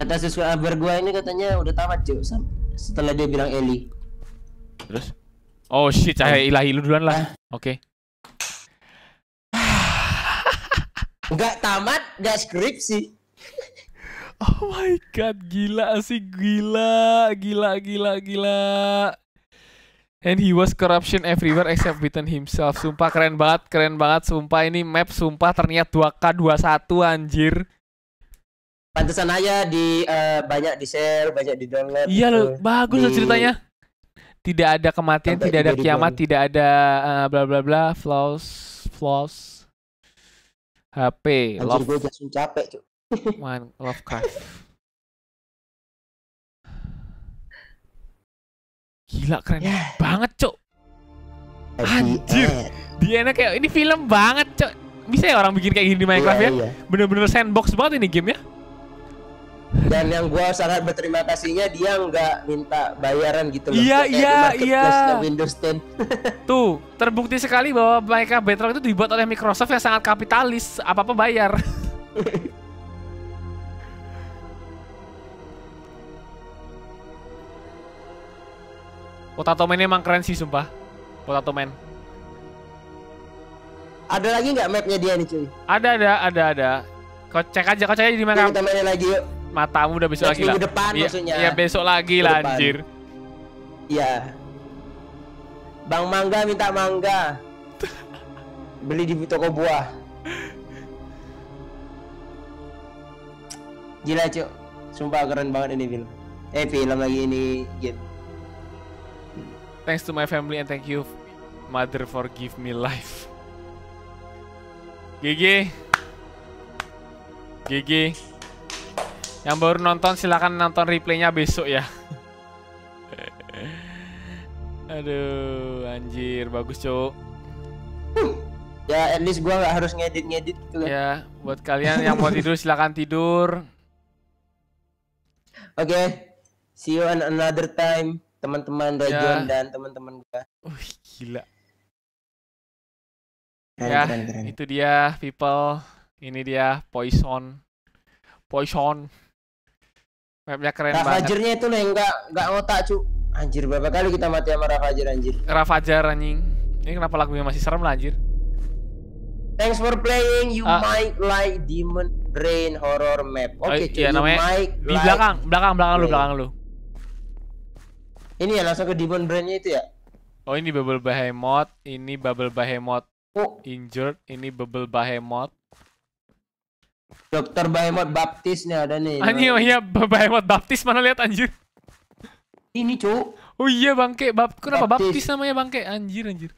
Kata siswa abar gua ini katanya udah tamat, cuy. Setelah dia bilang Eli. Terus? Oh shit, cahaya eh. ilahi lu duluan lah. Eh. Oke. Okay. tamat, gak skripsi. Oh my god, gila sih, gila, gila, gila, gila. And he was corruption everywhere except within himself. Sumpah keren banget, keren banget. Sumpah ini map sumpah ternyata 2K21 anjir. Pantesan aja di uh, banyak di share, banyak di download. Iya loh, gitu. bagus loh ceritanya. Tidak ada kematian, Sampai tidak ada kiamat, down. tidak ada uh, bla bla bla flaws flaws. HP, anjir, love. Gue capek, cuy. Man, Lovecraft. Gila keren yeah. banget, Cok. Anjir. Diana kayak ini film banget, Cok. Bisa ya orang bikin kayak gini di Minecraft yeah, ya? bener iya. Bener-bener sandbox banget ini game ya. Dan yang gua sangat berterima kasihnya dia nggak minta bayaran gitu loh. Iya, iya, iya. Windows 10. Tuh, terbukti sekali bahwa mereka Bedrock itu dibuat oleh Microsoft yang sangat kapitalis, apa-apa bayar. Potato Man emang keren sih sumpah. Potato Man. Ada lagi nggak mapnya dia nih cuy? Ada ada ada ada. Kau cek aja, kau cek aja di mana. Kita mainin lagi yuk. Matamu udah besok lagi lah. depan iya, maksudnya. Iya besok lagi lah anjir. Iya. Bang Mangga minta mangga. Beli di toko buah. Gila cuy. Sumpah keren banget ini film. Eh film lagi ini game. Thanks to my family and thank you mother for give me life. Gigi, Gigi, Yang baru nonton silahkan nonton replaynya besok ya. Aduh, anjir, bagus cuk. Ya, at least gua gak harus ngedit-ngedit gitu kan. Ya, buat kalian yang mau tidur silahkan tidur. Oke, okay. see you on another time teman-teman Rajon ya. dan teman-teman gua. Uh, gila. Keren, ya, keren, keren. itu dia people. Ini dia Poison. Poison. Mapnya keren Rafa banget. Rafajernya itu loh enggak enggak ngotak, cu. Anjir, berapa kali kita mati sama Rafajer anjir. Rafajer anjing. Ini kenapa lagunya masih serem lah anjir? Thanks for playing. You uh, might like Demon Rain Horror Map. Oke, okay, oh, iya, namanya, di belakang, belakang, belakang lu, belakang lu. Ini ya langsung ke demon brandnya itu ya? Oh ini bubble behemoth, ini bubble behemoth oh. injured, ini bubble behemoth. Dokter behemoth baptis nih ada nih. Anjir, oh iya behemoth baptis mana lihat anjir. Ini cu. Oh iya bangke, bab kenapa baptis. baptis namanya bangke? Anjir anjir.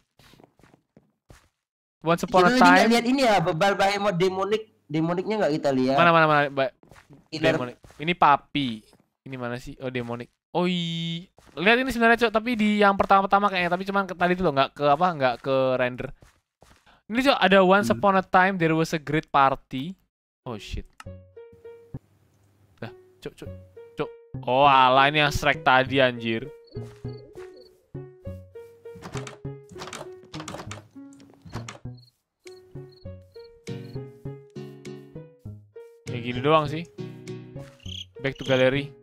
Once upon a time. Lihat ini ya, Bubble behemoth demonic. demoniknya nggak kita lihat. Mana mana mana. Ba Demonic. Ini papi. Ini mana sih? Oh, demonic. Oh iya. Lihat ini sebenarnya cok, tapi di yang pertama-pertama kayaknya, tapi cuman ke, tadi itu loh nggak ke apa nggak ke render. Ini cok ada once hmm. upon a time there was a great party. Oh shit. Dah, cok cok cok. Oh ala ini yang strike tadi anjir. Ya gini doang sih. Back to gallery.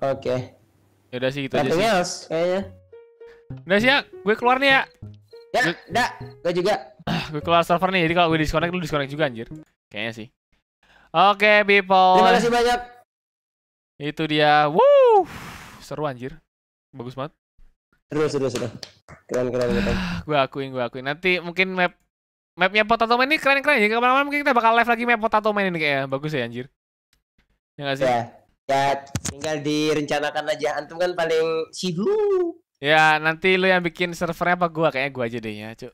Oke. Okay. Yaudah udah sih gitu Nothing aja else, sih. kayaknya. Udah sih ya, gue keluar nih ya. Ya, gue... gue juga. Ah, gue keluar server nih, jadi kalau gue disconnect, lu disconnect juga anjir. Kayaknya sih. Oke, okay, people. Terima kasih banyak. Itu dia. Woo! Seru anjir. Bagus banget. Seru, seru, seru. Keren, keren, keren. Ah, gue akuin, gue akuin. Nanti mungkin map mapnya Potato Man ini keren-keren Jadi kemarin mana mungkin kita bakal live lagi map Potato Man ini kayaknya. Bagus ya anjir. Ya gak sih? Yeah ya tinggal direncanakan aja antum kan paling sibuk ya nanti lu yang bikin servernya apa gua kayaknya gua aja deh ya cuk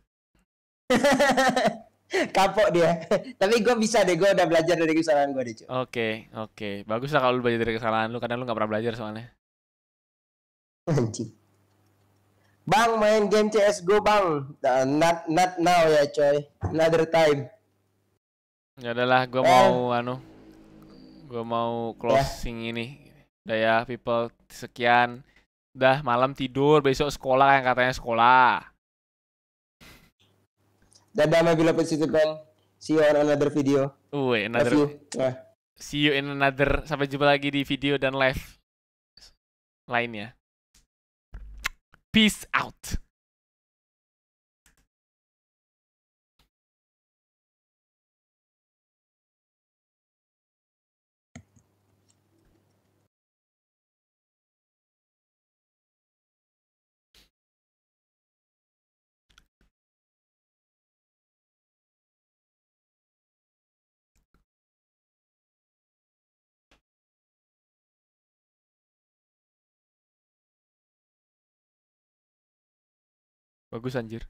kapok dia tapi gua bisa deh gua udah belajar dari kesalahan gua deh cuk oke okay, oke okay. bagus lah kalau lu belajar dari kesalahan lu karena lu nggak pernah belajar soalnya anjing Bang main game cs Go bang uh, Not, not now ya coy Another time Ya adalah gue eh. mau anu gue mau closing yeah. ini udah ya people sekian udah malam tidur besok sekolah yang katanya sekolah dadah my beloved citizen see you on another video uh another Love you. see you in another sampai jumpa lagi di video dan live lainnya peace out Bagus anjir.